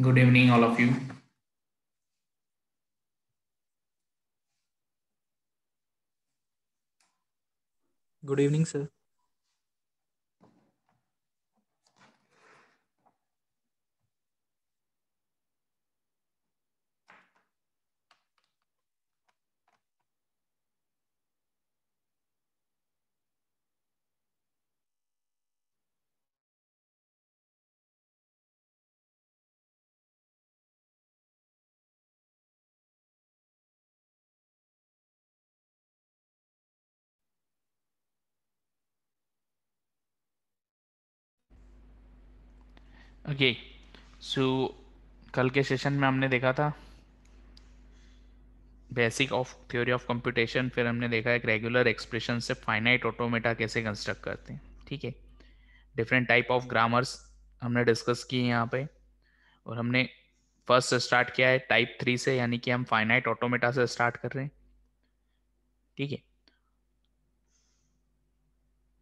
Good evening, all of you. Good evening, sir. Okay so कल के session में हमने देखा था basic of theory of computation फिर हमने देखा एक रेगुलर एक्सप्रेशन से फाइनाइट ऑटोमेटा कैसे कंस्ट्रक्ट करते हैं ठीक है डिफरेंट टाइप ऑफ ग्रामर्स हमने डिस्कस किए यहाँ पे और हमने फर्स्ट स्टार्ट किया है टाइप थ्री से यानी कि हम फाइनाइट ऑटोमेटा से स्टार्ट कर रहे हैं ठीक है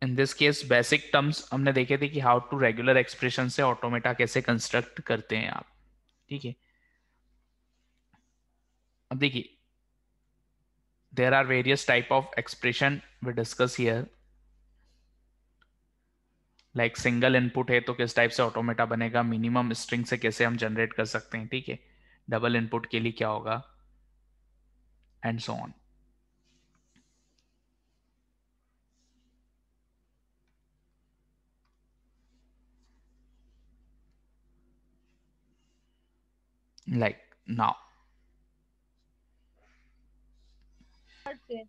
in this case basic terms हमने देखे थे कि हाउ टू रेगुलर एक्सप्रेशन से ऑटोमेटा कैसे कंस्ट्रक्ट करते हैं आप ठीक है अब देखिए there are various type of expression we discuss here like single input है तो किस टाइप से ऑटोमेटा बनेगा मिनिमम स्ट्रिंग से कैसे हम जनरेट कर सकते हैं ठीक है डबल इनपुट के लिए क्या होगा and so on like now. Okay.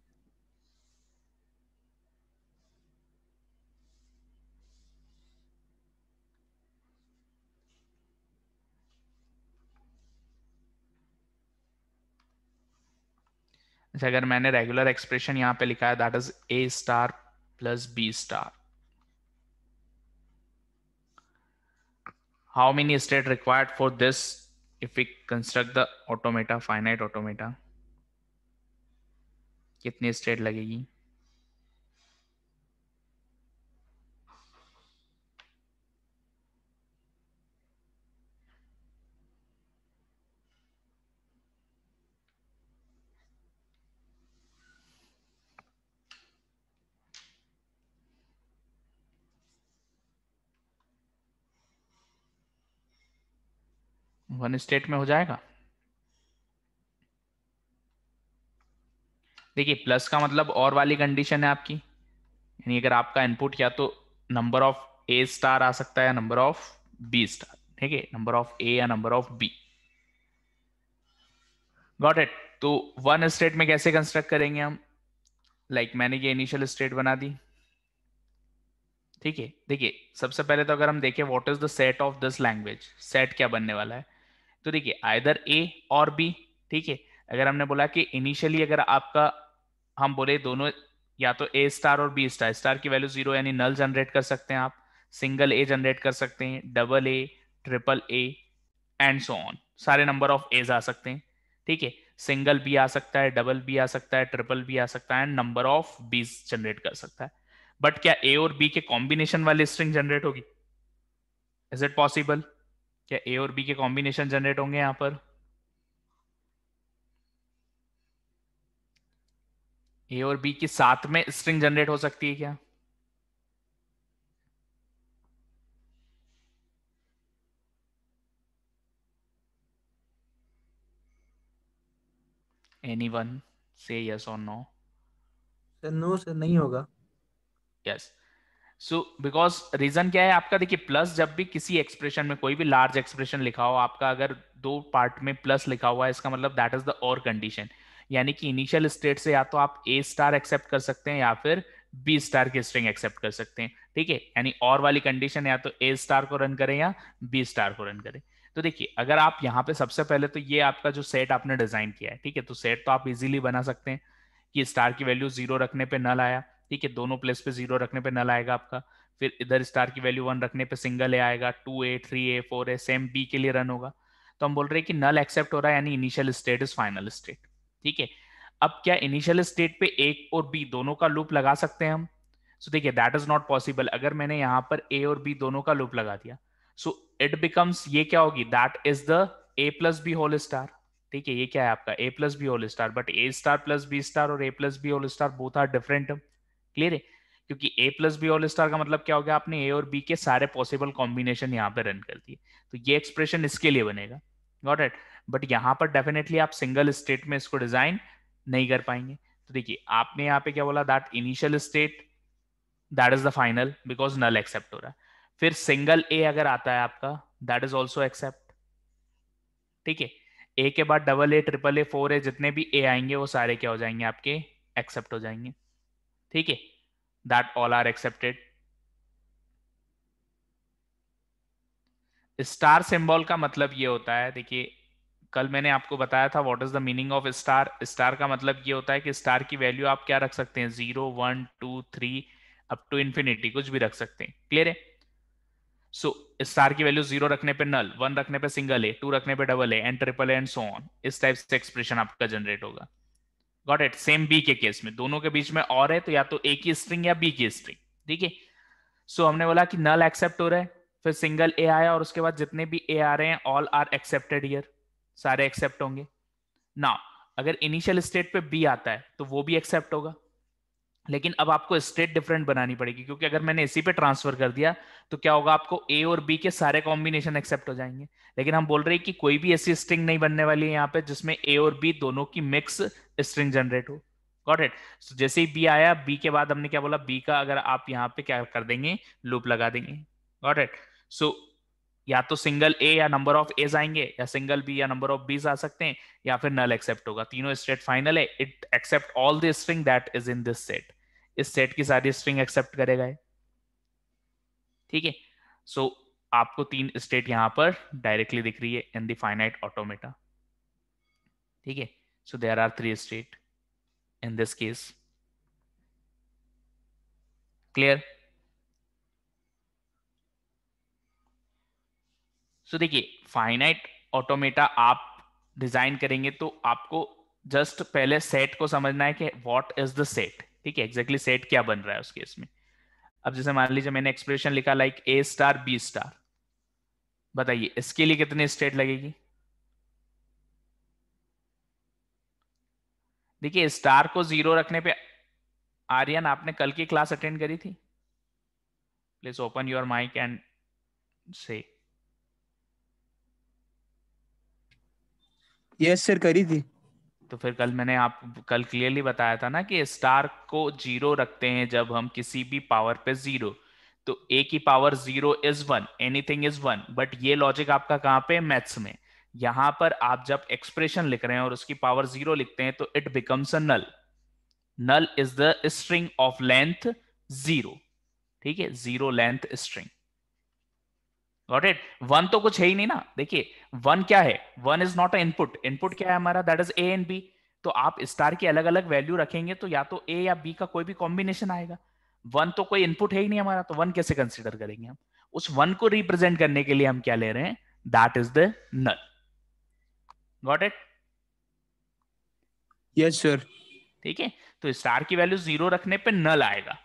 अगर मैंने रेगुलर एक्सप्रेशन यहाँ पे लिखा है that is a star plus b star how many state required for this if we construct the automata finite automata कितनी स्टेट लगेगी वन स्टेट में हो जाएगा देखिए प्लस का मतलब और वाली कंडीशन है आपकी यानी अगर आपका इनपुट या तो नंबर ऑफ ए स्टार आ सकता है या नंबर ऑफ बी स्टार ठीक है नंबर ऑफ ए या number of b got it तो वन स्टेट में कैसे कंस्ट्रक्ट करेंगे हम लाइक like मैंने ये इनिशियल स्टेट बना दी ठीक है देखिए सबसे पहले तो अगर हम देखें what is the set of this language set क्या बनने वाला है तो देखिए आइदर ए और बी ठीक है अगर हमने बोला कि इनिशियली अगर आपका हम बोले दोनों या तो ए स्टार और बी स्टार स्टार की वैल्यू जीरो यानी नल जनरेट कर सकते हैं आप सिंगल ए जनरेट कर सकते हैं double a triple a and so on सारे नंबर ऑफ एज आ सकते हैं ठीक है सिंगल बी आ सकता है डबल बी आ सकता है ट्रिपल बी आ सकता है and number of b generate कर सकता है बट क्या ए और बी के कॉम्बिनेशन वाली स्ट्रिंग जनरेट होगी इज इट पॉसिबल क्या ए और बी के कॉम्बिनेशन जनरेट होंगे यहां पर ए और बी के साथ में स्ट्रिंग जनरेट हो सकती है क्या एनी वन से यस और नो सर नो सर नहीं होगा yes yes. So because reason क्या है आपका देखिए प्लस जब भी किसी एक्सप्रेशन में कोई भी लार्ज एक्सप्रेशन लिखा हो आपका अगर दो पार्ट में प्लस लिखा हुआ है इसका मतलब दैट इज द और कंडीशन यानी कि इनिशियल स्टेट से या तो आप ए स्टार एक्सेप्ट कर सकते हैं या फिर बी स्टार की स्ट्रिंग एक्सेप्ट कर सकते हैं ठीक है यानी और वाली कंडीशन या तो ए स्टार को रन करें या बी स्टार को रन करें तो देखिए अगर आप यहाँ पे सबसे पहले तो ये आपका जो सेट आपने डिजाइन किया है ठीक है तो सेट तो आप इजीली बना सकते हैं कि स्टार की वैल्यू जीरो रखने पे नल आया ठीक है दोनों प्लेस पे जीरो रखने पे नल आएगा आपका फिर इधर स्टार की वैल्यू वन रखने पे सिंगल ए आएगा two a three a four a same b के लिए रन होगा तो हम बोल रहे हैं कि नल एक्सेप्ट हो रहा है यानी initial state is final state ठीक है अब क्या इनिशियल स्टेट पे एक और बी दोनों का लूप लगा सकते हैं हम सो देखिए दैट इज नॉट पॉसिबल अगर मैंने यहाँ पर ए और बी दोनों का लूप लगा दिया सो इट बिकम्स ये क्या होगी that is the a plus b whole star ठीक है ये क्या है आपका a plus b whole star but a star plus b star और a plus b whole star both are different clear है क्योंकि a plus b all star का मतलब क्या हो गया आपने ए और बी के सारे पॉसिबल कॉम्बिनेशन यहाँ पे रन कर दिए तो ये एक्सप्रेशन इसके लिए बनेगा गॉट एट बट यहाँ पर डेफिनेटली आप सिंगल स्टेट में इसको डिजाइन नहीं कर पाएंगे तो देखिए आपने यहाँ पे क्या बोला that initial state that is the final because null accept हो रहा है फिर सिंगल ए अगर आता है आपका दैट इज ऑल्सो एक्सेप्ट ठीक है ए के बाद double a triple a four a जितने भी ए आएंगे वो सारे क्या हो जाएंगे आपके एक्सेप्ट हो जाएंगे ठीक है that all are accepted star symbol का मतलब ये होता है देखिए कल मैंने आपको बताया था what is the meaning of star star का मतलब ये होता है कि स्टार की वैल्यू आप क्या रख सकते हैं zero one two three up to infinity कुछ भी रख सकते हैं क्लियर है सो so, स्टार की वैल्यू जीरो रखने पे नल वन रखने पे सिंगल है टू रखने पे डबल है एंड ट्रिपल है एंड सो ऑन इस टाइप से एक्सप्रेशन आपका जनरेट होगा गॉट इट सेम बी के केस में दोनों के बीच में और है तो या तो ए की स्ट्रिंग या बी की स्ट्रिंग ठीक है सो हमने बोला कि नल एक्सेप्ट हो रहा है फिर सिंगल ए आया और उसके बाद जितने भी ए आ रहे हैं ऑल आर एक्सेप्टेड ईयर सारे एक्सेप्ट होंगे ना अगर इनिशियल स्टेट पे बी आता है तो वो भी एक्सेप्ट होगा लेकिन अब आपको स्टेट डिफरेंट बनानी पड़ेगी क्योंकि अगर मैंने इसी पे ट्रांसफर कर दिया तो क्या होगा आपको ए और बी के सारे कॉम्बिनेशन एक्सेप्ट हो जाएंगे लेकिन हम बोल रहे हैं कि कोई भी ऐसी स्ट्रिंग नहीं बनने वाली है यहाँ पे जिसमें ए और बी दोनों की मिक्स स्ट्रिंग जनरेट हो गॉट इट so, जैसे ही बी आया बी के बाद हमने क्या बोला बी का अगर आप यहाँ पे क्या कर देंगे लूप लगा देंगे गॉट इट सो या तो सिंगल ए या नंबर ऑफ एज आएंगे या सिंगल बी या नंबर ऑफ बीज आ सकते हैं या फिर नल एक्सेप्ट होगा तीनों स्टेट फाइनल है it accept all the string that is in this set इस सेट की सारी स्ट्रिंग एक्सेप्ट करेगा ठीक है सो आपको तीन स्टेट यहां पर डायरेक्टली दिख रही है इन द फाइनाइट ऑटोमेटा ठीक है so there are three state in this case clear so देखिए फाइनाइट ऑटोमेटा आप डिजाइन करेंगे तो आपको जस्ट पहले सेट को समझना है कि व्हाट इज द सेट ठीक है एग्जैक्टली सेट क्या बन रहा है उस केस में अब जैसे मान लीजिए मैंने एक्सप्रेशन लिखा like a star B star बताइए इसके लिए कितने स्टेट लगेगी देखिए स्टार को जीरो रखने पे आर्यन आपने कल की क्लास अटेंड करी थी please open your mic and say yes sir करी थी तो फिर कल मैंने आप कल क्लियरली बताया था ना कि स्टार को जीरो रखते हैं जब हम किसी भी पावर पे जीरो तो ए की power zero is one anything is one but ये लॉजिक आपका कहाँ पे मैथ्स में यहां पर आप जब एक्सप्रेशन लिख रहे हैं और उसकी पावर जीरो लिखते हैं तो it becomes a null null is the string of length zero ठीक है zero length string got it one तो कुछ है ही नहीं ना देखिए वन क्या है one is not a input input क्या है हमारा that is a and b तो आप स्टार की अलग अलग वैल्यू रखेंगे तो या तो ए या बी का कोई भी कॉम्बिनेशन आएगा वन तो कोई इनपुट है ही नहीं हमारा तो वन कैसे कंसिडर करेंगे हम उस वन को रिप्रेजेंट करने के लिए हम क्या ले रहे हैं that is the null got it yes sir ठीक है तो स्टार की वैल्यू जीरो रखने पे नल आएगा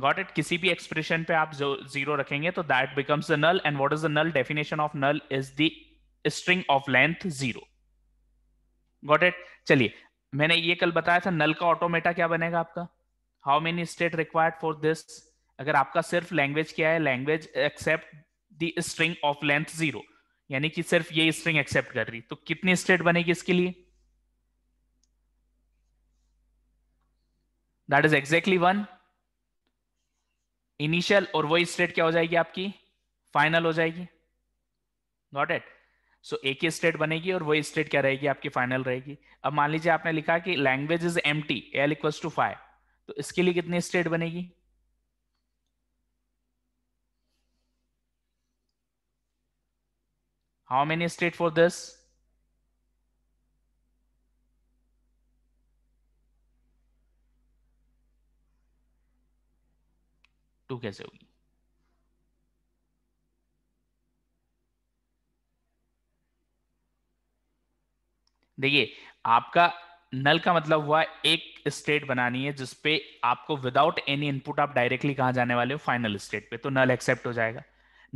गॉट इट किसी भी एक्सप्रेशन पे आप जीरो रखेंगे तो that becomes the null and what is the null definition of null is the string of length zero got it चलिए मैंने ये कल बताया था नल का ऑटोमेटा क्या बनेगा आपका how many state required for this अगर आपका सिर्फ लैंग्वेज क्या है language accept string of length zero यानी कि सिर्फ ये स्ट्रिंग एक्सेप्ट कर रही तो कितनी स्टेट बनेगी इसके लिए that is exactly one initial और वही स्टेट क्या हो जाएगी आपकी फाइनल हो जाएगी नॉट एट सो एक ही स्टेट बनेगी और वही स्टेट क्या रहेगी आपकी फाइनल रहेगी अब मान लीजिए आपने लिखा कि language is empty L equals to phi तो इसके लिए कितनी स्टेट बनेगी how many state for this too कैसे होगी देखिए आपका नल का मतलब हुआ एक स्टेट बनानी है जिसपे आपको विदाउट एनी इनपुट आप डायरेक्टली कहा जाने वाले हो फाइनल स्टेट पे तो नल एक्सेप्ट हो जाएगा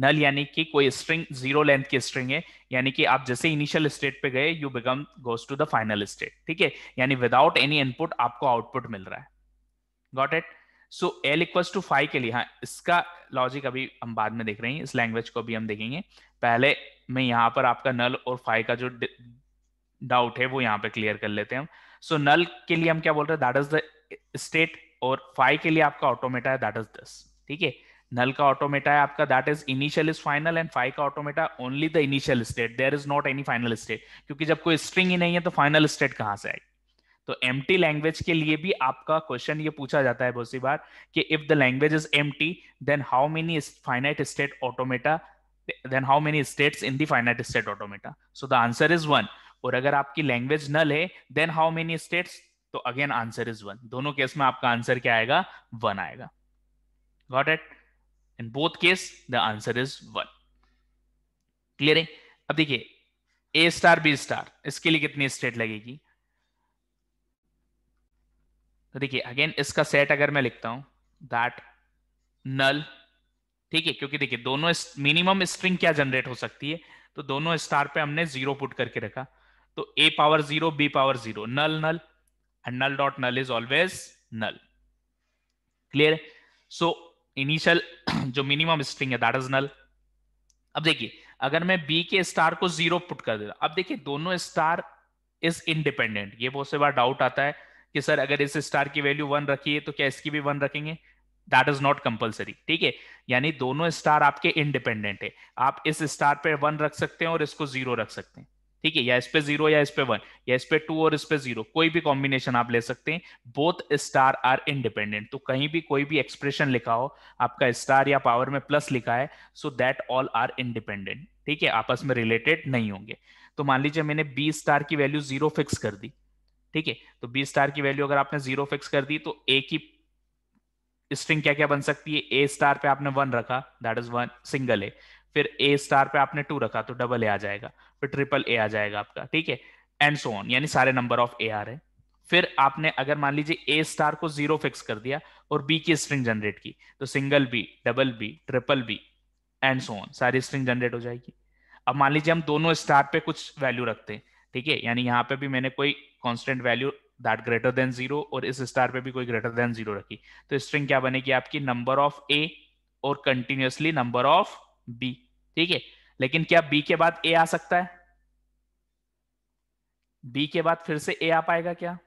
नल यानी कि कोई स्ट्रिंग जीरो लेंथ की स्ट्रिंग है यानी कि आप जैसे इनिशियल स्टेट पे गए you become goes to the final state ठीक है यानी विदाउट एनी इनपुट आपको आउटपुट मिल रहा है got it so L equals to phi के लिए हाँ इसका लॉजिक अभी हम बाद में देख रहे हैं इस लैंग्वेज को भी हम देखेंगे पहले मैं यहाँ पर आपका नल और फाइव का जो डाउट है वो यहाँ पे क्लियर कर लेते हैं हम सो नल के लिए हम क्या बोल रहे हैं दैट इज द स्टेट और फाइव के लिए आपका ऑटोमेटा है दैट इज दस ठीक है नल का ऑटोमेटा है आपका that is initial is final and phi का automata only the initial state there is not any final state क्योंकि जब कोई स्ट्रिंग ही नहीं है तो फाइनल स्टेट कहाँ से आएगी तो एम टी लैंग्वेज के लिए भी आपका क्वेश्चन ये पूछा जाता है बहुत सी बार कि if the language is empty then how many finite state automata then how many states in the finite state automata so the answer is one और अगर आपकी लैंग्वेज नल है देन हाउ मेनी स्टेट्स तो again answer is one दोनों case में आपका answer क्या आएगा वन आएगा got it in both case the answer is one clear है अब देखिए ए स्टार बी स्टार इसके लिए कितनी स्टेट लगेगी तो देखिए अगेन इसका सेट अगर मैं लिखता हूं दैट नल ठीक है क्योंकि देखिए दोनों मिनिमम स्ट्रिंग क्या जनरेट हो सकती है तो दोनों स्टार पे हमने जीरो पुट करके रखा तो a power zero b power zero null null and null dot null is always null clear so initial जो मिनिमम स्ट्रिंग है दैट इज नल अब देखिए अगर मैं b के स्टार को जीरो पुट कर देता अब देखिए दोनों स्टार इज इंडिपेंडेंट ये बहुत से बार डाउट आता है कि सर अगर इस स्टार की वैल्यू वन रखी है तो क्या इसकी भी वन रखेंगे दैट इज नॉट कंपल्सरी ठीक है यानी दोनों स्टार आपके इंडिपेंडेंट है आप इस स्टार पे वन रख सकते हैं और इसको जीरो रख सकते हैं ठीक है या इस पे जीरो या इस पे वन या इस पे टू और इस पे जीरो कोई भी कॉम्बिनेशन आप ले सकते हैं बोथ स्टार आर इंडिपेंडेंट तो कहीं भी कोई भी एक्सप्रेशन लिखा हो आपका स्टार या पावर में प्लस लिखा है so that all are independent ठीक है आपस में रिलेटेड नहीं होंगे तो मान लीजिए मैंने बी स्टार की वैल्यू जीरो फिक्स कर दी ठीक है तो बी स्टार की वैल्यू अगर आपने जीरो फिक्स कर दी तो ए की स्ट्रिंग क्या क्या बन सकती है ए स्टार पे आपने वन रखा दैट इज वन सिंगल है फिर ए स्टार पे आपने टू रखा तो डबल ए आ जाएगा फिर ट्रिपल ए आ जाएगा आपका ठीक है एंड सो ऑन यानी सारे नंबर ऑफ ए आ रहे फिर आपने अगर मान लीजिए ए स्टार को जीरो फिक्स कर दिया और बी की स्ट्रिंग जनरेट की तो single b double b triple b and so on सारी स्ट्रिंग जनरेट हो जाएगी अब मान लीजिए हम दोनों स्टार पे कुछ वैल्यू रखते हैं ठीक है यानी यहाँ पे भी मैंने कोई constant value that greater than zero और इस स्टार पे भी कोई ग्रेटर देन जीरो रखी तो स्ट्रिंग क्या बनेगी आपकी नंबर ऑफ ए और कंटिन्यूसली नंबर ऑफ बी ठीक है लेकिन क्या बी के बाद ए आ सकता है बी के बाद फिर से ए आ पाएगा क्या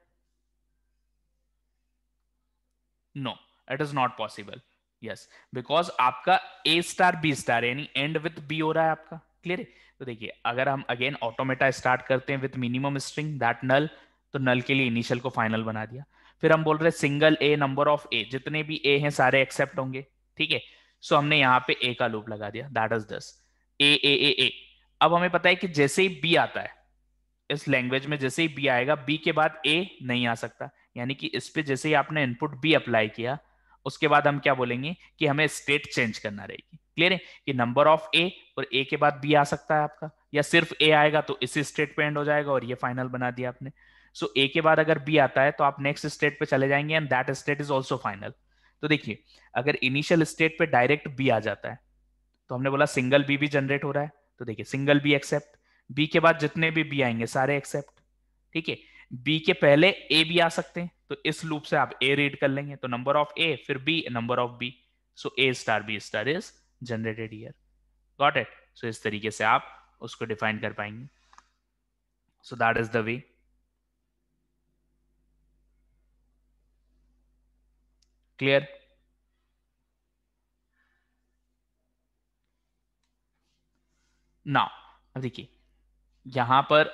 no it is not possible yes because आपका ए स्टार बी स्टार यानी एंड विथ बी हो रहा है आपका क्लियर है तो देखिए अगर हम अगेन ऑटोमेटा स्टार्ट करते हैं with minimum string that null तो नल के लिए इनिशियल को फाइनल बना दिया फिर हम बोल रहे हैं single a number of a जितने भी ए हैं सारे एक्सेप्ट होंगे ठीक है सो हमने यहाँ पे ए का लूप लगा दिया दैट इज दस ए ए ए ए अब हमें पता है कि जैसे ही बी आता है इस लैंग्वेज में जैसे ही बी आएगा बी के बाद ए नहीं आ सकता यानी कि इस पे जैसे ही आपने इनपुट बी अप्लाई किया उसके बाद हम क्या बोलेंगे कि हमें स्टेट चेंज करना रहेगी क्लियर है कि नंबर ऑफ ए और ए के बाद बी आ सकता है आपका या सिर्फ ए आएगा तो इसी स्टेट पे एंड हो जाएगा और ये फाइनल बना दिया आपने सो so, ए के बाद अगर बी आता है तो आप नेक्स्ट स्टेट पे चले जाएंगे and that state is also final तो देखिए अगर इनिशियल स्टेट पे डायरेक्ट बी आ जाता है तो हमने बोला सिंगल बी भी जनरेट हो रहा है तो देखिए सिंगल बी एक्सेप्ट बी के बाद जितने भी बी आएंगे सारे एक्सेप्ट ठीक है बी के पहले ए भी आ सकते हैं तो इस लूप से आप ए रीड कर लेंगे तो नंबर ऑफ ए फिर b number of b so a star B star is generated here got it सो इस तरीके से आप उसको डिफाइन कर पाएंगे so that is the way clear ना अब देखिए यहां पर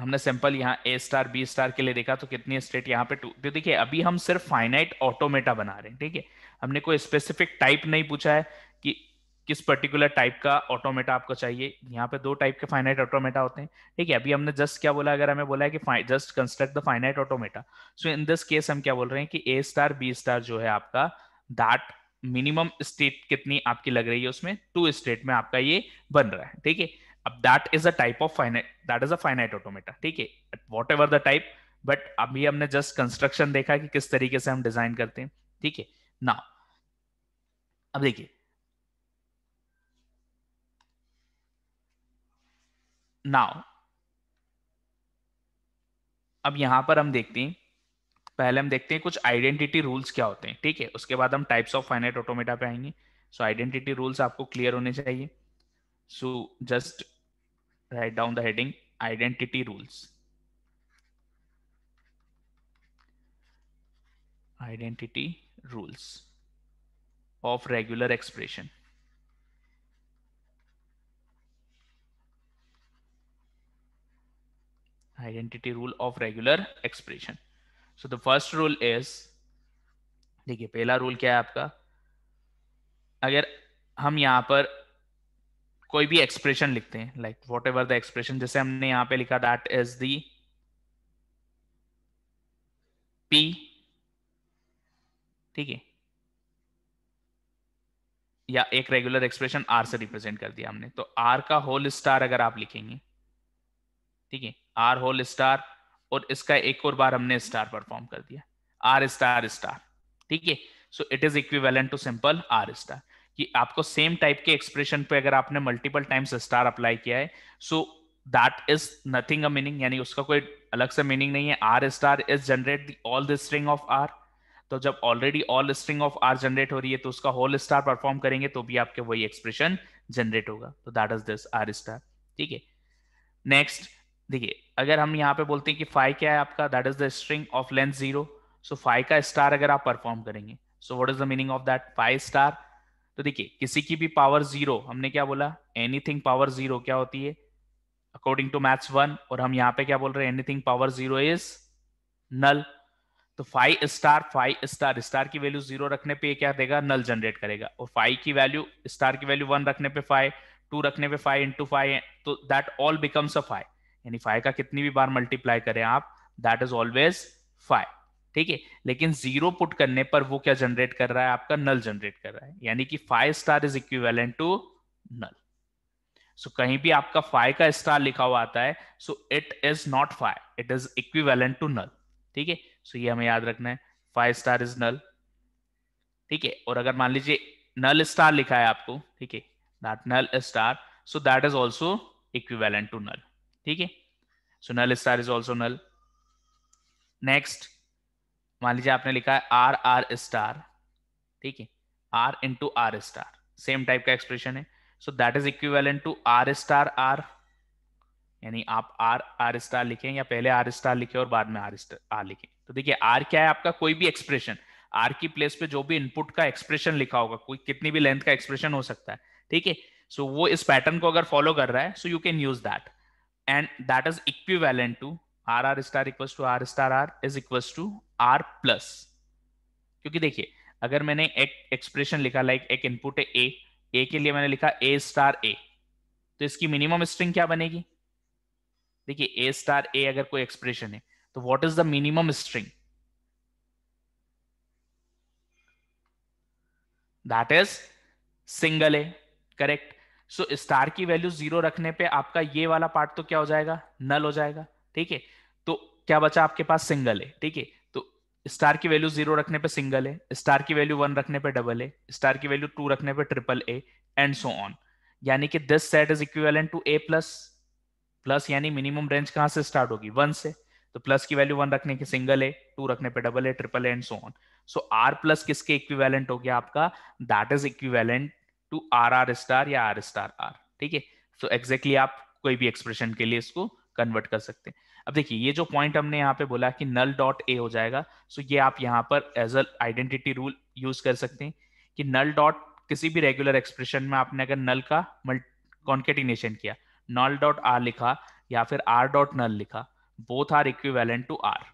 हमने सिंपल यहां ए स्टार बी स्टार के लिए देखा तो कितनी स्टेट यहां पे टू तो देखिए अभी हम सिर्फ फाइनाइट ऑटोमेटा बना रहे हैं ठीक है हमने कोई स्पेसिफिक टाइप नहीं पूछा है कि किस पर्टिकुलर टाइप का ऑटोमेटा आपको चाहिए यहाँ पे दो टाइप के फाइनाइट ऑटोमेटा होते हैं ठीक है अभी हमने जस्ट क्या बोला अगर हमें बोला है कि just construct the finite automata so in this case हम क्या बोल रहे हैं कि ए स्टार बी स्टार जो है आपका दैट मिनिमम स्टेट कितनी आपकी लग रही है उसमें टू स्टेट में आपका ये बन रहा है ठीक है अब that is a type of finite that is a finite automata ठीक है whatever the type but अभी हमने जस्ट कंस्ट्रक्शन देखा कि किस तरीके से हम डिजाइन करते हैं ठीक है ना अब देखिए नाउ अब यहां पर हम देखते हैं पहले हम देखते हैं कुछ आइडेंटिटी रूल्स क्या होते हैं ठीक है उसके बाद हम टाइप्स ऑफ फाइनाइट ऑटोमेटा पे आएंगे सो आइडेंटिटी रूल्स आपको क्लियर होने चाहिए so just write down the heading identity rules identity rules of regular expression identity rule of regular expression so the first rule is देखिए पहला rule क्या है आपका अगर हम यहाँ पर कोई भी एक्सप्रेशन लिखते हैं like whatever the expression जैसे हमने यहाँ पे लिखा दैट इज दी पी ठीक है या एक रेगुलर एक्सप्रेशन आर से रिप्रेजेंट कर दिया हमने तो आर का होल स्टार अगर आप लिखेंगे ठीक है आर होल स्टार और इसका एक और बार हमने स्टार परफॉर्म कर दिया आर स्टार स्टार ठीक है so it is equivalent to simple R star कि आपको सेम टाइप के एक्सप्रेशन पे अगर आपने मल्टीपल टाइम्स स्टार अप्लाई किया है so that is nothing a meaning यानी उसका कोई अलग से मीनिंग नहीं है R star is generate all the string of R तो जब already all string of R generate हो रही है तो उसका होल स्टार परफॉर्म करेंगे तो भी आपके वही एक्सप्रेशन जनरेट होगा तो that is this R star ठीक है नेक्स्ट देखिए अगर हम यहाँ पे बोलते हैं कि फाइव क्या है आपका that is the string of length zero so five का स्टार अगर आप परफॉर्म करेंगे so what is the meaning of that five star तो देखिए किसी की भी पावर जीरो हमने क्या बोला एनीथिंग पावर जीरो क्या होती है अकॉर्डिंग टू मैथ्स वन और हम यहाँ पे क्या बोल रहे हैं anything power zero is null तो five star five star star की वैल्यू जीरो रखने पे क्या देगा नल जनरेट करेगा और फाइव की वैल्यू स्टार की वैल्यू वन रखने पे फाइव टू रखने पे फाइव इंटू फाइव तो that all becomes a five यानी फाइव का कितनी भी बार मल्टीप्लाई करें आप दैट इज ऑलवेज फाइव ठीक है लेकिन जीरो पुट करने पर वो क्या जनरेट कर रहा है आपका नल जनरेट कर रहा है यानी कि five star is equivalent to null so कहीं भी आपका फाइव का स्टार लिखा हुआ आता है so it is not five it is equivalent to null ठीक है सो ये हमें याद रखना है फाइव स्टार इज नल ठीक है और अगर मान लीजिए नल स्टार लिखा है आपको ठीक है that null star so that is also equivalent to null ठीक है so null star is also null next मान लीजिए आपने लिखा है आर आर स्टार ठीक है R into R star same type का एक्सप्रेशन है so that is equivalent to R star R यानी आप आर आर स्टार लिखें या पहले आर स्टार लिखें और बाद में आर स्टार आर लिखें तो देखिए आर क्या है आपका कोई भी एक्सप्रेशन आर की प्लेस पे जो भी इनपुट का एक्सप्रेशन लिखा होगा कोई कितनी भी लेंथ का एक्सप्रेशन हो सकता है ठीक है सो वो इस पैटर्न को अगर फॉलो कर रहा है so you can use that and that is equivalent to r r star equals to r star r is equals to r plus क्योंकि देखिए अगर मैंने एक एक्सप्रेशन लिखा लाइक एक इनपुट है ए ए के लिए मैंने लिखा ए स्टार ए तो इसकी मिनिमम स्ट्रिंग क्या बनेगी देखिए ए स्टार ए अगर कोई एक्सप्रेशन है तो what is the minimum string that is single a correct so so, star की वैल्यू जीरो रखने पे आपका ये वाला पार्ट तो क्या हो जाएगा नल हो जाएगा ठीक है तो क्या बचा आपके पास सिंगल है ठीक है तो स्टार की वैल्यू जीरो रखने पे सिंगल है स्टार की वैल्यू वन रखने पे डबल है स्टार की वैल्यू टू रखने पे triple a and so on यानी कि this set is equivalent to A plus plus यानी मिनिमम रेंज कहां से स्टार्ट होगी वन से तो प्लस की वैल्यू वन रखने के सिंगल है टू रखने पे डबल है ट्रिपल है and so on so R plus किसके इक्विवेलेंट हो गया आपका that is equivalent to R R star या आर स्टार आर ठीक है तो एग्जैक्टली आप कोई भी एक्सप्रेशन के लिए इसको कन्वर्ट कर सकते हैं अब देखिए ये जो पॉइंट हमने यहाँ पे बोला कि नल डॉट ए हो जाएगा सो ये आप यहाँ पर as a identity rule use कर सकते हैं कि नल डॉट किसी भी रेगुलर एक्सप्रेशन में आपने अगर नल का कॉन्केटिनेशन किया नल डॉट आर लिखा या फिर आर डॉट नल लिखा both R equivalent to R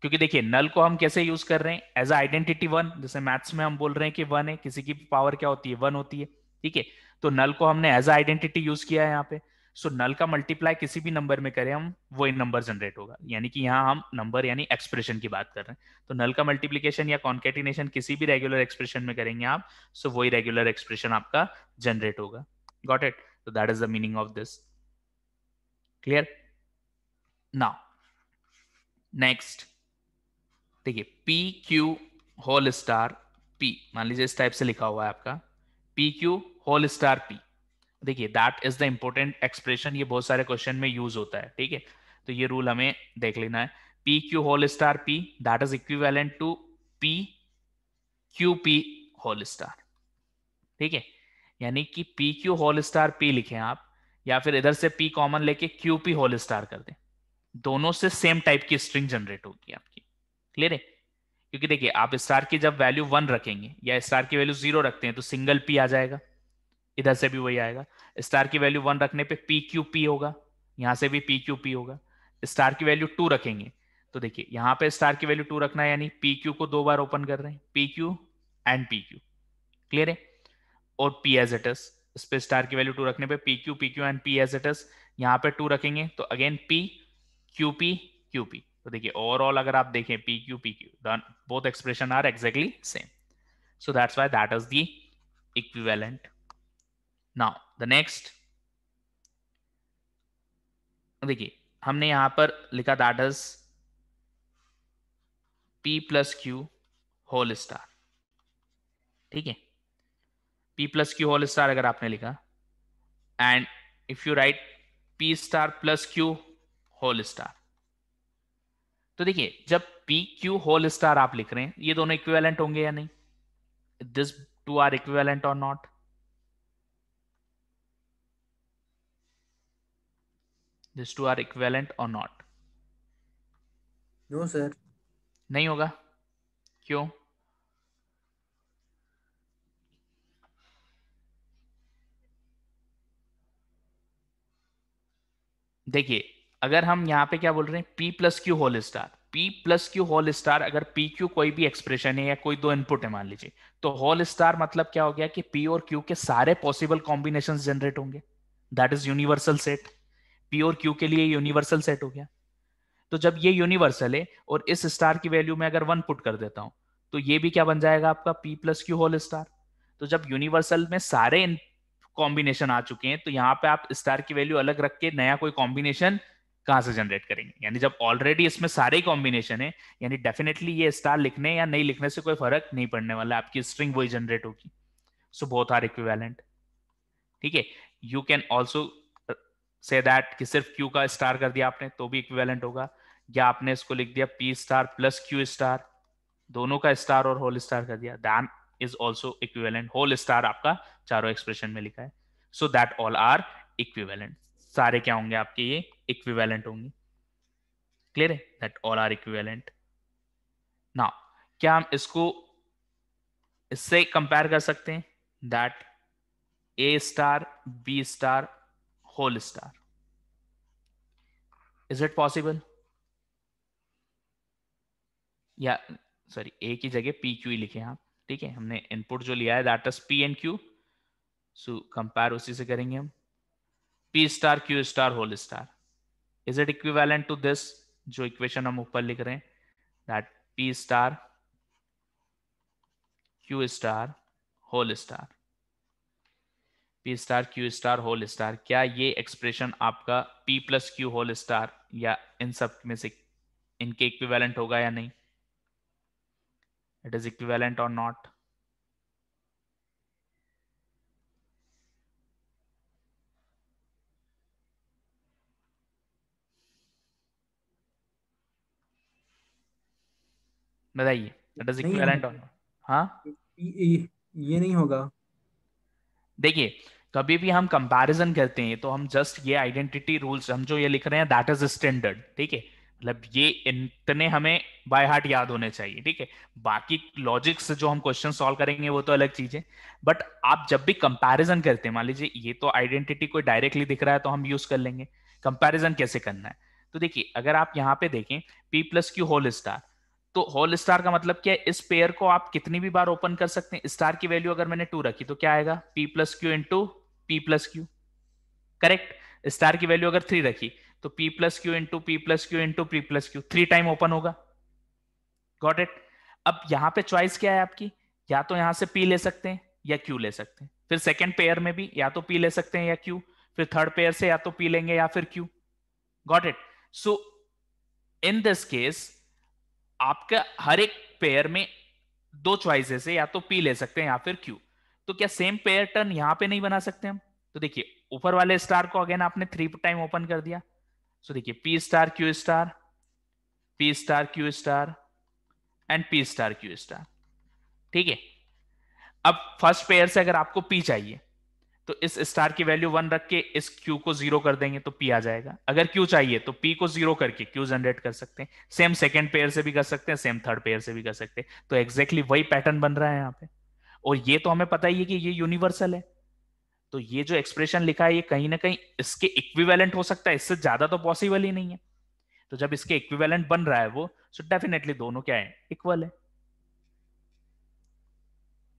क्योंकि देखिए नल को हम कैसे यूज कर रहे हैं एज आइडेंटिटी वन जैसे मैथ्स में हम बोल रहे हैं कि वन है किसी की पावर क्या होती है वन होती है ठीक है तो नल को हमने एज आइडेंटिटी यूज किया है यहाँ पे सो so, नल का मल्टीप्लाई किसी भी नंबर में करें हम वही नंबर जनरेट होगा यानी कि यहाँ हम नंबर यानी एक्सप्रेशन की बात कर रहे हैं तो नल का मल्टीप्लीकेशन या कॉन्केटिनेशन किसी भी रेगुलर एक्सप्रेशन में करेंगे आप सो so वही रेगुलर एक्सप्रेशन आपका जनरेट होगा गॉट इट तो that is the meaning of this clear now next देखिए P Q whole star P मान लीजिए इस टाइप से लिखा हुआ है आपका P Q whole star P देखिए that is the important expression ये बहुत सारे क्वेश्चन में यूज होता है ठीक है तो ये रूल हमें देख लेना है P Q whole star P that is equivalent to P Q P whole star ठीक है यानी कि P Q whole star P लिखें आप या फिर इधर से पी कॉमन लेके क्यू पी होल स्टार कर दें दोनों से सेम टाइप की स्ट्रिंग जनरेट होगी आपकी क्लियर है क्योंकि देखिए आप स्टार की जब वैल्यू वन रखेंगे या स्टार की वैल्यू जीरो रखते हैं तो सिंगल पी आ जाएगा इधर से भी वही आएगा स्टार की वैल्यू वन रखने पे पी क्यू पी होगा यहां से भी पी क्यू पी होगा स्टार की वैल्यू टू रखेंगे तो देखिए यहां पे स्टार की वैल्यू टू रखना यानी पी क्यू को दो बार ओपन कर रहे हैं P Q and P Q clear है और पी एज इट इज इस पे स्टार की वैल्यू टू रखने पे P Q P Q and P as it is यहां पे टू रखेंगे तो again P Q P Q P तो देखिए ओवरऑल अगर आप देखें P Q P Q both expression are exactly same so that's why that is the equivalent now the next देखिए हमने यहां पर लिखा that is P plus Q whole star ठीक है P plus Q whole star अगर आपने लिखा and if you write P star plus Q whole star तो देखिए जब पी क्यू होल स्टार आप लिख रहे हैं ये दोनों इक्विवेलेंट होंगे या नहीं this two are equivalent or not this two are equivalent or not no sir नहीं होगा क्यों देखिए अगर हम यहाँ पे क्या बोल रहे हैं P plus Q whole star P plus Q whole star अगर पी क्यू कोई भी एक्सप्रेशन है या कोई दो इनपुट है मान लीजिए तो होल स्टार मतलब क्या हो गया कि पी और क्यू के सारे पॉसिबल कॉम्बिनेशन जनरेट होंगे that is universal set P और क्यू के लिए यूनिवर्सल सेट हो गया तो जब ये यूनिवर्सल है और इस स्टार की वैल्यू में अगर वन पुट कर देता हूं तो ये भी क्या बन जाएगा आपका P plus Q whole star तो जब यूनिवर्सल में सारे कॉम्बिनेशन आ चुके हैं तो यहाँ पे आप स्टार की वैल्यू अलग रख के नया कोई कॉम्बिनेशन कहां से जनरेट करेंगे यानी जब ऑलरेडी इसमें सारे कॉम्बिनेशन है यानी डेफिनेटली ये स्टार लिखने या नहीं लिखने से कोई फर्क नहीं पड़ने वाला आपकी स्ट्रिंग वही जनरेट होगी सो बोथ आर इक्विवेलेंट ठीक है you can also say that कि सिर्फ क्यू का स्टार कर दिया आपने तो भी इक्विवेलेंट होगा या आपने इसको लिख दिया P star plus Q star दोनों का स्टार और होल स्टार कर दिया then is also equivalent whole star आपका चारों एक्सप्रेशन में लिखा है so that all are equivalent सारे क्या होंगे आपके ये इक्विवेलेंट होंगी क्लियर है दैट ऑल आर इक्विवेलेंट ना क्या हम इसको इससे कंपेयर कर सकते हैं that a star B star whole star is it possible या सॉरी ए की जगह पी क्यू लिखे आप ठीक है हमने इनपुट जो लिया है that is P and Q so compare उसी से करेंगे हम P star Q star whole star is it equivalent to this जो इक्वेशन हम ऊपर लिख रहे हैं that P star Q star whole star P star Q star whole star क्या ये एक्सप्रेशन आपका P plus Q whole star या इन सब में से इनके इक्विवेलेंट होगा या नहीं it is equivalent or not बताइए दैट इज इक्विवेलेंट ये नहीं होगा देखिए कभी भी हम कंपैरिजन करते हैं तो हम जस्ट ये आइडेंटिटी रूल्स हम जो ये लिख रहे हैं दैट इज स्टैंडर्ड ठीक है मतलब ये इतने हमें बाय हार्ट याद होने चाहिए ठीक है बाकी लॉजिक से जो हम क्वेश्चन सॉल्व करेंगे वो तो अलग चीज है बट आप जब भी कंपैरिजन करते हैं मान लीजिए ये तो आइडेंटिटी कोई डायरेक्टली दिख रहा है तो हम यूज कर लेंगे कंपैरिजन कैसे करना है तो देखिए अगर आप यहाँ पे देखें P plus Q whole star तो होल स्टार का मतलब क्या है इस पेयर को आप कितनी भी बार ओपन कर सकते हैं स्टार की वैल्यू अगर मैंने टू रखी तो क्या आएगा P plus Q into P plus Q correct star की वैल्यू अगर थ्री रखी तो P plus Q into P plus Q into P plus Q three time open होगा गॉट इट अब यहां पे चॉइस क्या है आपकी या तो यहां से पी ले सकते हैं या क्यू ले सकते हैं फिर सेकेंड पेयर में भी या तो पी ले सकते हैं या क्यू फिर थर्ड पेयर से या तो पी लेंगे या फिर Q got it so in this case आपका हर एक पेयर में दो चॉइसेस है या तो पी ले सकते हैं या फिर क्यू तो क्या सेम पेयर टर्न यहां पे नहीं बना सकते हम तो देखिए ऊपर वाले स्टार को अगेन आपने थ्री टाइम ओपन कर दिया सो देखिए P star Q star P star Q star and P star Q star ठीक है अब फर्स्ट पेयर से अगर आपको पी चाहिए तो इस स्टार की वैल्यू वन रख के इस क्यू को जीरो कर देंगे तो पी आ जाएगा अगर क्यू चाहिए तो पी को जीरो करके क्यू जनरेट कर सकते हैं सेम सेकेंड पेयर से भी कर सकते हैं सेम थर्ड पेयर से भी कर सकते हैं तो एग्जैक्टली exactly वही पैटर्न बन रहा है यहाँ पे और ये तो हमें पता ही है कि ये यूनिवर्सल है तो ये जो एक्सप्रेशन लिखा है ये कहीं ना कहीं इसके इक्विवेलेंट हो सकता है इससे ज्यादा तो पॉसिबल ही नहीं है तो जब इसके इक्विवेलेंट बन रहा है वो सो डेफिनेटली दोनों क्या है इक्वल है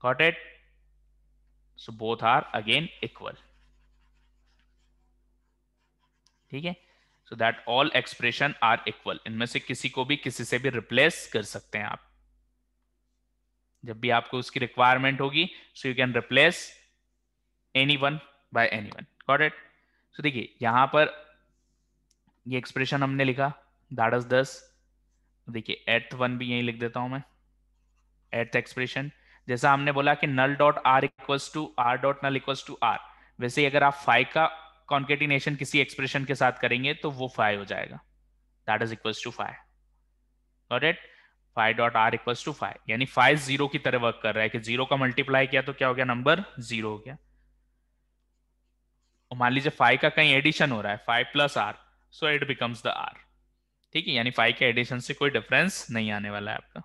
got it so both are again equal ठीक है so that all expression are equal इनमें से किसी को भी किसी से भी रिप्लेस कर सकते हैं आप जब भी आपको उसकी रिक्वायरमेंट होगी so you can replace any one by any one got it so देखिए यहां पर ये एक्सप्रेशन हमने लिखा दाढ़स दस देखिए एट वन भी यही लिख देता हूं मैं एट्थ एक्सप्रेशन जैसा हमने बोला कि null dot R equals to R dot null equals to R वैसे ही अगर आप फाइव का कॉन्केटिनेशन किसी एक्सप्रेशन के साथ करेंगे तो वो फाइव हो जाएगा that is equals to five got it five dot R equals to five यानी फाइव जीरो की तरह वर्क कर रहा है कि जीरो का मल्टीप्लाई किया तो क्या हो गया नंबर जीरो हो गया मान लीजिए फाइव का कहीं एडिशन हो रहा है five plus R so it becomes the R ठीक है यानी फाइव के एडिशन से कोई डिफरेंस नहीं आने वाला है आपका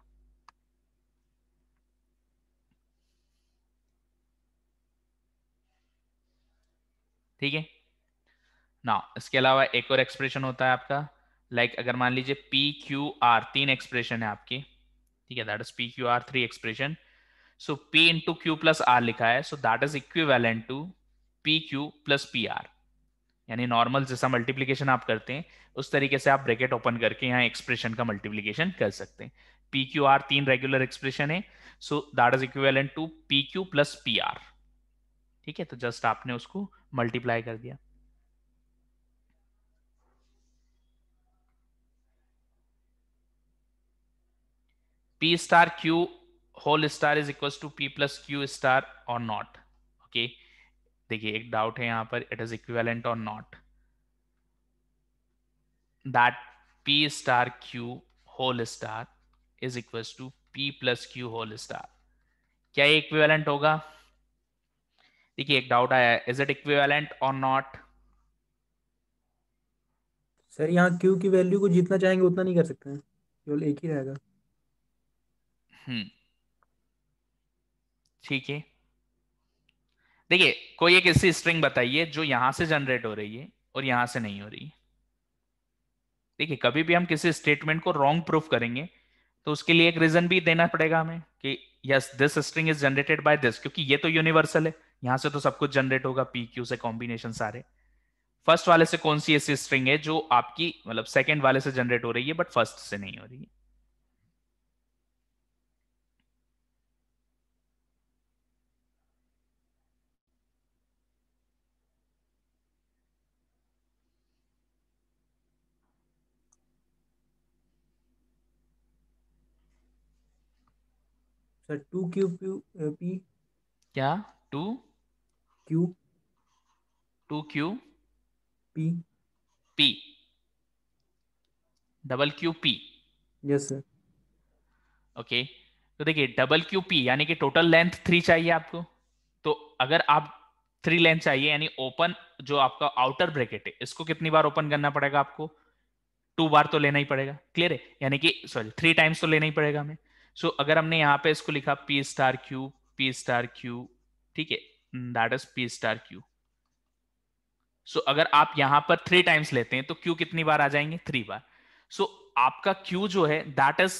ठीक है ना इसके अलावा एक और एक्सप्रेशन होता है आपका लाइक like अगर मान लीजिए पी क्यू आर तीन एक्सप्रेशन है आपकी ठीक है that is P Q R three expression so P into Q plus R लिखा है so that is equivalent to P Q plus P R यानी नॉर्मल जैसा मल्टीप्लीकेशन आप करते हैं उस तरीके से आप ब्रेकेट ओपन करके यहाँ एक्सप्रेशन का मल्टीप्लीकेशन कर सकते हैं पी क्यू आर तीन रेगुलर एक्सप्रेशन है so that is equivalent to P Q plus P R ठीक है तो जस्ट आपने उसको मल्टीप्लाई कर दिया p star q whole star is equals to p plus q star or not okay देखिए एक doubt है यहाँ पर it is equivalent or not? That p star q whole star is equals to p plus q whole star क्या ये equivalent होगा देखिए एक डाउट आया is it equivalent or not sir यहाँ क्यू की वैल्यू को जितना चाहेंगे उतना नहीं कर सकते हैं केवल एक ही रहेगा हम्म। ठीक है देखिए कोई एक ऐसी स्ट्रिंग बताइए जो यहां से जनरेट हो रही है और यहां से नहीं हो रही है देखिए कभी भी हम किसी स्टेटमेंट को रॉन्ग प्रूफ करेंगे तो उसके लिए एक रीजन भी देना पड़ेगा हमें कि yes this string is generated by this क्योंकि ये तो यूनिवर्सल है यहां से तो सब कुछ जनरेट होगा पी क्यू से कॉम्बिनेशन सारे फर्स्ट वाले से कौन सी ऐसी स्ट्रिंग है जो आपकी मतलब सेकेंड वाले से जनरेट हो रही है बट फर्स्ट से नहीं हो रही है टू क्यू पी क्या two Q two Q P P double Q P yes sir okay तो देखिए डबल क्यू पी यानी कि टोटल लेंथ थ्री चाहिए आपको तो अगर आप थ्री लेंथ चाहिए यानी ओपन जो आपका आउटर ब्रैकेट है इसको कितनी बार ओपन करना पड़ेगा आपको टू बार तो लेना ही पड़ेगा क्लियर है यानी कि सॉरी थ्री टाइम्स तो लेना ही पड़ेगा हमें सो so, अगर हमने यहाँ पे इसको लिखा P star Q P star Q ठीक है that is P star Q so अगर आप यहां पर थ्री टाइम्स लेते हैं तो क्यू कितनी बार आ जाएंगे थ्री बार सो so, आपका क्यू जो है that is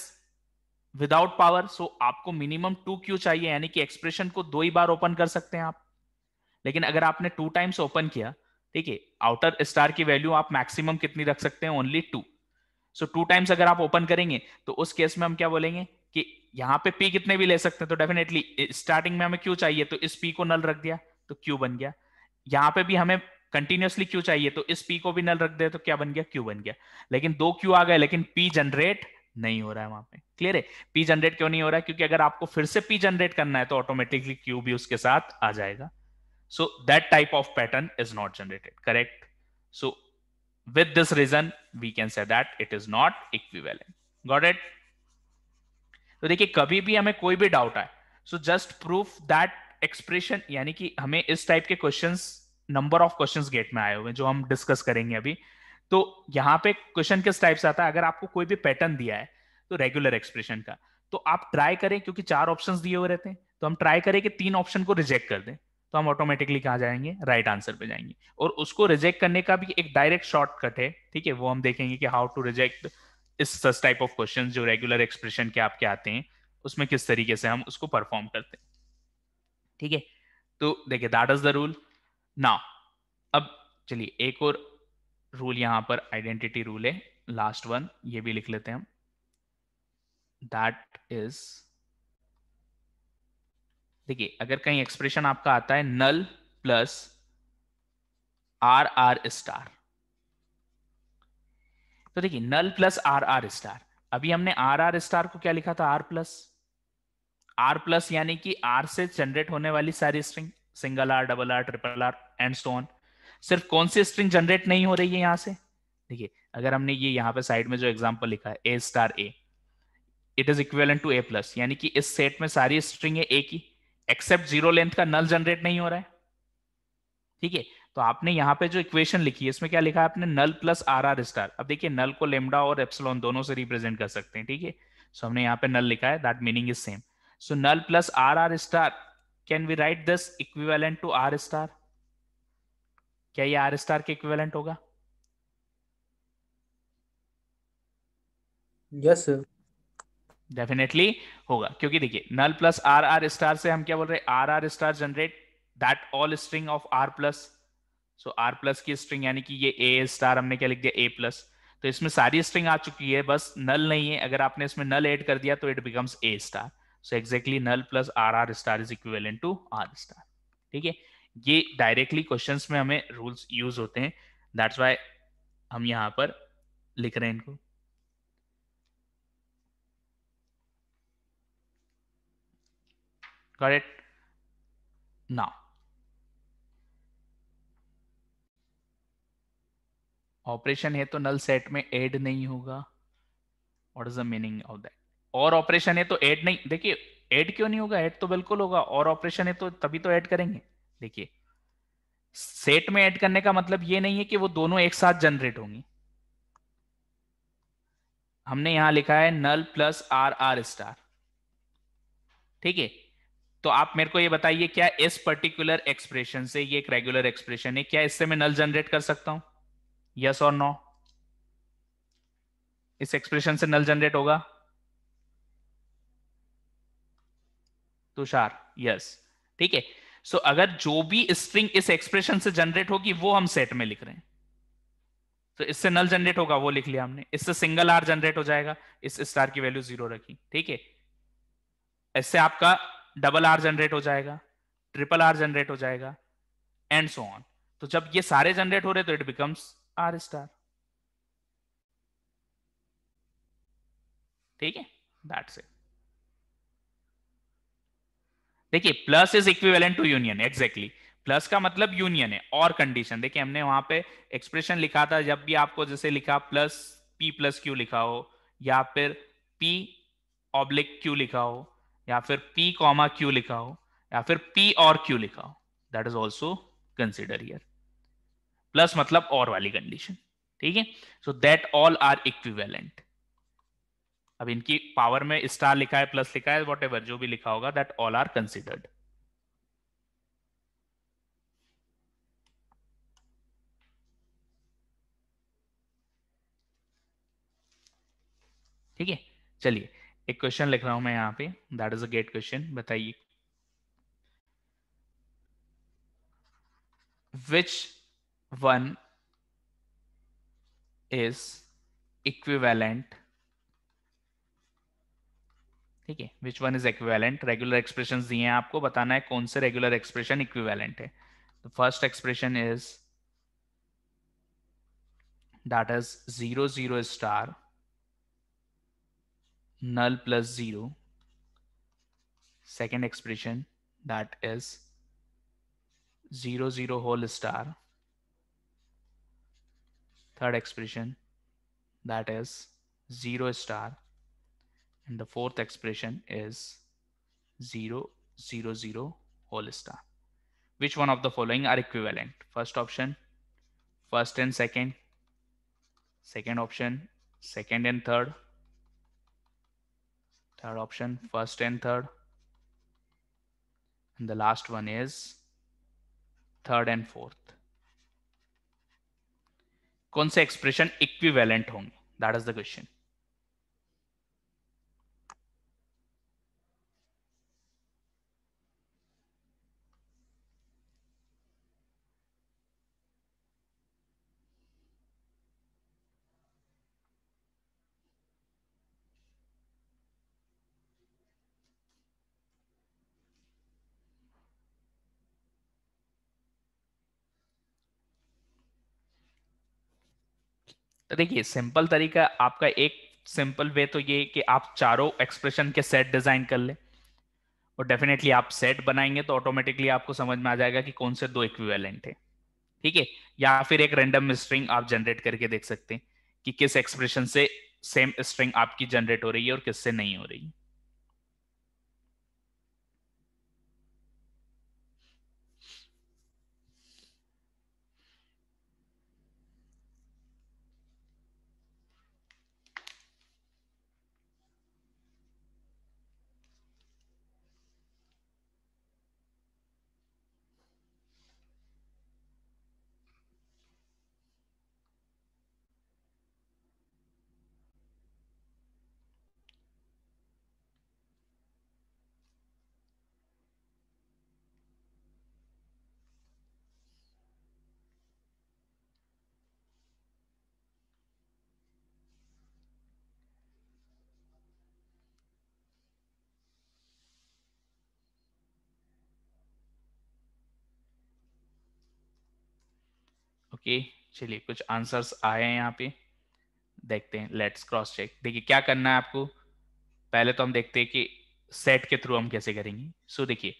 without power so आपको मिनिमम टू क्यू चाहिए यानी कि एक्सप्रेशन को दो ही बार ओपन कर सकते हैं आप लेकिन अगर आपने टू टाइम्स ओपन किया ठीक है आउटर स्टार की वैल्यू आप मैक्सिमम कितनी रख सकते हैं only two so two times अगर आप ओपन करेंगे तो उस केस में हम क्या बोलेंगे यहाँ पे पी कितने भी ले सकते हैं तो डेफिनेटली स्टार्टिंग में हमें क्यू चाहिए तो इस पी को नल रख दिया तो क्यू बन गया यहाँ पे भी हमें कंटिन्यूसली क्यू चाहिए तो इस पी को भी नल रख दे तो क्या बन गया क्यू बन गया लेकिन दो क्यू आ गए लेकिन पी जनरेट नहीं हो रहा है वहां पे क्लियर है पी जनरेट क्यों नहीं हो रहा है क्योंकि अगर आपको फिर से पी जनरेट करना है तो ऑटोमेटिकली क्यू भी उसके साथ आ जाएगा that type of pattern is not generated correct so so this reason we can say that it is not इक्वी equivalent गॉट इट तो देखिए कभी भी हमें कोई भी डाउट आए so just proof that expression यानी कि हमें इस टाइप के question number of question GATE में आए हुए जो हम डिस्कस करेंगे अभी तो यहाँ पे क्वेश्चन किस टाइप से आता है अगर आपको कोई भी पैटर्न दिया है तो रेगुलर एक्सप्रेशन का तो आप ट्राई करें क्योंकि चार ऑप्शंस दिए हुए रहते हैं तो हम ट्राई करें कि तीन ऑप्शन को रिजेक्ट कर दें तो हम ऑटोमेटिकली कहा जाएंगे राइट आंसर पे जाएंगे और उसको रिजेक्ट करने का भी एक डायरेक्ट शॉर्टकट है ठीक है वो हम देखेंगे कि हाउ टू रिजेक्ट इस सच टाइप ऑफ क्वेश्चन जो रेगुलर एक्सप्रेशन के आपके आते हैं उसमें किस तरीके से हम उसको परफॉर्म करते हैं ठीक है तो देखिए दैट इज द रूल ना अब चलिए एक और रूल यहां पर आइडेंटिटी रूल है लास्ट वन ये भी लिख लेते हैं हम दैट इज देखिए अगर कहीं एक्सप्रेशन आपका आता है null plus R R star तो देखिए null plus R R star अभी हमने आर आर स्टार को क्या लिखा था आर प्लस आर प्लस यानी कि आर से जनरेट होने वाली सारी string single R double R triple R and so सिर्फ कौन सी स्ट्रिंग जनरेट नहीं हो रही है यहां से देखिए अगर हमने ये यहाँ पे साइड में जो एग्जाम्पल लिखा है A star A it is equal to A plus यानी कि इस सेट में सारी स्ट्रिंग है ए की एक्सेप्ट जीरो लेंथ का नल जनरेट नहीं हो रहा है ठीक है तो आपने यहाँ पे जो इक्वेशन लिखी है इसमें क्या लिखा है आपने null plus R R star अब देखिए नल को लेमडा और एप्सलॉन दोनों से रिप्रेजेंट कर सकते हैं ठीक है सो हमने यहाँ पे नल लिखा है that meaning is same so null plus R R star can we write this equivalent to R star क्या ये आर स्टार के इक्विवेलेंट होगा यस डेफिनेटली होगा क्योंकि देखिए null plus R R star से हम क्या बोल रहे हैं R R star generate that all string of R plus so R plus की स्ट्रिंग यानी कि ये ए स्टार हमने क्या लिख दिया ए प्लस तो इसमें सारी स्ट्रिंग आ चुकी है बस नल नहीं है अगर आपने इसमें नल ऐड कर दिया तो it becomes A star so exactly null plus R R star is equivalent to R star ठीक है ये डायरेक्टली क्वेश्चन में हमें रूल्स यूज होते हैं दैट्स वाई हम यहाँ पर लिख रहे हैं इनको Got it? Now, ऑपरेशन है तो नल सेट में एड नहीं होगा what is the meaning of that और ऑपरेशन है तो ऐड नहीं देखिए एड क्यों नहीं होगा एड तो बिल्कुल होगा और ऑपरेशन है तो तभी तो ऐड करेंगे देखिए सेट में एड करने का मतलब ये नहीं है कि वो दोनों एक साथ जनरेट होंगी हमने यहां लिखा है null plus R R star ठीक है तो आप मेरे को ये बताइए क्या इस पर्टिकुलर एक्सप्रेशन से ये एक रेगुलर एक्सप्रेशन है क्या इससे मैं नल जनरेट कर सकता हूं यस और नो इस एक्सप्रेशन से नल जनरेट होगा तुषार यस ठीक है सो अगर जो भी स्ट्रिंग इस एक्सप्रेशन से जनरेट होगी वो हम सेट में लिख रहे हैं तो इससे नल जनरेट होगा वो लिख लिया हमने इससे सिंगल आर जनरेट हो जाएगा इस स्टार की वैल्यू जीरो रखी ठीक है इससे आपका डबल आर जनरेट हो जाएगा ट्रिपल आर जनरेट हो जाएगा एंड सो ऑन तो जब ये सारे जनरेट हो रहे तो इट बिकम्स आर स्टार ठीक है दैट्स देखिए plus is equivalent to union exactly plus का मतलब यूनियन है और कंडीशन देखिए हमने वहां पे एक्सप्रेशन लिखा था जब भी आपको जैसे लिखा प्लस पी प्लस क्यू लिखा हो या फिर पी ऑब्लिक क्यू लिखा हो या फिर पी कॉमा क्यू लिखा हो या फिर पी और क्यू लिखा हो that is also consider here plus मतलब और वाली कंडीशन ठीक है so that all are equivalent अब इनकी पावर में स्टार लिखा है प्लस लिखा है वॉट जो भी लिखा होगा दैट ऑल आर कंसिडर्ड ठीक है चलिए एक क्वेश्चन लिख रहा हूं मैं यहां पे that is a GATE question बताइए which वन is equivalent ठीक है which one is equivalent regular expression दिए हैं आपको बताना है कौन से रेगुलर एक्सप्रेशन इक्विवेलेंट है the first expression is that is zero zero star null plus zero second expression that is zero zero whole star third expression that is 0 star and the fourth expression is zero zero zero whole star which one of the following are equivalent first option first and second second option second and third third option first and third and the last one is third and fourth कौन से expression equivalent होंगे that is the question देखिए simple तरीका आपका एक simple way तो ये कि आप चारों एक्सप्रेशन के सेट डिजाइन कर ले और डेफिनेटली आप सेट बनाएंगे तो ऑटोमेटिकली आपको समझ में आ जाएगा कि कौन से दो इक्विवेलेंट है ठीक है या फिर एक रेंडम स्ट्रिंग आप जनरेट करके देख सकते हैं कि किस एक्सप्रेशन से सेम स्ट्रिंग आपकी जनरेट हो रही है और किससे नहीं हो रही है ओके चलिए कुछ आंसर्स आए हैं यहाँ पे देखते हैं लेट्स क्रॉस चेक देखिए क्या करना है आपको पहले तो हम देखते हैं कि सेट के थ्रू हम कैसे करेंगे सो देखिए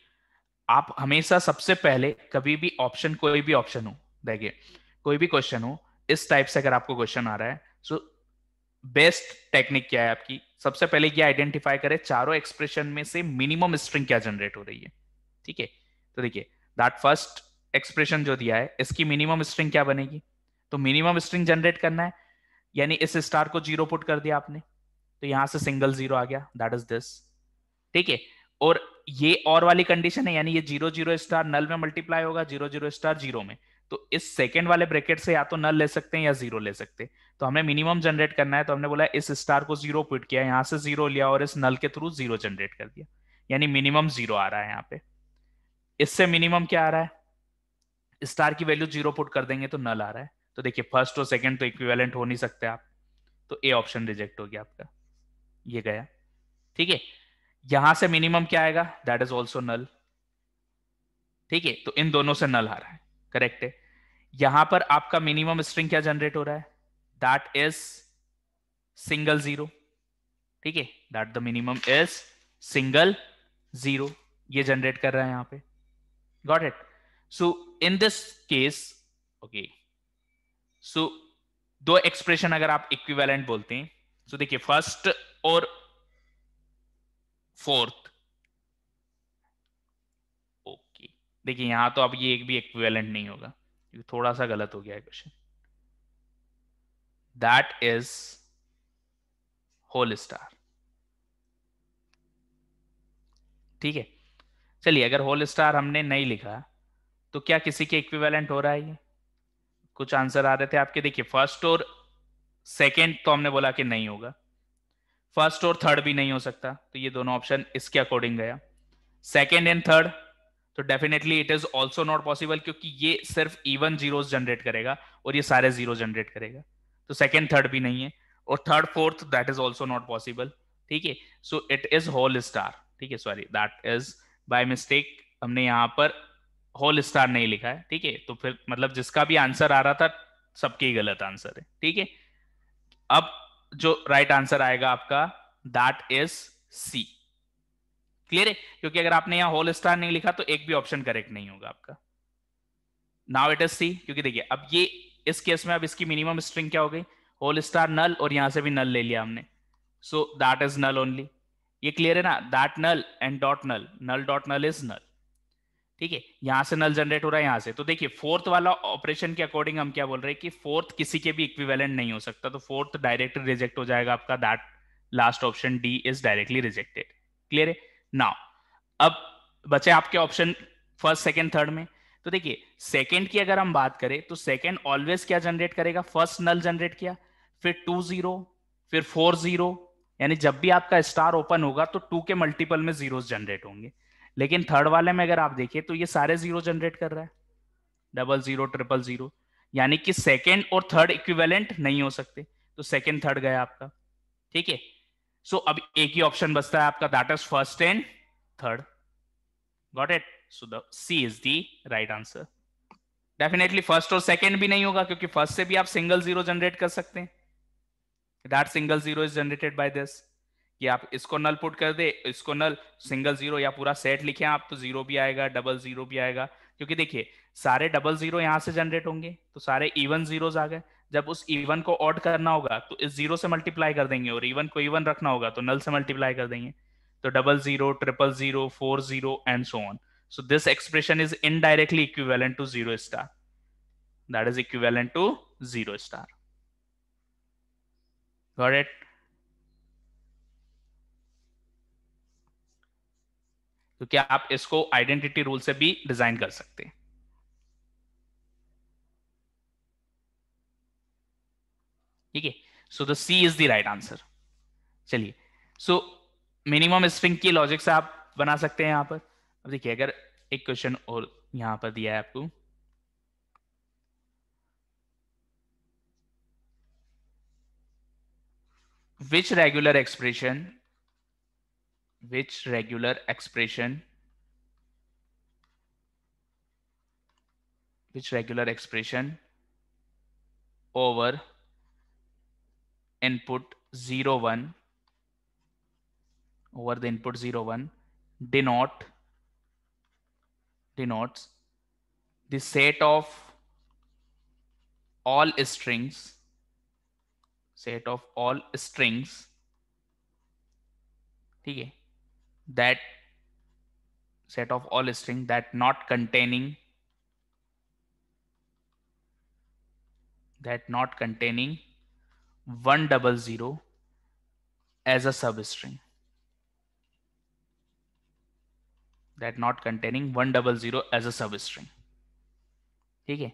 आप हमेशा सबसे पहले कभी भी ऑप्शन कोई भी ऑप्शन हो देखिए कोई भी क्वेश्चन हो इस टाइप से अगर आपको क्वेश्चन आ रहा है सो बेस्ट टेक्निक क्या है आपकी सबसे पहले क्या आइडेंटिफाई करें चारों एक्सप्रेशन में से मिनिमम स्ट्रिंग क्या जनरेट हो रही है ठीक है तो देखिए दैट फर्स्ट एक्सप्रेशन जो दिया है इसकी मिनिमम स्ट्रिंग क्या बनेगी तो मिनिमम स्ट्रिंग जनरेट करना है यानी इस स्टार को जीरो पुट कर दिया आपने तो यहां से सिंगल जीरो आ गया दैट इज दिस ठीक है और ये और वाली कंडीशन है यानी ये जीरो जीरो स्टार नल में मल्टीप्लाई होगा जीरो जीरो स्टार जीरो में तो इस सेकेंड वाले ब्रैकेट से या तो नल ले सकते हैं या जीरो ले सकते हैं तो हमें मिनिमम जनरेट करना है तो हमने बोला इस स्टार को जीरो पुट किया यहाँ से जीरो लिया और इस नल के थ्रू जीरो जनरेट कर दिया यानी मिनिमम जीरो आ रहा है यहाँ पे इससे मिनिमम क्या आ रहा है स्टार की वैल्यू जीरो पुट कर देंगे तो नल आ रहा है तो देखिए फर्स्ट और सेकंड तो इक्विवेलेंट हो नहीं सकते आप तो ए ऑप्शन रिजेक्ट हो गया आपका ये गया ठीक है यहां से मिनिमम क्या आएगा दैट इज ऑल्सो नल ठीक है तो इन दोनों से नल आ रहा है करेक्ट है यहां पर आपका मिनिमम स्ट्रिंग क्या जनरेट हो रहा है दैट इज सिंगल जीरो ठीक है that the minimum is single zero ये जनरेट कर रहा है यहां पे got it so in this case okay so दो एक्सप्रेशन अगर आप इक्विवेलेंट बोलते हैं सो देखिए फर्स्ट और फोर्थ ओके देखिए यहां तो अब ये एक भी इक्विवेलेंट नहीं होगा थोड़ा सा गलत हो गया है question that is whole star ठीक है चलिए अगर होल स्टार हमने नहीं लिखा तो क्या किसी के इक्विवेलेंट हो रहा है ये कुछ आंसर आ रहे थे आपके देखिए फर्स्ट और सेकेंड तो हमने बोला कि नहीं होगा फर्स्ट और थर्ड भी नहीं हो सकता तो ये दोनों ऑप्शन इसके अकॉर्डिंग गया सेकेंड एंड थर्ड तो definitely it is also not possible क्योंकि ये सिर्फ इवन जीरो जनरेट करेगा और ये सारे जीरो जनरेट करेगा तो सेकेंड थर्ड भी नहीं है और third fourth that is also not possible ठीक है so it is whole star ठीक है sorry that is by mistake हमने यहां पर होल स्टार नहीं लिखा है ठीक है तो फिर मतलब जिसका भी आंसर आ रहा था सबके ही गलत आंसर है ठीक है अब जो राइट right आंसर आएगा आपका दैट इज सी क्लियर है क्योंकि अगर आपने यहाँ होल स्टार नहीं लिखा तो एक भी ऑप्शन करेक्ट नहीं होगा आपका नाउ इट इज सी क्योंकि देखिए अब ये इस केस में अब इसकी मिनिमम स्ट्रिंग क्या हो गई होल स्टार नल और यहां से भी नल ले लिया हमने so that is null only ये क्लियर है ना that null and dot null null dot null is null ठीक है यहां से नल जनरेट हो रहा है यहां से तो देखिए फोर्थ वाला ऑपरेशन के अकॉर्डिंग हम क्या बोल रहे हैं कि फोर्थ किसी के भी इक्विवेलेंट नहीं हो सकता तो फोर्थ डायरेक्ट रिजेक्ट हो जाएगा आपका that last option D is directly rejected clear है नाउ अब बचे आपके ऑप्शन फर्स्ट सेकेंड थर्ड में तो देखिए सेकेंड की अगर हम बात करें तो सेकेंड ऑलवेज क्या जनरेट करेगा फर्स्ट नल जनरेट किया फिर टू जीरो फिर फोर जीरो यानी जब भी आपका स्टार ओपन होगा तो टू के मल्टीपल में जीरोस जनरेट होंगे लेकिन थर्ड वाले में अगर आप देखिए तो ये सारे जीरो जनरेट कर रहा है डबल जीरो ट्रिपल जीरो यानी कि सेकेंड और थर्ड इक्विवेलेंट नहीं हो सकते तो सेकेंड थर्ड गया आपका ठीक है सो अब एक ही ऑप्शन बचता है आपका that is first and third got it so the C is the right answer definitely first और सेकेंड भी नहीं होगा क्योंकि फर्स्ट से भी आप सिंगल जीरो जनरेट कर सकते हैं that single zero is generated by this कि आप इसको नल पुट कर दे इसको नल सिंगल जीरो या पूरा सेट लिखे आप तो जीरो भी आएगा डबल जीरो भी आएगा क्योंकि देखिए सारे डबल जीरो यहां से जनरेट होंगे तो सारे इवन जीरोस आ गए जब उस इवन को ऑड करना होगा तो इस जीरो से मल्टीप्लाई कर देंगे और इवन को इवन रखना होगा तो नल से मल्टीप्लाई कर देंगे तो double zero triple zero four zero and so on so this expression is indirectly equivalent to zero star that is equivalent to zero star got it क्योंकि आप इसको आइडेंटिटी रूल से भी डिजाइन कर सकते हैं ठीक है so the C is the right answer चलिए सो मिनिमम स्ट्रिंग की लॉजिक से आप बना सकते हैं यहां पर अब देखिए अगर एक क्वेश्चन और यहां पर दिया है आपको which regular expression which regular expression which regular expression over input 01 over the input 01 denote denotes the set of all strings set of all strings ठीक है that set of all string that not containing that not containing 100 as a substring that not containing 100 as a substring ठीक है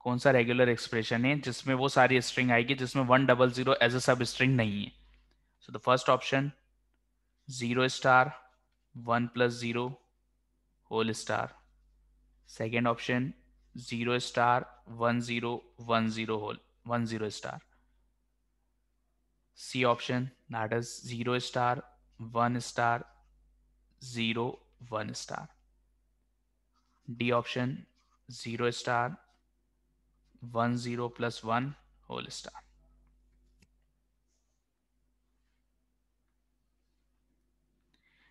कौन सा regular expression है जिसमें वो सारी स्ट्रिंग आएगी जिसमें 100 एज अ सब स्ट्रिंग नहीं है so the first option 0 star 1 plus 0 whole star. Second option 0 star 1 0 1 0 whole 1 0 star. C option that is 0 star 1 star 0 1 star. D option 0 star 1 0 plus 1 whole star.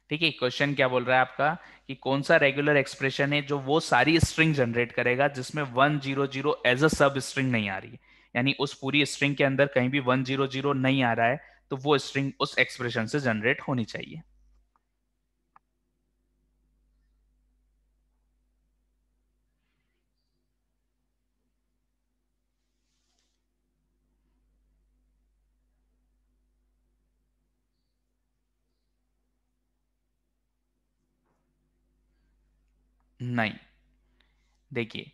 ठीक है question क्या बोल रहा है आपका कि कौन सा रेगुलर एक्सप्रेशन है जो वो सारी स्ट्रिंग जनरेट करेगा जिसमें one zero zero as a substring नहीं आ रही है यानी उस पूरी स्ट्रिंग के अंदर कहीं भी वन जीरो जीरो नहीं आ रहा है तो वो स्ट्रिंग उस एक्सप्रेशन से जनरेट होनी चाहिए देखिए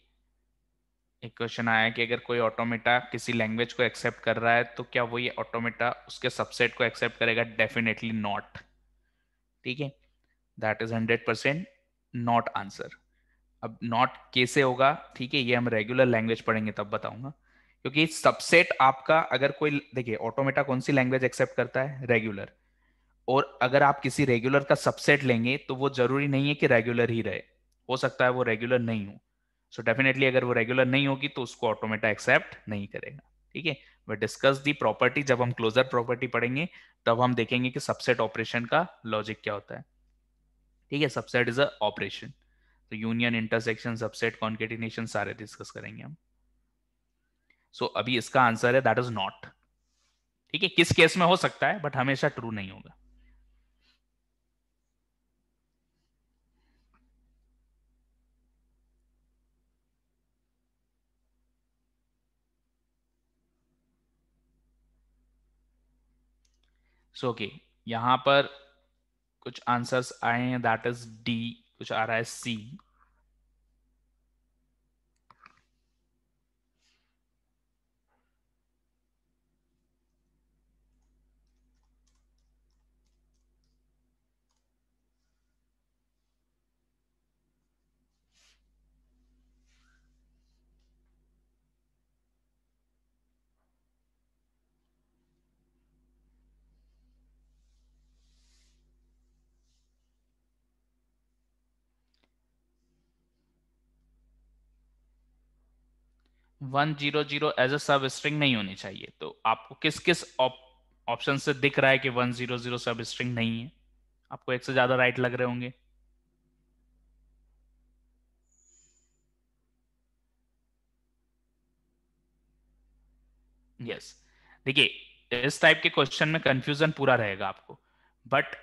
एक क्वेश्चन आया कि अगर कोई ऑटोमेटा किसी लैंग्वेज को एक्सेप्ट कर रहा है तो क्या वो ये ऑटोमेटा उसके सबसेट को एक्सेप्ट करेगा डेफिनेटली नॉट ठीक है that is hundred percent not answer अब नॉट कैसे होगा ठीक है ये हम रेगुलर लैंग्वेज पढ़ेंगे तब बताऊंगा क्योंकि सबसेट आपका अगर कोई देखिए ऑटोमेटा कौन सी लैंग्वेज एक्सेप्ट करता है रेगुलर और अगर आप किसी रेगुलर का सबसेट लेंगे तो वो जरूरी नहीं है कि रेगुलर ही रहे हो सकता है वो रेगुलर नहीं हो सो डेफिनेटली अगर वो रेगुलर नहीं होगी तो उसको ऑटोमेटा एक्सेप्ट नहीं करेगा ठीक है वे डिस्कस दी प्रॉपर्टी जब हम क्लोजर प्रॉपर्टी पढ़ेंगे तब हम देखेंगे कि सबसेट ऑपरेशन का लॉजिक क्या होता है ठीक है सबसेट इज अ ऑपरेशन तो यूनियन इंटरसेक्शन सबसेट कॉन्केटिनेशन सारे डिस्कस करेंगे हम सो so, अभी इसका आंसर है दैट इज नॉट ठीक है किस केस में हो सकता है बट हमेशा ट्रू नहीं होगा सो ओके यहां पर कुछ आंसर्स आए हैं दैट इज डी कुछ आ रहा है C one zero zero as a substring नहीं होनी चाहिए तो आपको किस किस ऑप्शन से दिख रहा है कि one zero zero substring नहीं है आपको एक से ज्यादा राइट लग रहे होंगे यस देखिए इस टाइप के क्वेश्चन में कंफ्यूजन पूरा रहेगा आपको बट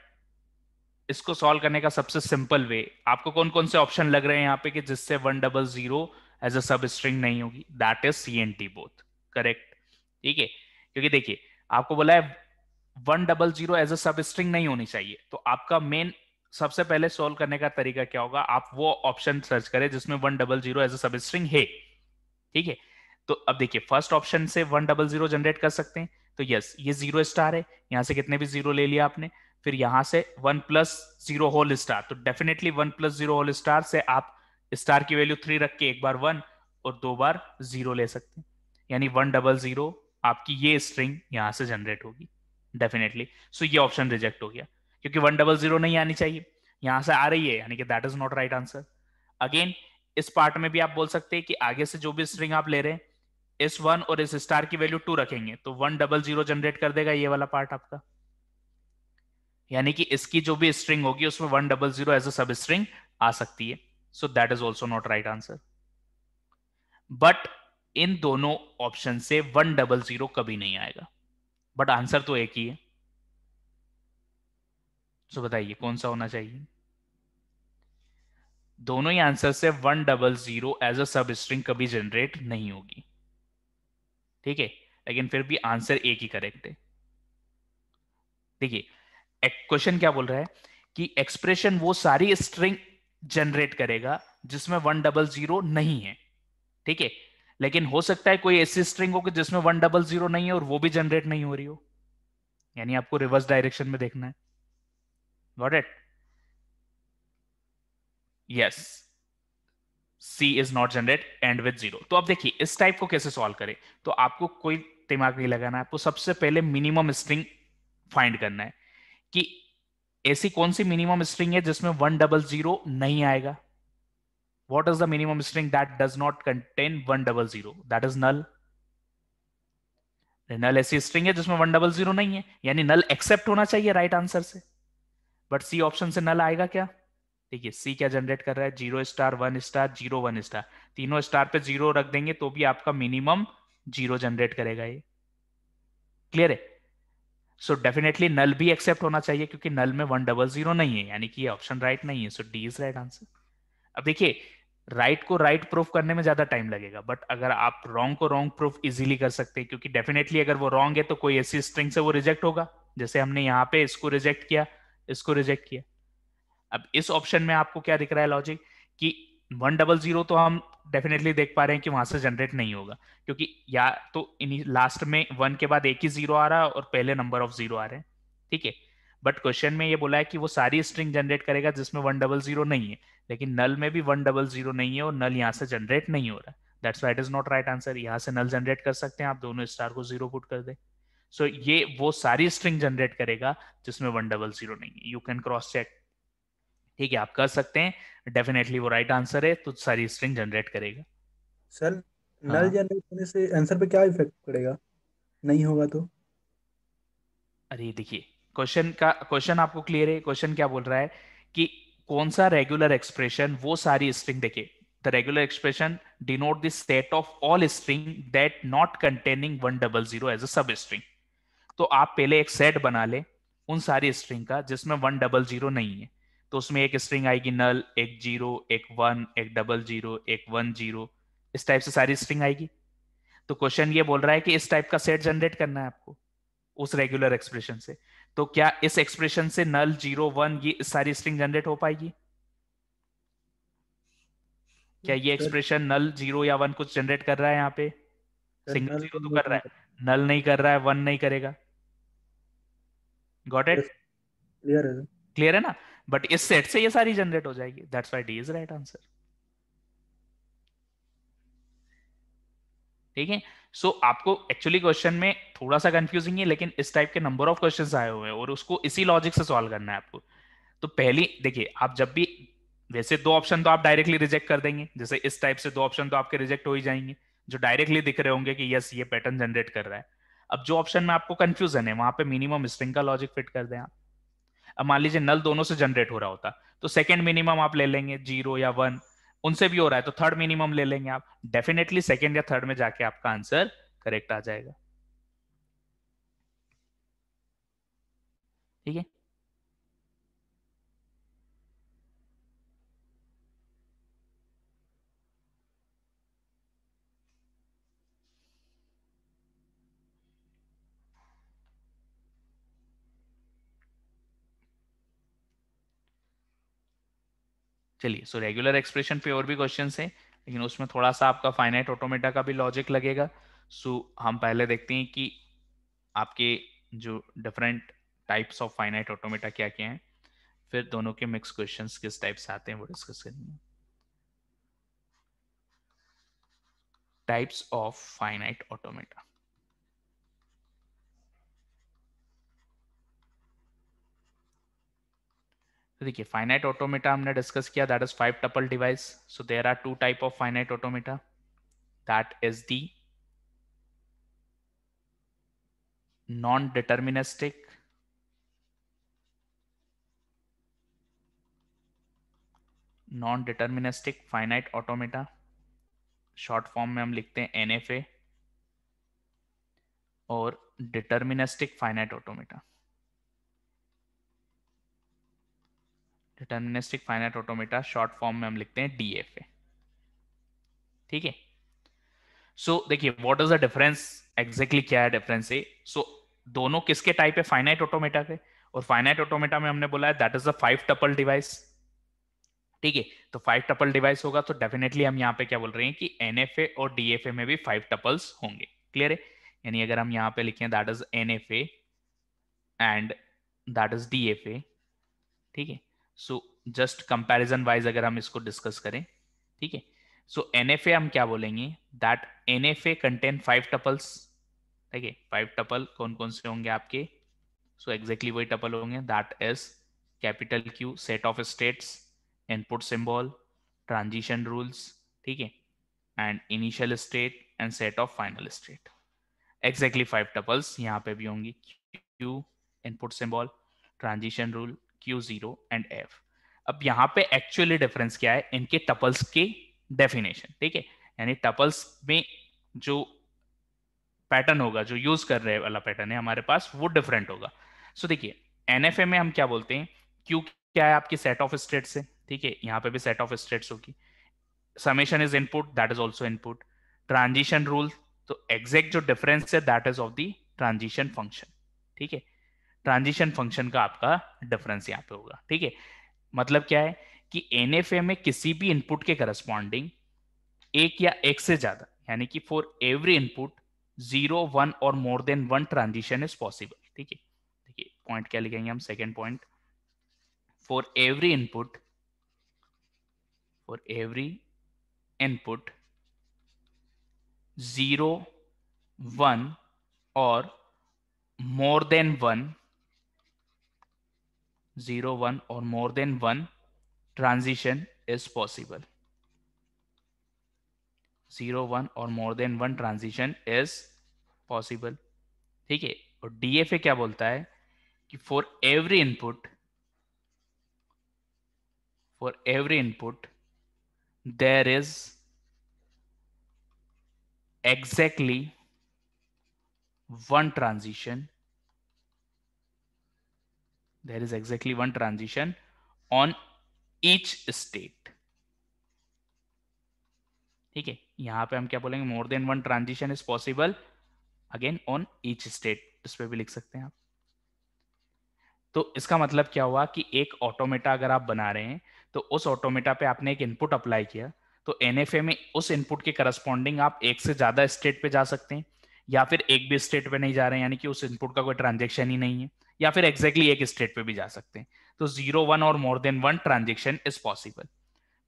इसको सॉल्व करने का सबसे सिंपल वे आपको कौन कौन से ऑप्शन लग रहे हैं यहाँ पे कि जिससे one double zero as a substring नहीं होगी that is C and T both correct ठीक है क्योंकि देखिए आपको बोला है one double zero as a substring नहीं होनी चाहिए तो आपका मेन सबसे पहले सोल्व करने का तरीका क्या होगा आप वो ऑप्शन सर्च करें जिसमें one double zero as a substring है ठीक है तो अब देखिए फर्स्ट ऑप्शन से वन डबल जीरो जनरेट कर सकते हैं तो यस ये जीरो स्टार है यहां से कितने भी जीरो ले लिया आपने फिर यहां से one plus zero whole star तो definitely one plus zero whole star से आप स्टार की वैल्यू थ्री रख के एक बार वन और दो बार जीरो ले सकते हैं यानी वन डबल जीरो आपकी ये स्ट्रिंग यहां से जनरेट होगी डेफिनेटली सो so ये ऑप्शन रिजेक्ट हो गया क्योंकि वन डबल जीरो नहीं आनी चाहिए यहां से आ रही है यानी कि that is not right answer again इस पार्ट में भी आप बोल सकते हैं कि आगे से जो भी स्ट्रिंग आप ले रहे हैं इस वन और इस स्टार की वैल्यू टू रखेंगे तो वन डबल जीरो जनरेट कर देगा ये वाला पार्ट आपका यानी कि इसकी जो भी स्ट्रिंग होगी उसमें one double zero as a substring आ सकती है So that is also not right answer. But इन दोनों ऑप्शन से वन डबल जीरो कभी नहीं आएगा बट आंसर तो एक ही है तो बताइए कौन सा होना चाहिए दोनों ही आंसर से one double zero as a substring कभी जनरेट नहीं होगी ठीक है लेकिन फिर भी आंसर एक ही करेक्ट है देखिए क्वेश्चन क्या बोल रहा है कि एक्सप्रेशन वो सारी स्ट्रिंग जनरेट करेगा जिसमें वन डबल जीरो नहीं है ठीक है लेकिन हो सकता है कोई ऐसी स्ट्रिंग हो कि जिसमें वन डबल जीरो नहीं है और वो भी जनरेट नहीं हो रही हो यानी आपको रिवर्स डायरेक्शन में देखना है what it yes C is not generate and with zero तो आप देखिए इस टाइप को कैसे सॉल्व करें तो आपको कोई दिमाग नहीं लगाना है आपको सबसे पहले मिनिमम स्ट्रिंग फाइंड करना है कि ऐसी कौन सी मिनिमम स्ट्रिंग है जिसमें वन डबल जीरो नहीं आएगा what is the minimum string that does not contain 100 that is null नल ऐसी स्ट्रिंग है जिसमें वन डबल जीरो नहीं है यानी नल एक्सेप्ट होना चाहिए राइट right आंसर से बट सी ऑप्शन से नल आएगा क्या देखिए सी क्या जनरेट कर रहा है zero star one star zero one star तीनों स्टार पे जीरो रख देंगे तो भी आपका मिनिमम जीरो जनरेट करेगा ये क्लियर है सो डेफिनेटली नल भी एक्सेप्ट होना चाहिए क्योंकि नल में वन डबल जीरो नहीं है यानी कि ये ऑप्शन राइट नहीं है so D is right answer अब देखिए राइट को राइट प्रूफ करने में ज्यादा टाइम लगेगा बट अगर आप रॉन्ग को रॉन्ग प्रूफ इजीली कर सकते हैं क्योंकि डेफिनेटली अगर वो रॉन्ग है तो कोई ऐसी स्ट्रिंग से वो रिजेक्ट होगा जैसे हमने यहाँ पे इसको रिजेक्ट किया इसको रिजेक्ट किया अब इस ऑप्शन में आपको क्या दिख रहा है लॉजिक कि वन डबल जीरो तो हम डेफिनेटली देख पा रहे हैं कि वहां से जनरेट नहीं होगा क्योंकि या तो इन लास्ट में वन के बाद एक ही जीरो आ रहा है और पहले नंबर ऑफ जीरो आ रहे हैं ठीक है बट क्वेश्चन में ये बोला है कि वो सारी स्ट्रिंग जनरेट करेगा जिसमें वन डबल जीरो नहीं है लेकिन नल में भी वन डबल जीरो नहीं है और नल यहाँ से जनरेट नहीं हो रहा that's why is not right answer यहाँ से नल जनरेट कर सकते हैं आप दोनों स्टार को जीरो पुट कर दे सो so, ये वो सारी स्ट्रिंग जनरेट करेगा जिसमें वन डबल जीरो नहीं है यू कैन क्रॉस चेक ठीक है आप कर सकते हैं डेफिनेटली वो राइट आंसर है तो सारी स्ट्रिंग जनरेट करेगा सर नल जनरेट होने से आंसर पे क्या इफेक्ट पड़ेगा नहीं होगा तो अरे देखिए क्वेश्चन का क्वेश्चन आपको क्लियर है क्वेश्चन क्या बोल रहा है कि कौन सा रेगुलर एक्सप्रेशन वो सारी स्ट्रिंग देखिए the regular expression denote the set of all string that not containing one double zero as a substring तो आप पहले एक सेट बना ले उन सारी स्ट्रिंग का जिसमें वन डबल जीरो नहीं है तो उसमें एक स्ट्रिंग आएगी नल एक जीरो एक वन एक डबल जीरो एक वन जीरो इस टाइप से सारी स्ट्रिंग आएगी तो क्वेश्चन ये बोल रहा है कि इस टाइप का सेट जनरेट करना है आपको उस रेगुलर एक्सप्रेशन से तो क्या इस एक्सप्रेशन से नल जीरो वन ये सारी स्ट्रिंग जनरेट हो पाएगी क्या ये एक्सप्रेशन नल जीरो या वन कुछ जनरेट कर रहा है यहाँ पे सिंगल जीरो तो कर रहा है नल नहीं कर रहा है वन नहीं करेगा गॉट इट क्लियर है क्लियर है ना बट इस सेट से ये सारी जनरेट हो जाएगी that's why D is right answer ठीक है सो आपको एक्चुअली क्वेश्चन में थोड़ा सा कंफ्यूजिंग है लेकिन इस टाइप के नंबर ऑफ क्वेश्चन आए हुए हैं और उसको इसी लॉजिक से सॉल्व करना है आपको तो पहली देखिए आप जब भी वैसे दो ऑप्शन तो आप डायरेक्टली रिजेक्ट कर देंगे जैसे इस टाइप से दो ऑप्शन तो आपके रिजेक्ट हो ही जाएंगे जो डायरेक्टली दिख रहे होंगे कि यस ये पैटर्न जनरेट कर रहा है अब जो ऑप्शन में आपको कंफ्यूजन है वहां पे मिनिमम स्ट्रिंग का लॉजिक फिट कर दें आप अब मान लीजिए नल दोनों से जनरेट हो रहा होता तो सेकेंड मिनिमम आप ले लेंगे जीरो या वन उनसे भी हो रहा है तो थर्ड मिनिमम ले लेंगे आप डेफिनेटली सेकेंड या थर्ड में जाके आपका आंसर करेक्ट आ जाएगा ठीक है चलिए सो रेगुलर एक्सप्रेशन पे और भी क्वेश्चन है लेकिन उसमें थोड़ा सा आपका फाइनाइट ऑटोमेटा का भी लॉजिक लगेगा सो so, हम पहले देखते हैं कि आपके जो different types of finite automata क्या क्या हैं फिर दोनों के मिक्स क्वेश्चन किस टाइप से आते हैं वो डिस्कस करेंगे टाइप्स ऑफ फाइनाइट ऑटोमेटा तो देखिए फाइनाइट ऑटोमेटा हमने डिस्कस किया that is five tuple device so there are two type of finite automata that is the non deterministic non deterministic finite automata short form में हम लिखते हैं NFA और deterministic finite automata deterministic finite automata short form में हम लिखते हैं DFA ठीक है सो देखिए what is the difference exactly क्या है डिफरेंस ए सो दोनों किसके टाइप है फाइनाइट ऑटोमेटा के और फाइनाइट ऑटोमेटा में हमने बोला है that is a five tuple device ठीक है तो फाइव टपल डिवाइस होगा तो डेफिनेटली हम यहाँ पे क्या बोल रहे हैं कि एनएफए और डीएफए में भी फाइव टपल्स होंगे क्लियर है यानी अगर हम यहाँ पे लिखे that is NFA and that is DFA ठीक है सो जस्ट कंपैरिजन वाइज अगर हम इसको डिस्कस करें ठीक है सो एन हम क्या बोलेंगे that N F A contain five tuples ठीक है फाइव टपल कौन कौन से होंगे आपके सो एग्जैक्टली वही टपल होंगे that is capital Q set of states input symbol transition rules ठीक है and initial state and set of final state exactly five tuples यहाँ पे भी होंगी Q input symbol transition rule Q zero and अब यहाँ पे एक्चुअली डिफरेंस क्या है इनके टपल्स के डेफिनेशन ठीक है यानी टपल्स में जो पैटर्न होगा जो यूज कर रहे वाला पैटर्न है हमारे पास वो डिफरेंट होगा सो देखिए एनएफए में हम क्या बोलते हैं क्यू क्या है आपके सेट ऑफ स्टेट्स है ठीक है यहाँ पे भी सेट ऑफ स्टेट्स होगी summation is input that is also input transition rule तो एग्जैक्ट जो डिफरेंस है that is of the transition function ठीक है ट्रांजिशन फंक्शन का आपका डिफरेंस यहाँ पे होगा ठीक है मतलब क्या है कि एन में किसी भी इनपुट के करस्पॉन्डिंग एक या एक से ज्यादा यानी कि for every input zero one और more than one transition is possible ठीक है देखिए पॉइंट क्या लिखेंगे हम second point for every input for every input zero one और more than one zero, one, or more than one transition is possible. Zero, one, or more than one transition is possible. ठीक है और DFA क्या बोलता है कि for every input for every input there is exactly one transition there is exactly one transition on each state ठीक है यहां पे हम क्या बोलेंगे more than one transition is possible again on each state इस पर भी लिख सकते हैं आप तो इसका मतलब क्या हुआ कि एक ऑटोमेटा अगर आप बना रहे हैं तो उस ऑटोमेटा पे आपने एक इनपुट अप्लाई किया तो एनएफए में उस इनपुट के करस्पॉन्डिंग आप एक से ज्यादा स्टेट पे जा सकते हैं या फिर एक भी स्टेट पे नहीं जा रहे हैं यानी कि उस इनपुट का कोई ट्रांजेक्शन ही नहीं है या फिर एग्जैक्टली exactly एक स्टेट पे भी जा सकते हैं तो जीरो वन और more than one transaction is possible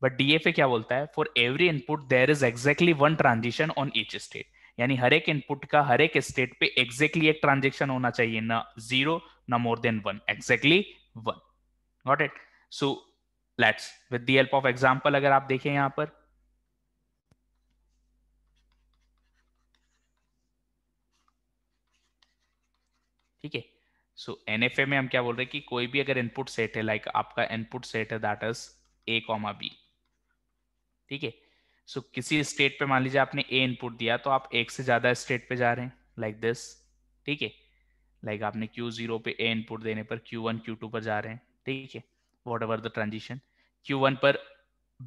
but DFA क्या बोलता है for every input there is exactly one transaction on each state यानी हर एक इनपुट का हर एक स्टेट पे एग्जैक्टली एक ट्रांजेक्शन होना चाहिए ना जीरो ना more than one exactly one got it so let's with the help of example अगर आप देखें यहां पर ठीक है सो एन एफ ए में हम क्या बोल रहे हैं कि कोई भी अगर इनपुट सेट है लाइक like आपका इनपुट सेट है that is a comma b ठीक है सो किसी स्टेट पे मान लीजिए आपने ए इनपुट दिया तो आप एक से ज्यादा स्टेट पे जा रहे हैं लाइक दिस ठीक है लाइक आपने क्यू जीरो पे ए इनपुट देने पर क्यू वन क्यू टू पर जा रहे हैं ठीक है whatever the transition q one पर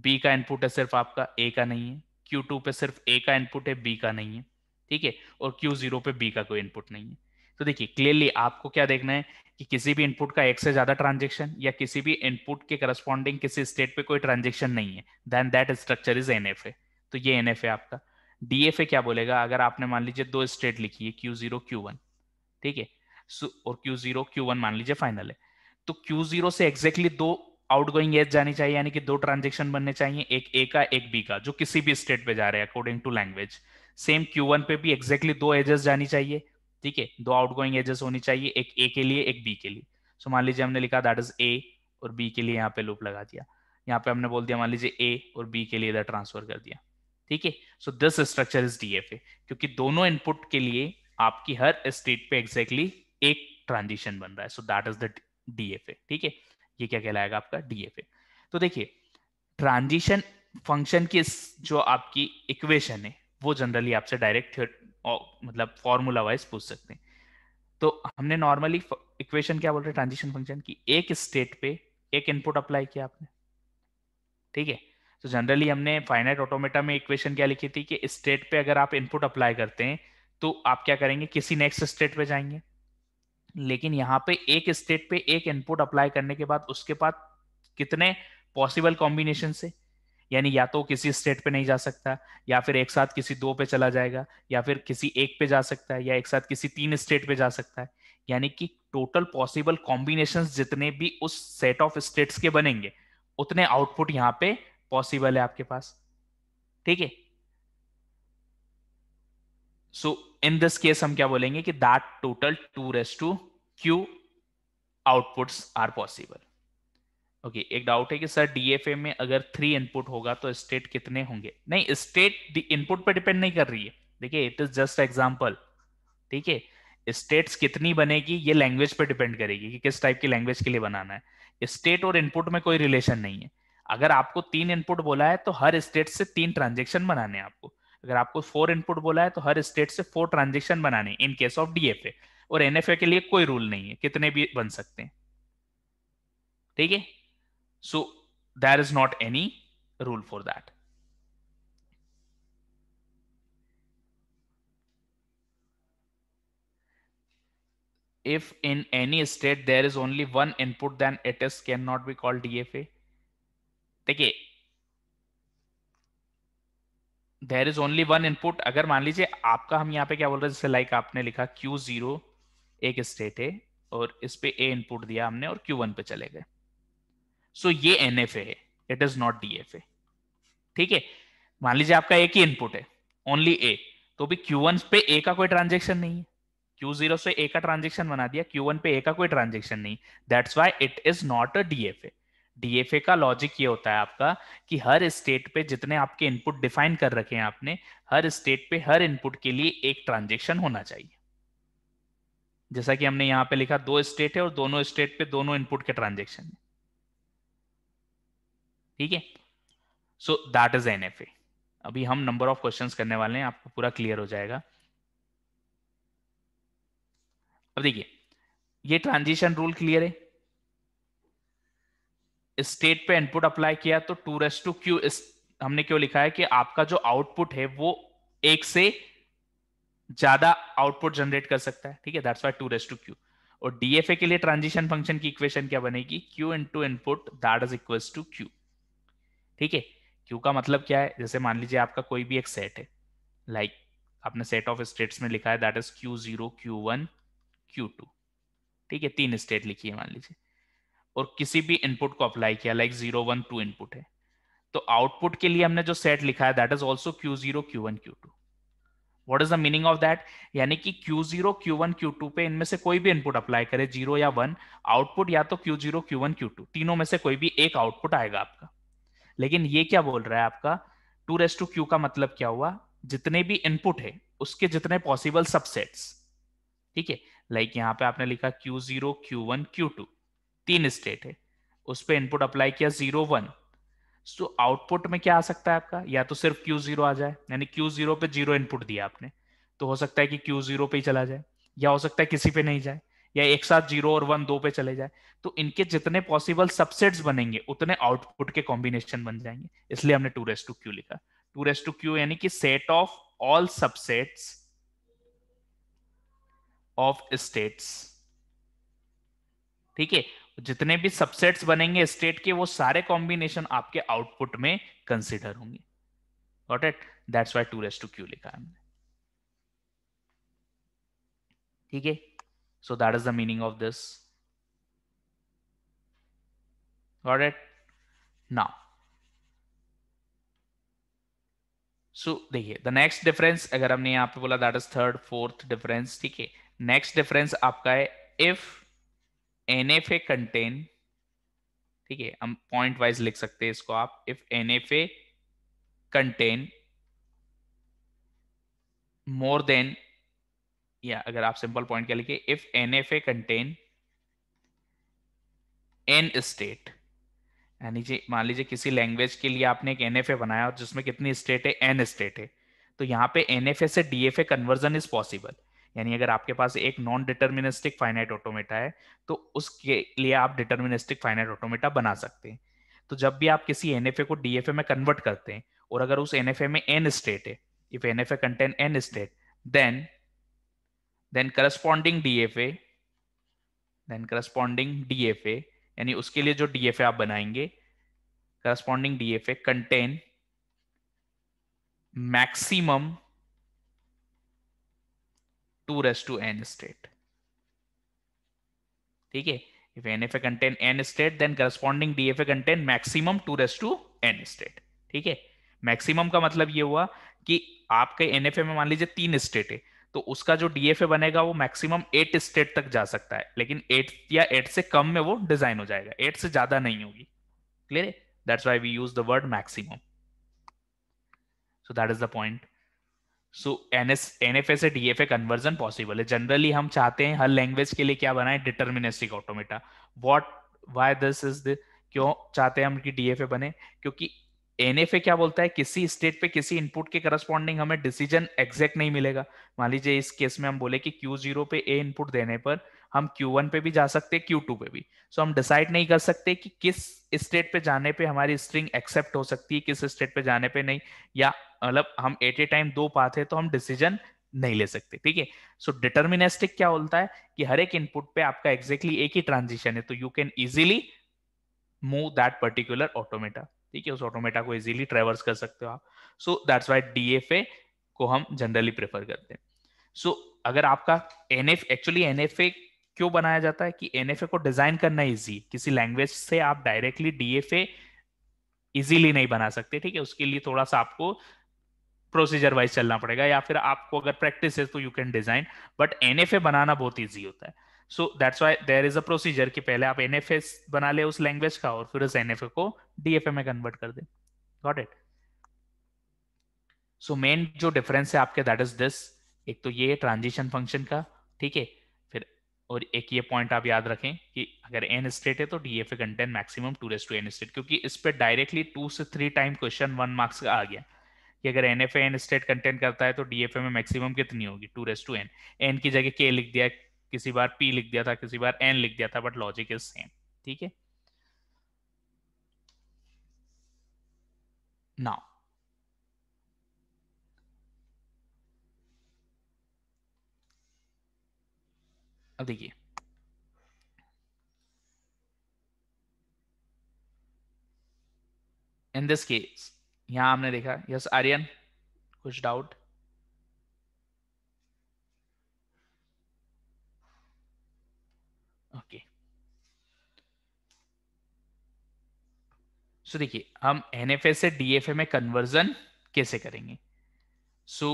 बी का इनपुट है सिर्फ आपका ए का नहीं है क्यू टू पे सिर्फ ए का इनपुट है बी का नहीं है ठीक है और क्यू जीरो पे बी का कोई इनपुट नहीं है तो देखिए क्लियरली आपको क्या देखना है कि किसी भी इनपुट का एक से ज्यादा ट्रांजेक्शन या किसी भी इनपुट के करस्पॉन्डिंग किसी स्टेट पे कोई ट्रांजेक्शन नहीं है then that structure is N तो ये एन आपका डीएफए क्या बोलेगा अगर आपने मान लीजिए दो स्टेट लिखी है क्यू जीरो क्यू वन ठीक है और क्यू जीरो क्यू वन मान लीजिए फाइनल है तो क्यू जीरो से एक्जेक्टली दो आउट गोइंग एज जानी चाहिए यानी कि दो ट्रांजेक्शन बनने चाहिए एक ए का एक बी का जो किसी भी स्टेट पे जा रहे हैं according to language same q one पे भी एक्जेक्टली exactly दो एजेस जानी चाहिए ठीक है दो आउट गोइंग एजेस होनी चाहिए एक ए के लिए एक बी के लिए सो मान लीजिए हमने लिखा दैट इज ए और बी के लिए यहाँ पे लूप लगा दिया यहाँ पे हमने बोल दिया मान लीजिए ए और बी के लिए इधर ट्रांसफर कर दिया ठीक है so this structure is DFA क्योंकि दोनों इनपुट के लिए आपकी हर स्टेट पे एग्जैक्टली exactly एक ट्रांजिशन बन रहा है so that is the DFA ठीक है ये क्या कहलाएगा आपका डीएफए तो देखिए ट्रांजिशन फंक्शन की जो आपकी इक्वेशन है वो जनरली आपसे डायरेक्ट मतलब फॉर्मूला वाइज पूछ सकते हैं तो हमने नॉर्मली इक्वेशन क्या बोल रहे ट्रांजिशन फंक्शन की एक स्टेट पे एक इनपुट अप्लाई किया आपने ठीक है तो जनरली हमने फाइनाइट ऑटोमेटा में इक्वेशन क्या लिखी थी कि स्टेट पे अगर आप इनपुट अप्लाई करते हैं तो आप क्या करेंगे किसी नेक्स्ट स्टेट पे जाएंगे लेकिन यहाँ पे एक स्टेट पे एक इनपुट अप्लाई करने के बाद उसके बाद कितने पॉसिबल कॉम्बिनेशन से यानी या तो किसी स्टेट पे नहीं जा सकता या फिर एक साथ किसी दो पे चला जाएगा या फिर किसी एक पे जा सकता है या एक साथ किसी तीन स्टेट पे जा सकता है यानी कि टोटल पॉसिबल कॉम्बिनेशन जितने भी उस सेट ऑफ स्टेट्स के बनेंगे उतने आउटपुट यहाँ पे पॉसिबल है आपके पास ठीक है सो इन दिस केस हम क्या बोलेंगे कि that total two raise to q outputs are possible okay okay, एक डाउट है कि सर डीएफए में अगर थ्री इनपुट होगा तो स्टेट कितने होंगे नहीं स्टेट इनपुट पर डिपेंड नहीं कर रही है देखिए इट इज जस्ट एग्जाम्पल ठीक है स्टेट्स कितनी बनेगी ये लैंग्वेज पर डिपेंड करेगी कि किस टाइप की लैंग्वेज के लिए बनाना है स्टेट और इनपुट में कोई रिलेशन नहीं है अगर आपको तीन इनपुट बोला है तो हर स्टेट से तीन ट्रांजेक्शन बनाने आपको अगर आपको फोर इनपुट बोला है तो हर स्टेट से फोर ट्रांजेक्शन बनाने इन केस ऑफ डीएफए और एनएफए के लिए कोई रूल नहीं है कितने भी बन सकते हैं ठीक है So there is not any rule for that. If in any state there is only one input, then it is cannot be called DFA. देखिए there is only one input अगर मान लीजिए आपका हम यहाँ पे क्या बोल रहे हैं जैसे लाइक आपने लिखा Q0 एक स्टेट है और इस पे A इनपुट दिया हमने और Q1 पे चले गए सो ये एन है इट इज नॉट डी ठीक है मान लीजिए आपका एक ही इनपुट है ओनली ए तो भी वन पे ए का कोई ट्रांजेक्शन नहीं है क्यू जीरो से ए का ट्रांजेक्शन बना दिया क्यू वन पे ए का कोई ट्रांजेक्शन नहीं that's why it is not a DFA DFA का लॉजिक ये होता है आपका कि हर स्टेट पे जितने आपके इनपुट डिफाइन कर रखे हैं आपने हर स्टेट पे हर इनपुट के लिए एक ट्रांजेक्शन होना चाहिए जैसा कि हमने यहाँ पे लिखा दो स्टेट है और दोनों स्टेट पे दोनों इनपुट के ट्रांजेक्शन है ठीक है सो दैट इज एन अभी हम नंबर ऑफ क्वेश्चंस करने वाले हैं आपको पूरा क्लियर हो जाएगा अब देखिए ये ट्रांजिशन रूल क्लियर है स्टेट पे इनपुट अप्लाई किया तो टू रेस टू क्यू हमने क्यों लिखा है कि आपका जो आउटपुट है वो एक से ज्यादा आउटपुट जनरेट कर सकता है ठीक है that's why two raise to q और डीएफए के लिए ट्रांजिशन फंक्शन की इक्वेशन क्या बनेगी q two input that is equal to q ठीक है क्यू का मतलब क्या है जैसे मान लीजिए आपका कोई भी एक सेट है लाइक like, आपने सेट ऑफ स्टेट्स में लिखा है that is Q zero Q one q two ठीक है तीन स्टेट लिखी है मान लीजिए और किसी भी इनपुट को अप्लाई किया like zero one two input है तो आउटपुट के लिए हमने जो सेट लिखा है that is also q zero Q one q two what is the meaning of that यानी कि Q zero Q one q two पे इनमें से कोई भी इनपुट अप्लाई करे जीरो या वन आउटपुट या तो Q zero Q one q two तीनों में से कोई भी एक आउटपुट आएगा आपका लेकिन ये क्या बोल रहा है आपका टू रेस टू क्यू का मतलब क्या हुआ जितने भी इनपुट है उसके जितने पॉसिबल सबसेट्स ठीक है लाइक यहाँ पे आपने लिखा q zero Q one q two तीन स्टेट है उस पर इनपुट अप्लाई किया जीरो वन तो आउटपुट में क्या आ सकता है आपका या तो सिर्फ क्यू जीरो आ जाए यानी क्यू जीरो पे जीरो इनपुट दिया आपने तो हो सकता है कि क्यू जीरो पे ही चला जाए या हो सकता है किसी पे नहीं जाए या एक साथ जीरो और वन दो पे चले जाए तो इनके जितने पॉसिबल सबसेट्स बनेंगे उतने आउटपुट के कॉम्बिनेशन बन जाएंगे इसलिए हमने टू रेस टू क्यू लिखा टू रेस टू क्यू यानी कि set of all subsets of states ठीक है जितने भी सबसेट्स बनेंगे स्टेट के वो सारे कॉम्बिनेशन आपके आउटपुट में कंसिडर होंगे what at that's why two raise to q लिखा हमने ठीक है So that is the meaning of this. Got it? Now. सो देखिए द नेक्स्ट डिफरेंस अगर हमने यहाँ पे बोला that is third fourth difference ठीक है नेक्स्ट डिफरेंस आपका है if N F A contain ठीक है हम पॉइंट वाइज लिख सकते हैं इसको आप if N F A contain more than या अगर आप सिंपल पॉइंट क्या लिखिए if N F A contain n state यानी जी मान लीजिए किसी लैंग्वेज के लिए आपने एक एन एफ ए बनाया और जिसमें कितनी स्टेट है एन स्टेट है तो यहाँ पे एन एफ ए से D F A conversion is possible यानी अगर आपके पास एक नॉन डिटर्मिनिस्टिक फाइनाइट ऑटोमेटा है तो उसके लिए आप डिटर्मिनिस्टिक फाइनाइट ऑटोमेटा बना सकते हैं तो जब भी आप किसी एन एफ ए को डी एफ ए में कन्वर्ट करते हैं और अगर उस एन एफ ए में एन स्टेट है if N F A contain n state then then corresponding DFA then corresponding DFA यानी उसके लिए जो डीएफए आप बनाएंगे corresponding DFA contain maximum two raise to n state ठीक है if nfa contain n state then corresponding dfa contain maximum 2 raise to n state ठीक है मैक्सिमम का मतलब ये हुआ कि आपके एनएफए में मान लीजिए तीन स्टेट है तो उसका जो डीएफए बनेगा वो मैक्सिमम एट स्टेट तक जा सकता है लेकिन एट या एट से कम में वो डिजाइन हो जाएगा एट से ज्यादा नहीं होगी clear that's why we use the word maximum so that is the point so n s N F A से डी एफ ए कन्वर्जन पॉसिबल है जनरली हम चाहते हैं हर लैंग्वेज के लिए क्या बनाए deterministic automata what why this is the क्यों चाहते हैं हम कि डी एफ ए बने क्योंकि एनएफए क्या बोलता है किसी स्टेट पे किसी इनपुट के करस्पॉन्डिंग हमें डिसीजन एग्जैक्ट नहीं मिलेगा मान लीजिए इस केस में हम बोले कि क्यू जीरो पे ए इनपुट देने पर हम क्यू वन पे भी जा सकते हैं टू पे भी सो so, हम डिसाइड नहीं कर सकते कि किस स्टेट पे जाने पे हमारी स्ट्रिंग एक्सेप्ट हो सकती है किस स्टेट पे जाने पे नहीं या मतलब हम एट ए टाइम दो पाथ है तो हम डिसीजन नहीं ले सकते ठीक है सो डिटर्मिनेस्टिक क्या बोलता है कि हर एक इनपुट पे आपका एक्जेक्टली exactly एक ही ट्रांजिशन है तो you can easily move that particular automata ठीक है उस ऑटोमेटा को इजीली ट्रेवर्स कर सकते हो आप सो दैट्स वाई डी को हम जनरली प्रेफर करते हैं सो so, अगर आपका N F actually N F A क्यों बनाया जाता है कि एन एफ ए को डिजाइन करना इजी किसी लैंग्वेज से आप directly D F A easily नहीं बना सकते ठीक है उसके लिए थोड़ा सा आपको प्रोसीजर वाइज चलना पड़ेगा या फिर आपको अगर प्रैक्टिस है तो you can design but N F A बनाना बहुत ईजी होता है so that's why there is a procedure कि पहले आप एन बना ले उस लैंग्वेज का और फिर उस एन को डी में कन्वर्ट कर दे गॉट इट सो मेन जो डिफरेंस है आपके दैट इज दिस एक तो ये ट्रांजिशन फंक्शन का ठीक है फिर और एक ये पॉइंट आप याद रखें कि अगर एन स्टेट है तो D F A contain maximum two raise to n state क्योंकि इस पर डायरेक्टली टू से three time question one marks का आ गया कि अगर एन एफ एन स्टेट कंटेन करता है तो डी एफ ए में मैक्सिमम कितनी होगी two raise to n n की जगह के लिख दिया किसी बार पी लिख दिया था किसी बार एन लिख दिया था बट लॉजिक इज सेम ठीक है नाउ अब देखिए इन दिस केस यहां हमने देखा यस आर्यन कुछ डाउट सो देखिए हम एन से डी में कन्वर्जन कैसे करेंगे सो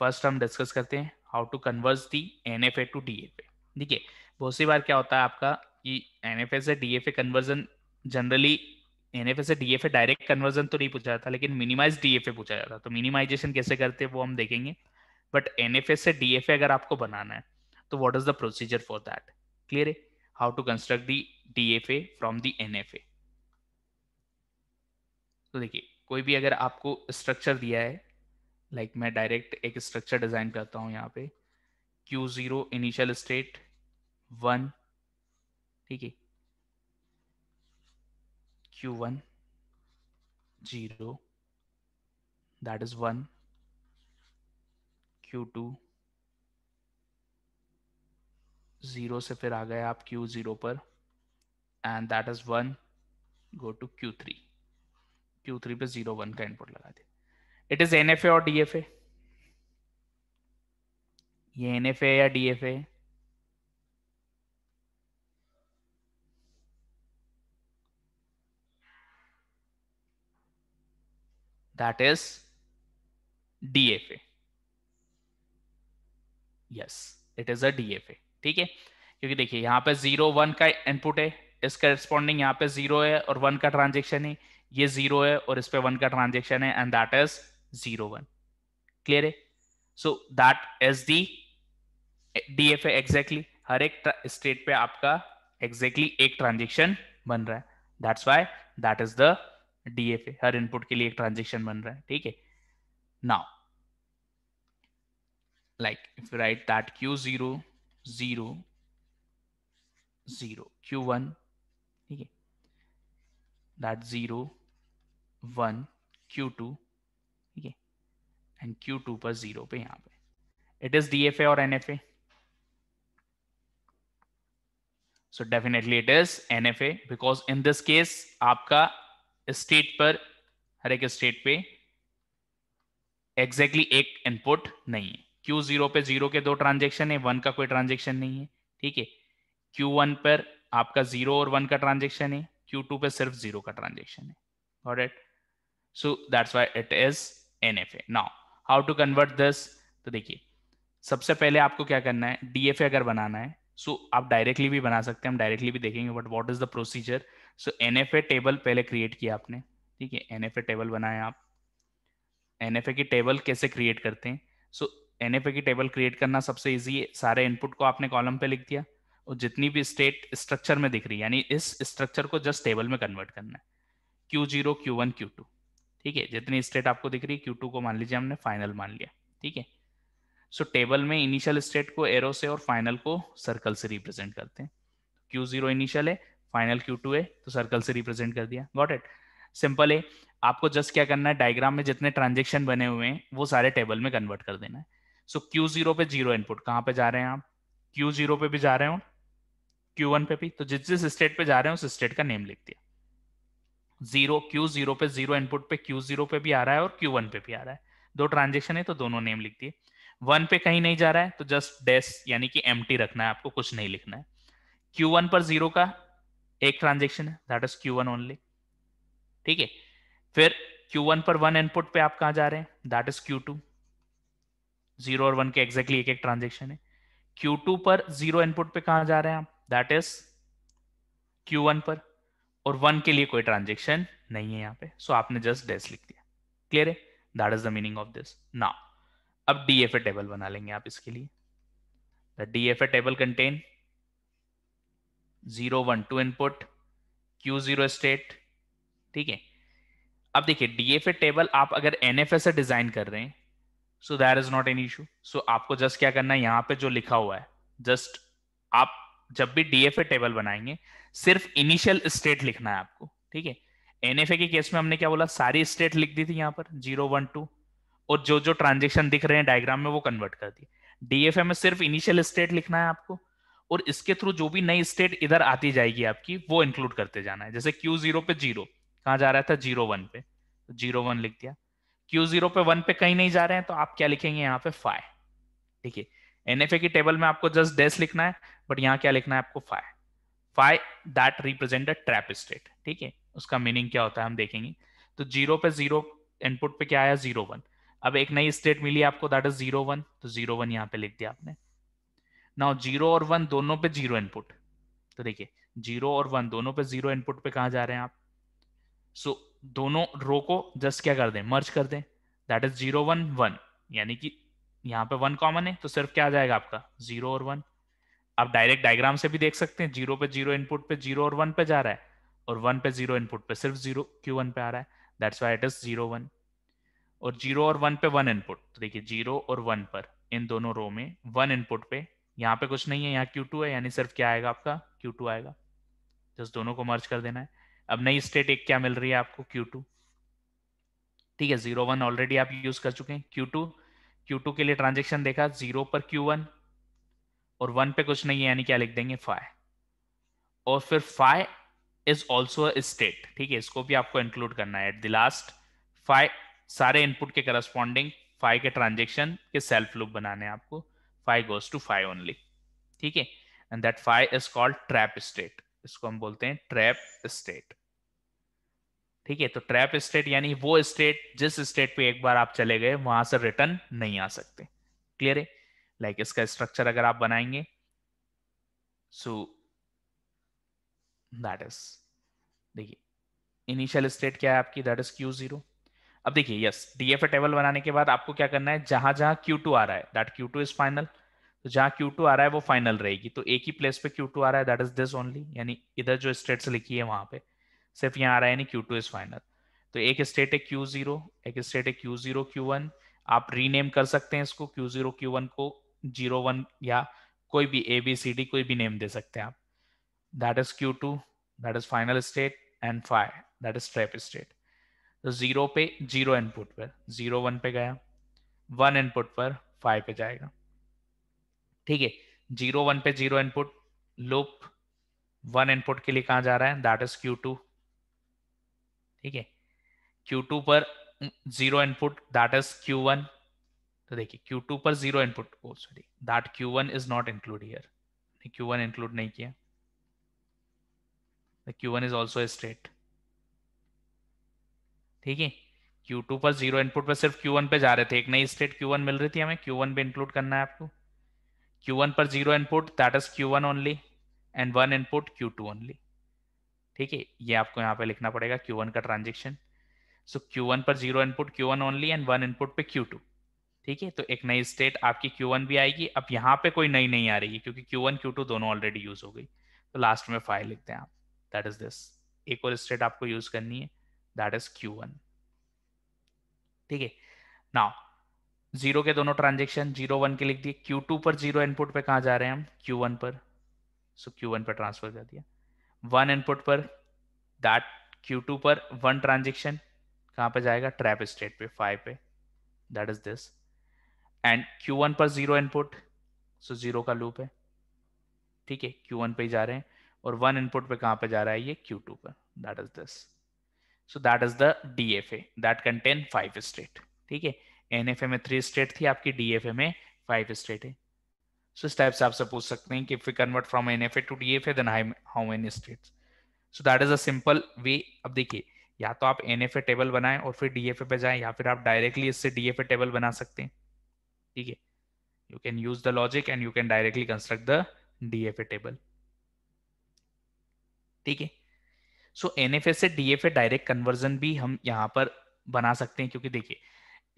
फर्स्ट हम डिस्कस करते हैं how to converge the N F A to D F A देखिए बहुत सी बार क्या होता है आपका कि एन एफ ए से D F A conversion generally N F A से D F A direct conversion तो नहीं पूछा जाता लेकिन मिनिमाइज डी एफ ए पूछा जाता तो मिनिमाइजेशन कैसे करते हैं वो हम देखेंगे बट एन एफ ए से डी एफ ए अगर आपको बनाना है तो what is the procedure for that clear है how to construct the D F A from the N F A तो देखिए कोई भी अगर आपको स्ट्रक्चर दिया है लाइक like मैं डायरेक्ट एक स्ट्रक्चर डिजाइन करता हूँ यहाँ पे q zero initial state one ठीक है q one zero that is one q two zero से फिर आ गए आप क्यू जीरो पर and that is one go to q three Q3 three पे जीरो वन का इनपुट लगा दिया it is N F A और DFA? ये NFA या D F A that is DFA. Yes, it is a DFA. ठीक है क्योंकि देखिए यहां पे जीरो वन का इनपुट है इसका रिस्पॉन्डिंग यहाँ पे जीरो है और वन का ट्रांजेक्शन है ये जीरो है और इस पे वन का ट्रांजेक्शन है and that is zero one clear है so that is the D F exactly हर एक स्टेट पे आपका एग्जैक्टली exactly एक ट्रांजेक्शन बन रहा है that's why that is the DFA हर इनपुट के लिए एक ट्रांजेक्शन बन रहा है ठीक है now like if you write that q zero zero zero Q one ठीक है that zero one q two ठीक है एंड क्यू टू पर जीरो पे यहां पे it is D F A और N F A so definitely it is N F A because in this case आपका स्टेट पर हर एक स्टेट पे एग्जैक्टली exactly एक इनपुट नहीं है क्यू जीरो पे जीरो के दो ट्रांजेक्शन है वन का कोई ट्रांजेक्शन नहीं है ठीक है क्यू वन पर आपका जीरो और वन का ट्रांजेक्शन है क्यू टू पे सिर्फ जीरो का ट्रांजेक्शन है और it So that's why it is NFA. Now, how to convert this? तो देखिए सबसे पहले आपको क्या करना है DFA अगर बनाना है सो so आप डायरेक्टली भी बना सकते हैं हम डायरेक्टली भी देखेंगे but what is the procedure so NFA table पहले क्रिएट किया आपने ठीक है एनएफए टेबल बनाए आप एनएफए की टेबल कैसे क्रिएट करते हैं सो एनएफए की टेबल क्रिएट करना सबसे इजी है सारे इनपुट को आपने कॉलम पे लिख दिया और जितनी भी स्टेट स्ट्रक्चर में दिख रही है यानी इस स्ट्रक्चर को जस्ट टेबल में कन्वर्ट करना है Q zero Q one q two ठीक है जितनी स्टेट आपको दिख रही है क्यू को मान लीजिए हमने फाइनल मान लिया ठीक है सो टेबल में इनिशियल स्टेट को एरो से और फाइनल को सर्कल से रिप्रेजेंट करते हैं क्यू जीरो इनिशियल है फाइनल क्यू टू है तो सर्कल से रिप्रेजेंट कर दिया गॉट इट सिंपल है आपको जस्ट क्या करना है डायग्राम में जितने ट्रांजेक्शन बने हुए हैं वो सारे टेबल में कन्वर्ट कर देना है सो क्यू जीरो पे जीरो इनपुट कहाँ पे जा रहे हैं आप क्यू जीरो पे भी जा रहे हो क्यू वन पे भी तो जिस जिस स्टेट पे जा रहे हैं उस स्टेट का नेम लिख दिया जीरो क्यू जीरो पे जीरो इनपुट पे क्यू जीरो पे भी आ रहा है और क्यू वन पे भी आ रहा है दो ट्रांजेक्शन है तो दोनों नेम लिख दिए वन पे कहीं नहीं जा रहा है तो जस्ट डेस यानी कि एम रखना है आपको कुछ नहीं लिखना है क्यू वन पर जीरो का एक ट्रांजेक्शन है that is Q one only ठीक है फिर क्यू वन पर वन इनपुट पे आप कहा जा रहे हैं that is Q two zero और वन के एग्जैक्टली exactly एक एक ट्रांजेक्शन है क्यू टू पर जीरो इनपुट पे कहा जा रहे हैं आप दैट इज क्यू वन पर और वन के लिए कोई ट्रांजेक्शन नहीं है यहाँ पे सो so आपने जस्ट डेस लिख दिया क्लियर है that is the meaning of this now अब डी एफ ए टेबल बना लेंगे आप इसके लिए the D F A table contain zero one two input Q zero state ठीक है अब देखिए डीएफए टेबल आप अगर एनएफए से डिजाइन कर रहे हैं so that is not an issue so आपको जस्ट क्या करना है यहाँ पे जो लिखा हुआ है जस्ट आप जब भी डीएफए टेबल बनाएंगे सिर्फ इनिशियल स्टेट लिखना है आपको ठीक है एनएफए के केस में हमने क्या बोला सारी स्टेट लिख दी थी यहाँ पर जीरो वन टू और जो जो ट्रांजेक्शन दिख रहे हैं डायग्राम में वो कन्वर्ट कर दिए डीएफए में सिर्फ इनिशियल स्टेट लिखना है आपको और इसके थ्रू जो भी नई स्टेट इधर आती जाएगी आपकी वो इंक्लूड करते जाना है जैसे क्यू जीरो पे जीरो कहाँ जा रहा था जीरो वन पे तो जीरो वन लिख दिया क्यू जीरो पे वन पे कहीं नहीं जा रहे हैं तो आप क्या लिखेंगे यहाँ पे फाइव ठीक है एनएफए की टेबल में आपको जस्ट डेस लिखना है बट यहाँ क्या लिखना है आपको five five that represent a trap state ठीक है उसका मीनिंग क्या होता है हम देखेंगे तो जीरो पे जीरो इनपुट पे क्या आया जीरो वन अब एक नई स्टेट मिली आपको दैट इज जीरो वन तो जीरो वन यहाँ पे लिख दिया आपने नाउ जीरो और वन दोनों पे जीरो इनपुट तो देखिए जीरो और वन दोनों पे जीरो इनपुट पे कहा जा रहे हैं आप सो so, दोनों रो को जस्ट क्या कर दें मर्ज कर दें that is zero one one यानी कि यहाँ पे वन कॉमन है तो सिर्फ क्या आ जाएगा आपका जीरो और वन आप डायरेक्ट डायग्राम से भी देख सकते हैं जीरो पे जीरो इनपुट पे जीरो और वन पे जा रहा है और वन पे जीरो इनपुट पे सिर्फ जीरो क्यू वन पे आ रहा है that's why it is zero one और जीरो और वन पे वन इनपुट तो देखिए जीरो और वन पर इन दोनों रो में वन इनपुट पे यहाँ पे कुछ नहीं है यहाँ क्यू है यानी सिर्फ क्या आएगा आपका क्यू आएगा जस्ट दोनों को मर्ज कर देना है अब नई स्टेट एक क्या मिल रही है आपको क्यू ठीक है जीरो वन ऑलरेडी आप यूज कर चुके हैं क्यू टू क्यू टू के लिए ट्रांजेक्शन देखा जीरो पर क्यू वन और वन पे कुछ नहीं है यानी क्या लिख देंगे फाइव और फिर फाइव इज ऑल्सो स्टेट ठीक है इसको भी आपको इंक्लूड करना है एट द लास्ट फाइव सारे इनपुट के करस्पॉन्डिंग फाइव के ट्रांजेक्शन के सेल्फ लूप बनाने हैं आपको five goes to five only ठीक है and that five is called trap state इसको हम बोलते हैं ट्रैप स्टेट ठीक है तो ट्रैप स्टेट यानी वो स्टेट जिस स्टेट पे एक बार आप चले गए वहां से रिटर्न नहीं आ सकते क्लियर है लाइक like इसका स्ट्रक्चर अगर आप बनाएंगे सो दैट इज देखिए इनिशियल स्टेट क्या है आपकी दैट इज क्यू जीरो अब देखिए यस डीएफए टेबल बनाने के बाद आपको क्या करना है जहां जहां क्यू टू आ रहा है that Q two is final तो जहां क्यू टू आ रहा है वो फाइनल रहेगी तो एक ही प्लेस पे क्यू टू आ रहा है दैट इज दिस ओनली यानी इधर जो स्टेट्स लिखी है वहां पे सिर्फ यहाँ आ रहा है यानी क्यू टू इज फाइनल तो एक स्टेट है क्यू जीरो एक स्टेट है क्यू जीरो क्यू वन आप रीनेम कर सकते हैं इसको क्यू जीरो क्यू वन को जीरो वन या कोई भी ए बी सी डी कोई भी नेम दे सकते हैं आप that is Q two that is final state and five that is trap state तो जीरो पे जीरो इनपुट पर जीरो वन पे गया वन इनपुट पर फाइव पे जाएगा ठीक है जीरो वन पे zero input loop one input के लिए कहा जा रहा है दैट इज क्यू टू ठीक है क्यू टू पर zero input that is Q one तो देखिए Q2 पर zero input oh sorry that Q1 is not include here Q1 include नहीं किया Q1 इज ऑल्सो स्ट्रेट ठीक है Q2 पर जीरो इनपुट पर सिर्फ Q1 पे जा रहे थे एक नई स्टेट Q1 मिल रही थी हमें Q1 भी इंक्लूड करना है आपको Q1 पर zero input that is Q1 only and one input Q2 only ठीक है ये आपको यहां पे लिखना पड़ेगा Q1 का ट्रांजेक्शन सो so, Q1 पर zero input Q1 only and one input पे Q2 ठीक है तो एक नई स्टेट आपकी Q1 भी आएगी अब यहाँ पे कोई नई नहीं आ रही है क्योंकि Q1 Q2 दोनों ऑलरेडी यूज हो गई तो लास्ट में फाइव लिखते हैं आप दैट इज दिस एक और स्टेट आपको यूज करनी है दैट इज Q1 ठीक है नाउ जीरो के दोनों ट्रांजेक्शन जीरो वन के लिख दिए Q2 पर जीरो इनपुट पे कहा जा रहे हैं हम Q1 पर सो so Q1 पर ट्रांसफर कर दिया वन इनपुट पर दैट Q2 पर वन ट्रांजेक्शन कहाँ पे जाएगा ट्रैप स्टेट पे फाइव पे that is this and Q1 पर जीरो इनपुट सो जीरो का लूप है ठीक है Q1 पे ही जा रहे हैं और वन इनपुट पे कहां पे जा रहा है ये Q2 पर that is this so that is the A that contain five state ठीक है एन एफ ए में थ्री स्टेट थी आपकी ए में फाइव स्टेट है सो इस टाइप से आपसे पूछ सकते हैं कि if you convert from A to F then how many state so that is अंपल वे अब देखिए या तो आप एन एफ ए टेबल बनाएं और फिर डीएफए पे जाएं या फिर आप डायरेक्टली इससे डीएफए टेबल बना सकते हैं ठीक है you can use the logic and you can directly construct the DFA table ठीक है सो एन एफ ए से D F A direct conversion भी हम यहाँ पर बना सकते हैं क्योंकि देखिए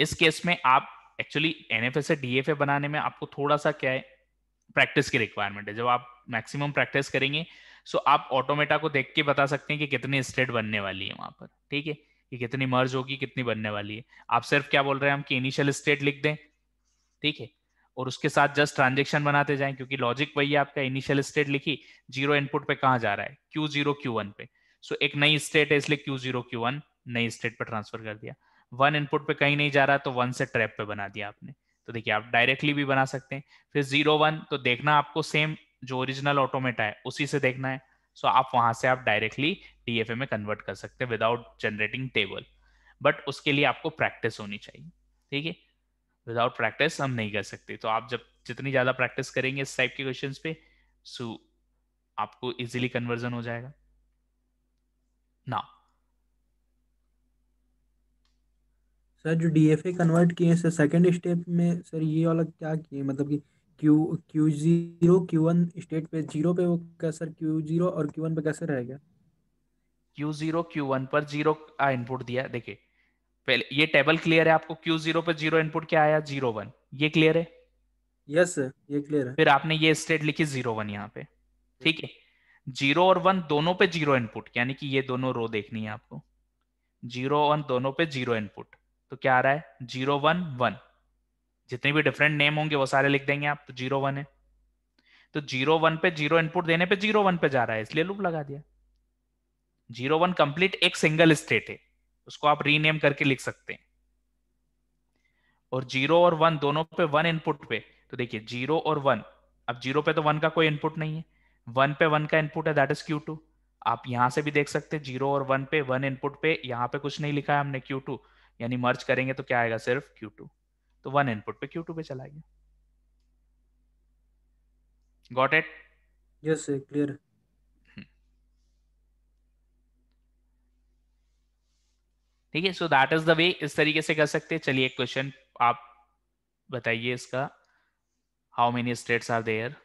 इस केस में आप एक्चुअली एन एफ से डी एफ ए बनाने में आपको थोड़ा सा क्या है प्रैक्टिस की रिक्वायरमेंट है जब आप मैक्सिमम प्रैक्टिस करेंगे सो आप ऑटोमेटा को देख के बता सकते हैं कि कितनी स्टेट बनने वाली है वहां पर ठीक है कि कितनी मर्ज होगी कितनी बनने वाली है आप सिर्फ क्या बोल रहे हैं हम कि इनिशियल स्टेट लिख दें ठीक है और उसके साथ जस्ट ट्रांजेक्शन बनाते जाएं क्योंकि लॉजिक वही है आपका इनिशियल स्टेट लिखी जीरो इनपुट पे कहा जा रहा है क्यू जीरो क्यू वन पे सो so, एक नई स्टेट है इसलिए क्यू जीरो क्यू वन नई स्टेट पे ट्रांसफर कर दिया वन इनपुट पे कहीं नहीं जा रहा तो वन से ट्रैप पे बना दिया आपने तो देखिए आप डायरेक्टली भी बना सकते हैं फिर जीरो वन तो देखना आपको सेम जो ओरिजिनल ऑटोमेटा है उसी से देखना है सो so, आप वहां से आप डायरेक्टली डीएफए में कन्वर्ट कर सकते हैं विदाउट जनरेटिंग टेबल बट उसके लिए आपको प्रैक्टिस होनी चाहिए ठीक है विदाउट प्रैक्टिस हम नहीं कर सकते तो आप जब जितनी ज़्यादा प्रैक्टिस करेंगे इस टाइप के क्वेश्चन पे सो आपको इजिली कन्वर्जन हो जाएगा ना सर जो डीएफए कन्वर्ट किए हैं सर सेकंड स्टेप में सर ये वाला क्या किए मतलब कि Q Q zero Q one state पे जीरो पे वो क्या सर क्यू जीरो और क्यू वन पे कैसे रहेगा क्यू जीरो क्यू वन पर जीरो का इनपुट दिया देखिए पहले ये टेबल क्लियर है आपको क्यू जीरो पे जीरो इनपुट क्या आया जीरो वन ये क्लियर है यस yes, ये क्लियर है फिर आपने ये स्टेट लिखी जीरो वन यहाँ पे ठीक है जीरो और वन दोनों पे जीरो इनपुट यानी कि ये दोनों रो देखनी है आपको जीरो वन दोनों पे जीरो इनपुट तो क्या आ रहा है जीरो वन वन जितने भी डिफरेंट नेम होंगे वो सारे लिख देंगे आप तो जीरो वन है तो जीरो वन पे जीरो इनपुट देने पे जीरो वन पे जा रहा है इसलिए लूप लगा दिया जीरो वन कंप्लीट एक सिंगल स्टेट है उसको आप रीनेम करके लिख सकते हैं और जीरो और वन दोनों पे वन इनपुट पे तो देखिए जीरो और वन अब जीरो पे तो वन का कोई इनपुट नहीं है वन पे वन का इनपुट है दैट इज क्यू टू आप यहां से भी देख सकते हैं जीरो और वन पे वन इनपुट पे यहाँ पे कुछ नहीं लिखा है हमने क्यू टू यानी मर्ज करेंगे तो क्या आएगा सिर्फ क्यू टू तो वन इनपुट पे क्यू टू पे चला गया गॉट इट यस क्लियर ठीक है so that is the way इस तरीके से कर सकते हैं चलिए क्वेश्चन आप बताइए इसका how many states are there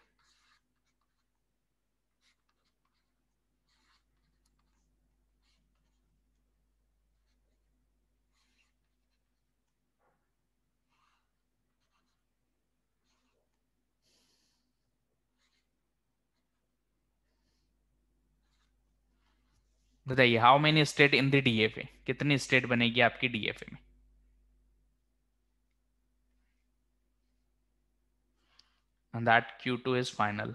बताइए how many state in the DFA कितनी स्टेट बनेगी आपकी डीएफए में that Q two is final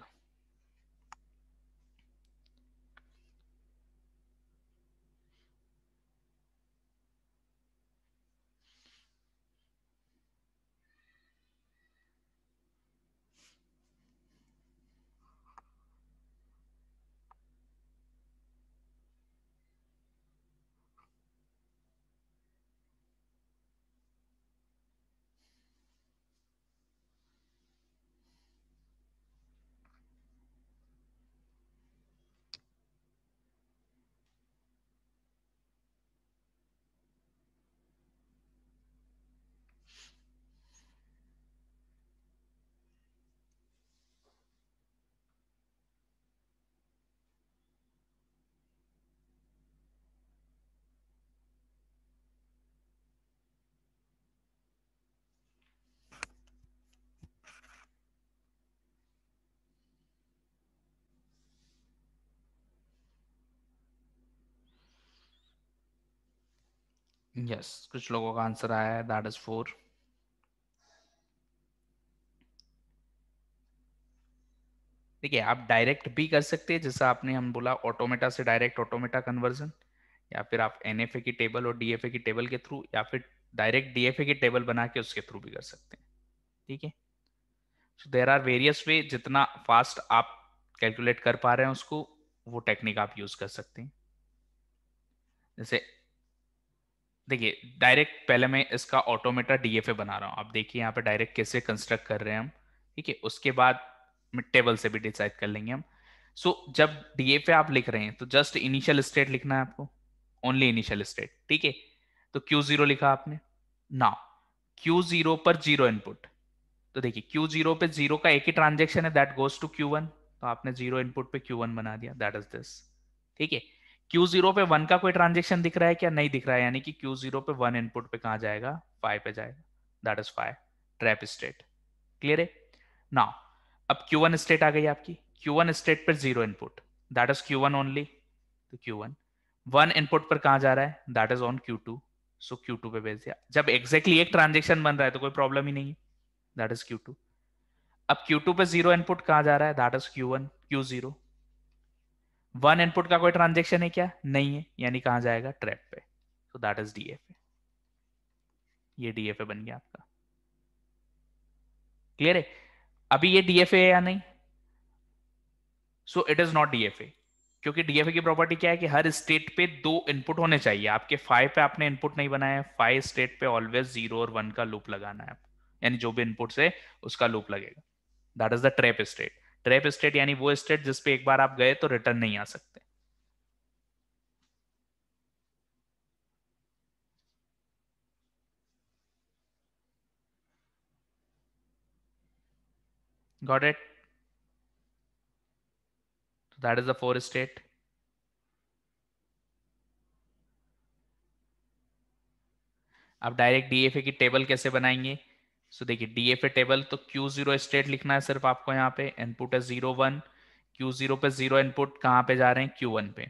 yes कुछ लोगों का आंसर आया है दैट इज फोर देखिए आप डायरेक्ट भी कर सकते हैं जैसा आपने हम बोला ऑटोमेटा से डायरेक्ट ऑटोमेटा कन्वर्जन या फिर आप एन की टेबल और डी की टेबल के थ्रू या फिर डायरेक्ट डी की टेबल बना के उसके थ्रू भी कर सकते हैं ठीक है सो देर आर वेरियस वे जितना फास्ट आप कैलकुलेट कर पा रहे हैं उसको वो टेक्निक आप यूज कर सकते हैं जैसे देखिए डायरेक्ट पहले मैं इसका ऑटोमेटा डीएफए बना रहा हूँ आप देखिए यहाँ पे डायरेक्ट कैसे कंस्ट्रक्ट कर रहे हैं हम ठीक है उसके बाद टेबल से भी डिसाइड कर लेंगे हम सो so, जब डीएफए आप लिख रहे हैं तो जस्ट इनिशियल स्टेट लिखना है आपको ओनली इनिशियल स्टेट ठीक है तो क्यू जीरो लिखा आपने ना क्यू जीरो पर जीरो इनपुट तो देखिए क्यू जीरो पे जीरो का एक ही ट्रांजेक्शन है that goes to Q one तो आपने जीरो इनपुट पे क्यू वन बना दिया दैट इज दिस ठीक है क्यू जीरो पे वन का कोई ट्रांजेक्शन दिख रहा है क्या नहीं दिख रहा है यानी कि क्यू जीरो पे वन इनपुट पे कहा जाएगा फाइव पे जाएगा that is five trap state clear है ना अब क्यू वन स्टेट आ गई आपकी क्यू वन स्टेट पर zero input that is Q one only तो क्यू वन वन इनपुट पर कहा जा रहा है that is on Q two so Q two पे भेज दिया जब एग्जैक्टली exactly एक ट्रांजेक्शन बन रहा है तो कोई प्रॉब्लम ही नहीं है दैट इज क्यू टू अब क्यू टू पे जीरो इनपुट कहा जा रहा है that is Q one Q zero one input का कोई ट्रांजेक्शन है क्या नहीं है यानी कहा जाएगा ट्रैप पे सो दैट इज डीएफए ये डीएफए बन गया आपका क्लियर है अभी ये डीएफए है या नहीं so it is not DFA क्योंकि डीएफए की प्रॉपर्टी क्या है कि हर स्टेट पे दो इनपुट होने चाहिए आपके फाइव पे आपने इनपुट नहीं बनाया फाइव स्टेट पे ऑलवेज जीरो और वन का लूप लगाना है यानी जो भी इनपुट है उसका लूप लगेगा that is the trap state trap state यानी वो स्टेट जिसपे एक बार आप गए तो रिटर्न नहीं आ सकते got it that is a four state आप डायरेक्ट डीएफए की टेबल कैसे बनाएंगे सो देखिए डीएफए टेबल तो क्यू जीरो स्टेट लिखना है सिर्फ आपको यहाँ पे इनपुट है जीरो वन क्यू जीरो पे जीरो इनपुट कहाँ पे जा रहे हैं क्यू वन पे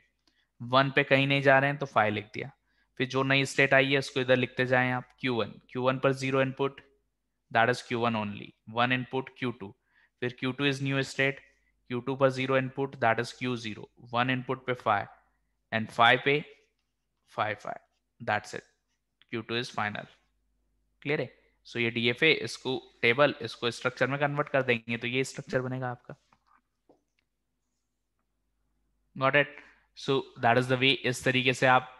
वन पे कहीं नहीं जा रहे हैं तो फाइव लिख दिया फिर जो नई स्टेट आई है उसको इधर लिखते जाए आप क्यू वन क्यू वन पर zero input that is Q one only one input Q two फिर Q two is new state Q two पर zero input that is Q zero one input पे फाइव एंड फाइव पे five five that's it Q two is final clear है so ये DFA इसको table इसको structure में convert कर देंगे तो ये स्ट्रक्चर बनेगा आपका got it so that is the way इस तरीके से आप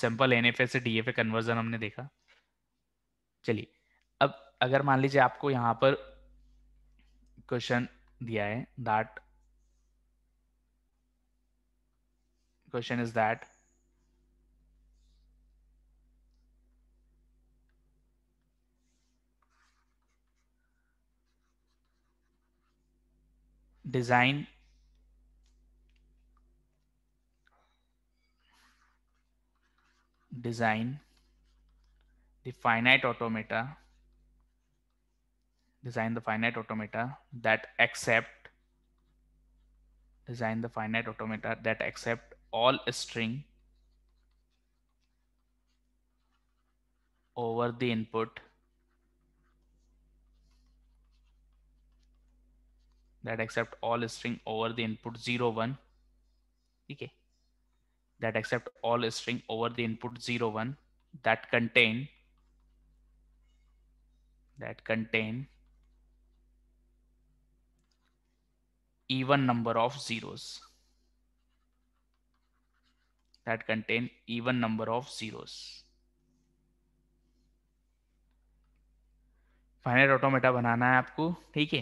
सिंपल एनएफए से डीएफए कन्वर्जन हमने देखा चलिए अब अगर मान लीजिए आपको यहां पर क्वेश्चन दिया है that question is that design design the finite automata design the finite automata that accept design the finite automata that accept all string over the input that accept all string over the input 0 1 okay that accept all string over the input 0 1 that contain that contain even number of zeros that contain even number of zeros Finite automata बनाना है आपको ठीक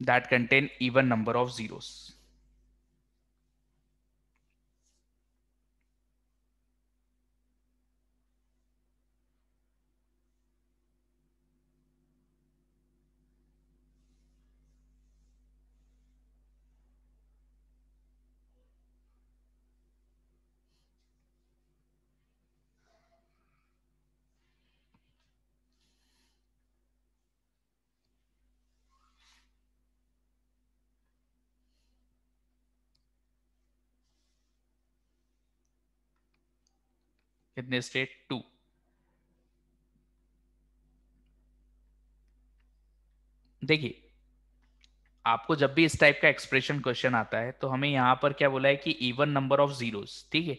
that contain even number of zeros. कितने state two देखिए आपको जब भी इस टाइप का एक्सप्रेशन क्वेश्चन आता है तो हमें यहां पर क्या बोला है कि इवन नंबर ऑफ जीरोस ठीक है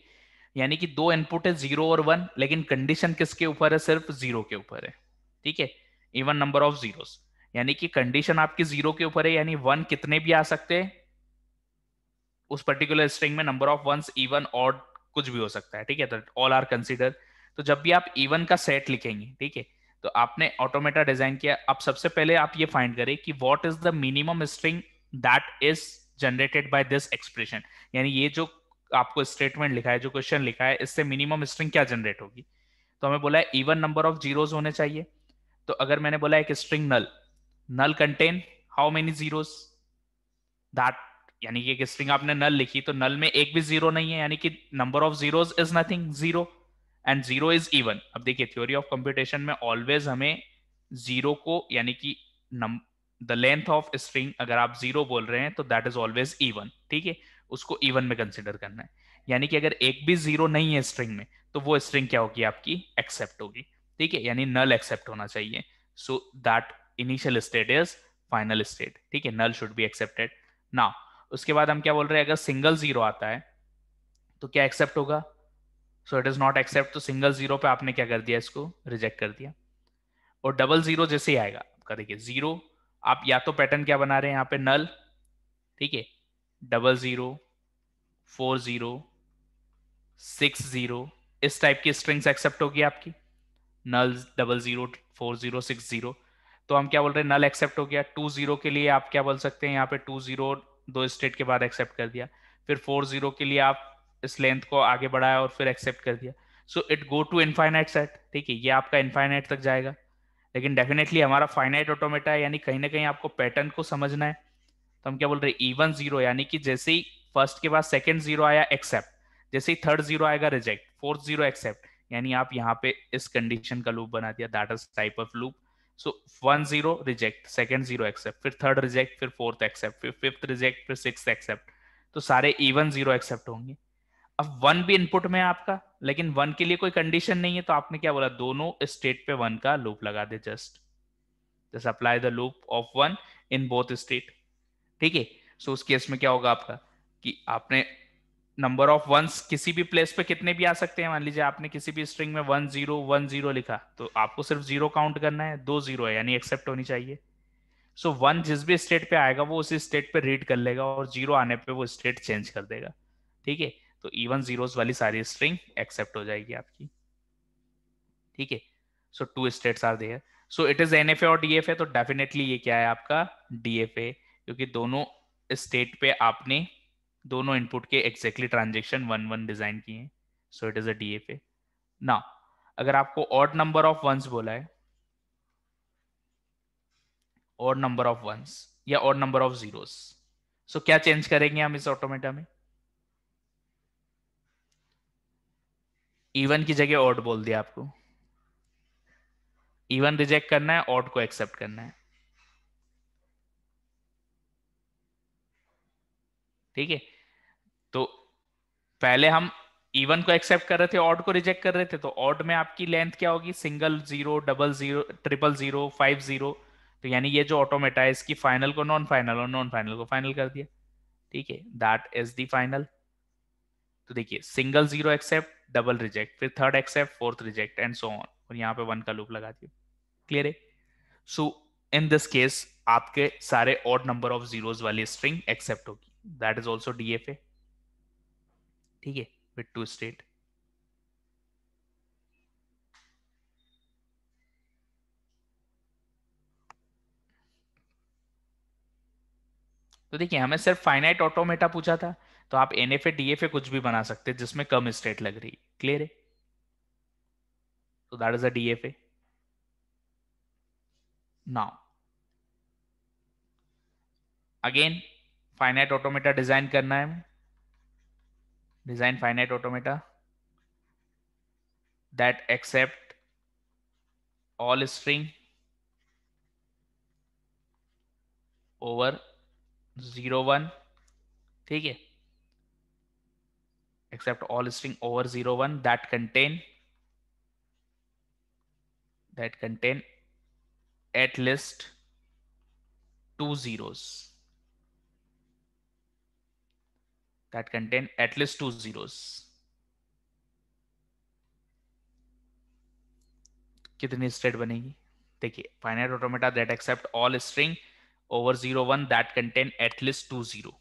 यानी कि दो इनपुट है जीरो और वन लेकिन कंडीशन किसके ऊपर है सिर्फ जीरो के ऊपर है ठीक है इवन नंबर ऑफ जीरोस यानी कि कंडीशन आपकी जीरो के ऊपर है यानी वन कितने भी आ सकते हैं उस पर्टिकुलर स्ट्रिंग में नंबर ऑफ वन इवन और कुछ भी हो सकता है ठीक है तो ऑल आर कंसिडर तो जब भी आप इवन का सेट लिखेंगे ठीक है तो आपने ऑटोमेटा डिजाइन किया अब सबसे पहले आप ये फाइंड करें कि what is the minimum string that is generated by this expression यानी ये जो आपको स्टेटमेंट लिखा है जो क्वेश्चन लिखा है इससे मिनिमम स्ट्रिंग क्या जनरेट होगी तो हमें बोला है इवन नंबर ऑफ जीरोज होने चाहिए तो अगर मैंने बोला एक string null null contain how many zeros that यानी कि स्ट्रिंग आपने नल लिखी तो नल में एक भी जीरो नहीं है यानी कि number of zeros is nothing zero and zero is even अब देखिए थ्योरी ऑफ कंप्यूटेशन में ऑलवेज हमें जीरो को यानी कि द लेंथ ऑफ स्ट्रिंग अगर आप जीरो बोल रहे हैं तो दैट इज ऑलवेज इवन ठीक है उसको इवन में कंसिडर करना है यानी कि अगर एक भी जीरो नहीं है स्ट्रिंग में तो वो स्ट्रिंग क्या होगी आपकी एक्सेप्ट होगी ठीक है यानी नल एक्सेप्ट होना चाहिए so that initial state is final state ठीक है null should be accepted now उसके बाद हम क्या बोल रहे हैं अगर सिंगल जीरो आता है तो क्या एक्सेप्ट होगा so it is not accept तो सिंगल जीरो पे आपने क्या कर दिया इसको रिजेक्ट कर दिया और डबल जीरो जैसे ही आएगा आपका देखिए जीरो आप या तो पैटर्न क्या बना रहे हैं यहाँ पे नल ठीक है double zero four zero six zero इस टाइप की स्ट्रिंग्स एक्सेप्ट होगी आपकी null double zero four zero six zero तो हम क्या बोल रहे हैं नल एक्सेप्ट हो गया टू जीरो के लिए आप क्या बोल सकते हैं यहाँ पे टू जीरो दो स्टेट के बाद एक्सेप्ट कर दिया फिर फोर जीरो के लिए आप इस लेंथ को आगे बढ़ाया और फिर एक्सेप्ट कर दिया so it go to infinite set ठीक है ये आपका इनफाइनाइट तक जाएगा लेकिन डेफिनेटली हमारा फाइनाइट ऑटोमेटा है यानी कहीं ना कहीं आपको पैटर्न को समझना है तो हम क्या बोल रहे हैं इवन जीरो यानी कि जैसे ही फर्स्ट के बाद सेकेंड जीरो आया एक्सेप्ट जैसे ही थर्ड जीरो आएगा रिजेक्ट फोर्थ जीरो एक्सेप्ट यानी आप यहाँ पे इस कंडीशन का लूप बना दिया that is type of loop so one zero reject second zero accept फिर थर्ड रिजेक्ट फिर फोर्थ एक्सेप्ट फिर फिफ्थ रिजेक्ट फिर सिक्स एक्सेप्ट तो सारे इवन जीरो एक्सेप्ट होंगे अब वन भी इनपुट में आपका लेकिन वन के लिए कोई कंडीशन नहीं है तो आपने क्या बोला दोनों स्टेट पे वन का लूप लगा दे just just apply the loop of one in both state ठीक है सो उस केस में क्या होगा आपका कि आपने नंबर ऑफ वंस किसी भी प्लेस पे कितने भी आ सकते हैं मान लीजिए आपने किसी भी स्ट्रिंग में वन जीरो वन जीरो लिखा तो आपको सिर्फ जीरो काउंट करना है दो जीरो है यानी एक्सेप्ट होनी चाहिए सो so, वन जिस भी स्टेट पे आएगा वो उसी स्टेट पे रीड कर लेगा और जीरो आने पे वो स्टेट चेंज कर देगा ठीक है तो इवन जीरोस वाली सारी स्ट्रिंग एक्सेप्ट हो जाएगी आपकी ठीक है so two states are there so it is NFA और डीएफए तो डेफिनेटली ये क्या है आपका डीएफए क्योंकि दोनों स्टेट पे आपने दोनों इनपुट के exactly transition one one design किए हैं सो इट इज अ ए ना अगर आपको ऑड नंबर ऑफ वंस बोला है और नंबर ऑफ वंस या और नंबर ऑफ जीरोस सो क्या चेंज करेंगे हम इस ऑटोमेटा में इवन की जगह ऑड बोल दिया आपको इवन रिजेक्ट करना है ऑड को एक्सेप्ट करना है ठीक है तो पहले हम इवन को एक्सेप्ट कर रहे थे ऑड को रिजेक्ट कर रहे थे तो ऑड में आपकी लेंथ क्या होगी single zero double zero triple zero five zero तो यानी ये जो ऑटोमेटा है इसकी फाइनल को नॉन फाइनल और नॉन फाइनल को फाइनल कर दिया ठीक है दैट इज दी फाइनल तो देखिए single zero accept double reject फिर third accept fourth reject and so on और यहाँ पे वन का लूप लगा दिया क्लियर है सो इन दिस केस आपके सारे ऑड नंबर ऑफ जीरोज वाली स्ट्रिंग एक्सेप्ट होगी that is also D F A ठीक है विद टू स्टेट तो देखिए हमें सिर्फ फाइनाइट ऑटोमेटा पूछा था तो आप एनएफए डीएफए कुछ भी बना सकते हैं जिसमें कम स्टेट लग रही है क्लियर है तो that is a DFA now again finite automata design करना है design finite automata that accept all string over 0 1 okay accept all string over 0 1 that contain that contain at least two zeros that contain at least two zeros. कितनी state बनेगी देखिए finite automata that accept all string over zero one that contain at least two zero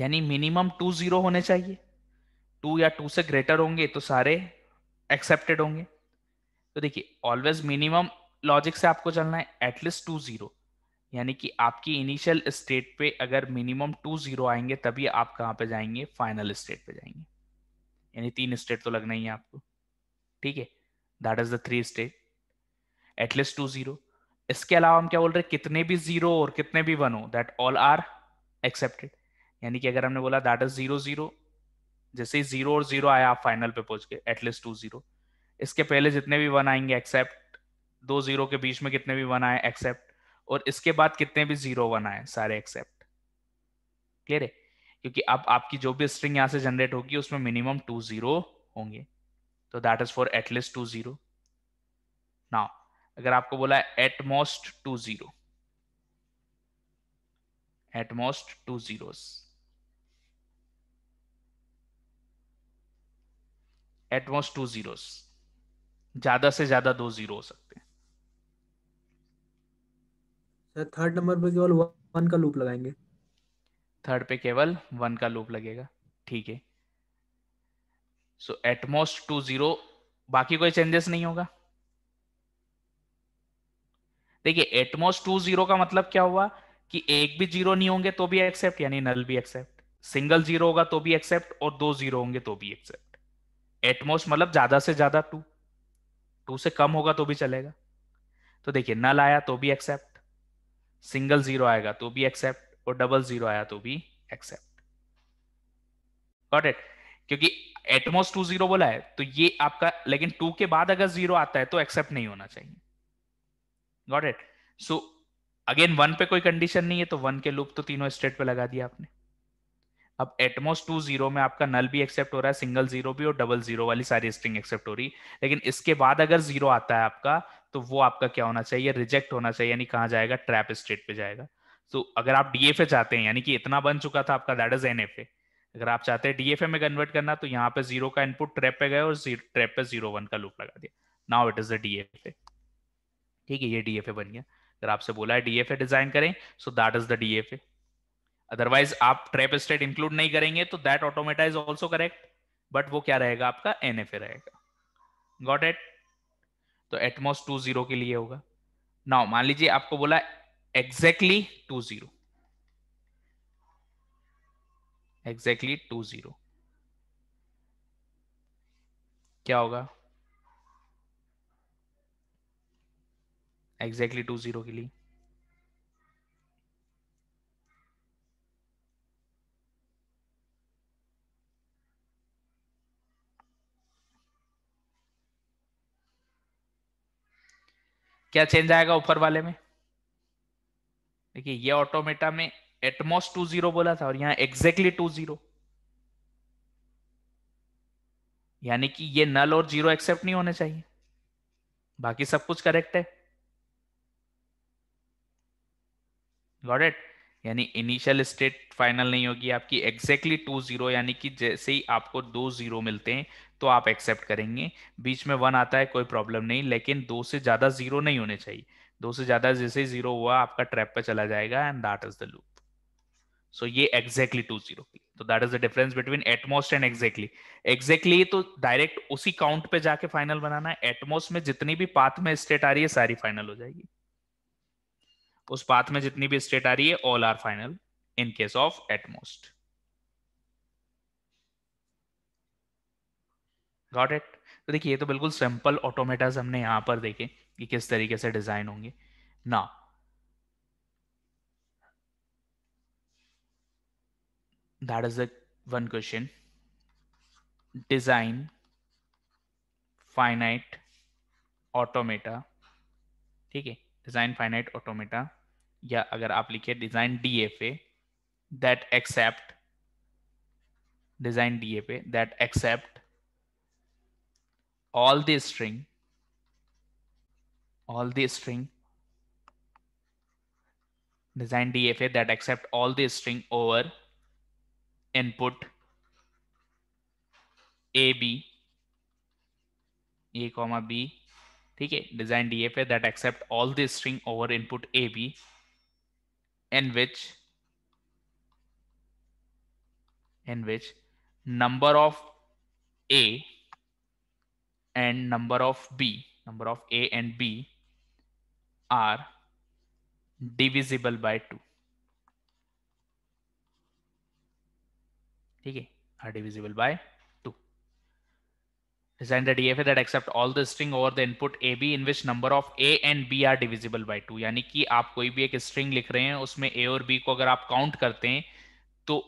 यानी minimum two zero होने चाहिए to या to से greater होंगे तो सारे एक्सेप्टेड होंगे तो देखिए ऑलवेज मिनिमम लॉजिक से आपको चलना है एटलीस्ट टू जीरो यानी कि आपकी इनिशियल स्टेट पे अगर मिनिमम टू जीरो आएंगे तभी आप कहाँ पे जाएंगे फाइनल स्टेट पे जाएंगे यानी तीन स्टेट तो लगना ही है आपको ठीक है that is the three state at least two zero इसके अलावा हम क्या बोल रहे हैं कितने भी जीरो और कितने भी वन हो दैट ऑल आर एक्सेप्टेड यानी कि अगर हमने बोला दैट इज जीरो जीरो जैसे ही जीरो और जीरो आया आप फाइनल पे पहुंच गए एटलीस्ट टू जीरो इसके पहले जितने भी वन आएंगे एक्सेप्ट दो जीरो के बीच में कितने भी वन आए एक्सेप्ट और इसके बाद कितने भी जीरो वन आए सारे एक्सेप्ट क्लियर है क्योंकि अब आपकी जो भी स्ट्रिंग यहां से जनरेट होगी उसमें मिनिमम टू जीरो होंगे तो that is for at least two zero now अगर आपको बोला at most two zero at most two zero at most two zeros ज्यादा से ज्यादा दो जीरो हो सकते हैं थर्ड नंबर पे केवल वन का लूप लगाएंगे थर्ड पे केवल वन का लूप लगेगा ठीक है सो एटमोस्ट टू जीरो बाकी कोई चेंजेस नहीं होगा देखिए एटमोस्ट टू जीरो का मतलब क्या हुआ कि एक भी जीरो नहीं होंगे तो भी एक्सेप्ट यानी नल भी एक्सेप्ट सिंगल जीरो होगा तो भी एक्सेप्ट और दो जीरो होंगे तो भी एक्सेप्ट एटमोस्ट मतलब ज्यादा से ज्यादा टू टू तो से कम होगा तो भी चलेगा तो देखिए नल आया तो भी एक्सेप्ट सिंगल जीरो आएगा तो भी एक्सेप्ट और डबल जीरो आया तो भी एक्सेप्ट गॉट इट क्योंकि एटमोस टू जीरो बोला है तो ये आपका लेकिन टू के बाद अगर जीरो आता है तो एक्सेप्ट नहीं होना चाहिए got it so again one पे कोई कंडीशन नहीं है तो वन के लूप तो तीनों स्टेट पे लगा दिया आपने अब एटमोस टू जीरो में आपका नल भी एक्सेप्ट हो रहा है सिंगल जीरो भी और डबल जीरो वाली सारी स्ट्रिंग एक्सेप्ट हो रही लेकिन इसके बाद अगर जीरो आता है आपका तो वो आपका क्या होना चाहिए रिजेक्ट होना चाहिए यानी कहाँ जाएगा ट्रैप स्टेट पे जाएगा तो अगर आप डीएफए चाहते हैं यानी कि इतना बन चुका था आपका दैट इज एन अगर आप चाहते हैं डीएफए में कन्वर्ट करना तो यहाँ पे जीरो का इनपुट ट्रैप पे गए और ट्रैप पे जीरो वन का लूप लगा दिया now it is the DFA ठीक है ये डीएफए बन गया अगर आपसे बोला है डीएफए डिजाइन करें so that is the DFA otherwise आप ट्रेप स्टेट इंक्लूड नहीं करेंगे तो that automata is also correct but वो क्या रहेगा आपका एन एफ ए रहेगा गॉट एट तो एटमोस टू जीरो के लिए होगा नाउ मान लीजिए आपको बोला exactly two zero exactly two zero क्या होगा एग्जैक्टली टू जीरो के लिए क्या चेंज आएगा ऊपर वाले में देखिए ये ऑटोमेटा में एटमोस टू जीरो बोला था और यहां एग्जैक्टली टू जीरो यानी कि ये नल और जीरो एक्सेप्ट नहीं होने चाहिए बाकी सब कुछ करेक्ट है गॉट इट यानी इनिशियल स्टेट फाइनल नहीं होगी आपकी एग्जैक्टली टू जीरो यानी कि जैसे ही आपको दो जीरो मिलते हैं तो आप एक्सेप्ट करेंगे बीच में वन आता है कोई प्रॉब्लम नहीं लेकिन दो से ज्यादा जीरो नहीं होने चाहिए दो से ज्यादा जैसे जीरो हुआ आपका ट्रैप पर चला जाएगा and that is the loop so ये एग्जैक्टली टू जीरो तो that is the difference between at most and exactly exactly तो डायरेक्ट उसी काउंट पे जाके फाइनल बनाना है एटमोस्ट में जितनी भी पाथ में स्टेट आ रही है सारी फाइनल हो जाएगी उस पाथ में जितनी भी स्टेट आ रही है all are final in case of at most got it तो देखिए ये तो बिल्कुल सिंपल ऑटोमेटाज हमने यहां पर देखे कि किस तरीके से डिजाइन होंगे ना that is one question design finite automata ठीक है डिजाइन फाइनाइट ऑटोमेटा या अगर आप लिखिए design D F A that accept design D F A that accept all the string all the string design D F A that accept all the string over input a b a comma b ठीक है DFA that accept all the string over input AB in which in which number of A and number of B number of A and B are divisible by 2 ठीक are divisible by Assign the DFA that accept all the string over the input AB in which number of A and B are divisible by two यानी कि आप कोई भी एक string लिख रहे हैं उसमें A और B को अगर आप count करते हैं तो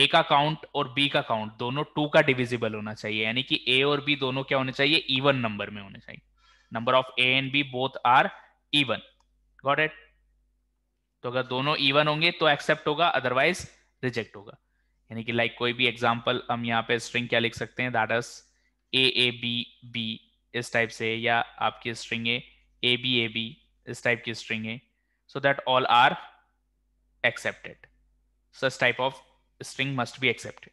A का count और B का count दोनों two का divisible होना चाहिए यानी कि A और B दोनों क्या होने चाहिए even number में होने चाहिए number of A and B both are even got it तो अगर दोनों even होंगे तो accept होगा otherwise reject होगा यानी कि like कोई भी example हम यहाँ पे string क्या लिख सकते हैं that is a A B b इस टाइप से या आपकी स्ट्रिंग है ए बी ए बी इस टाइप की स्ट्रिंग है so that all are accepted such type of string must be accepted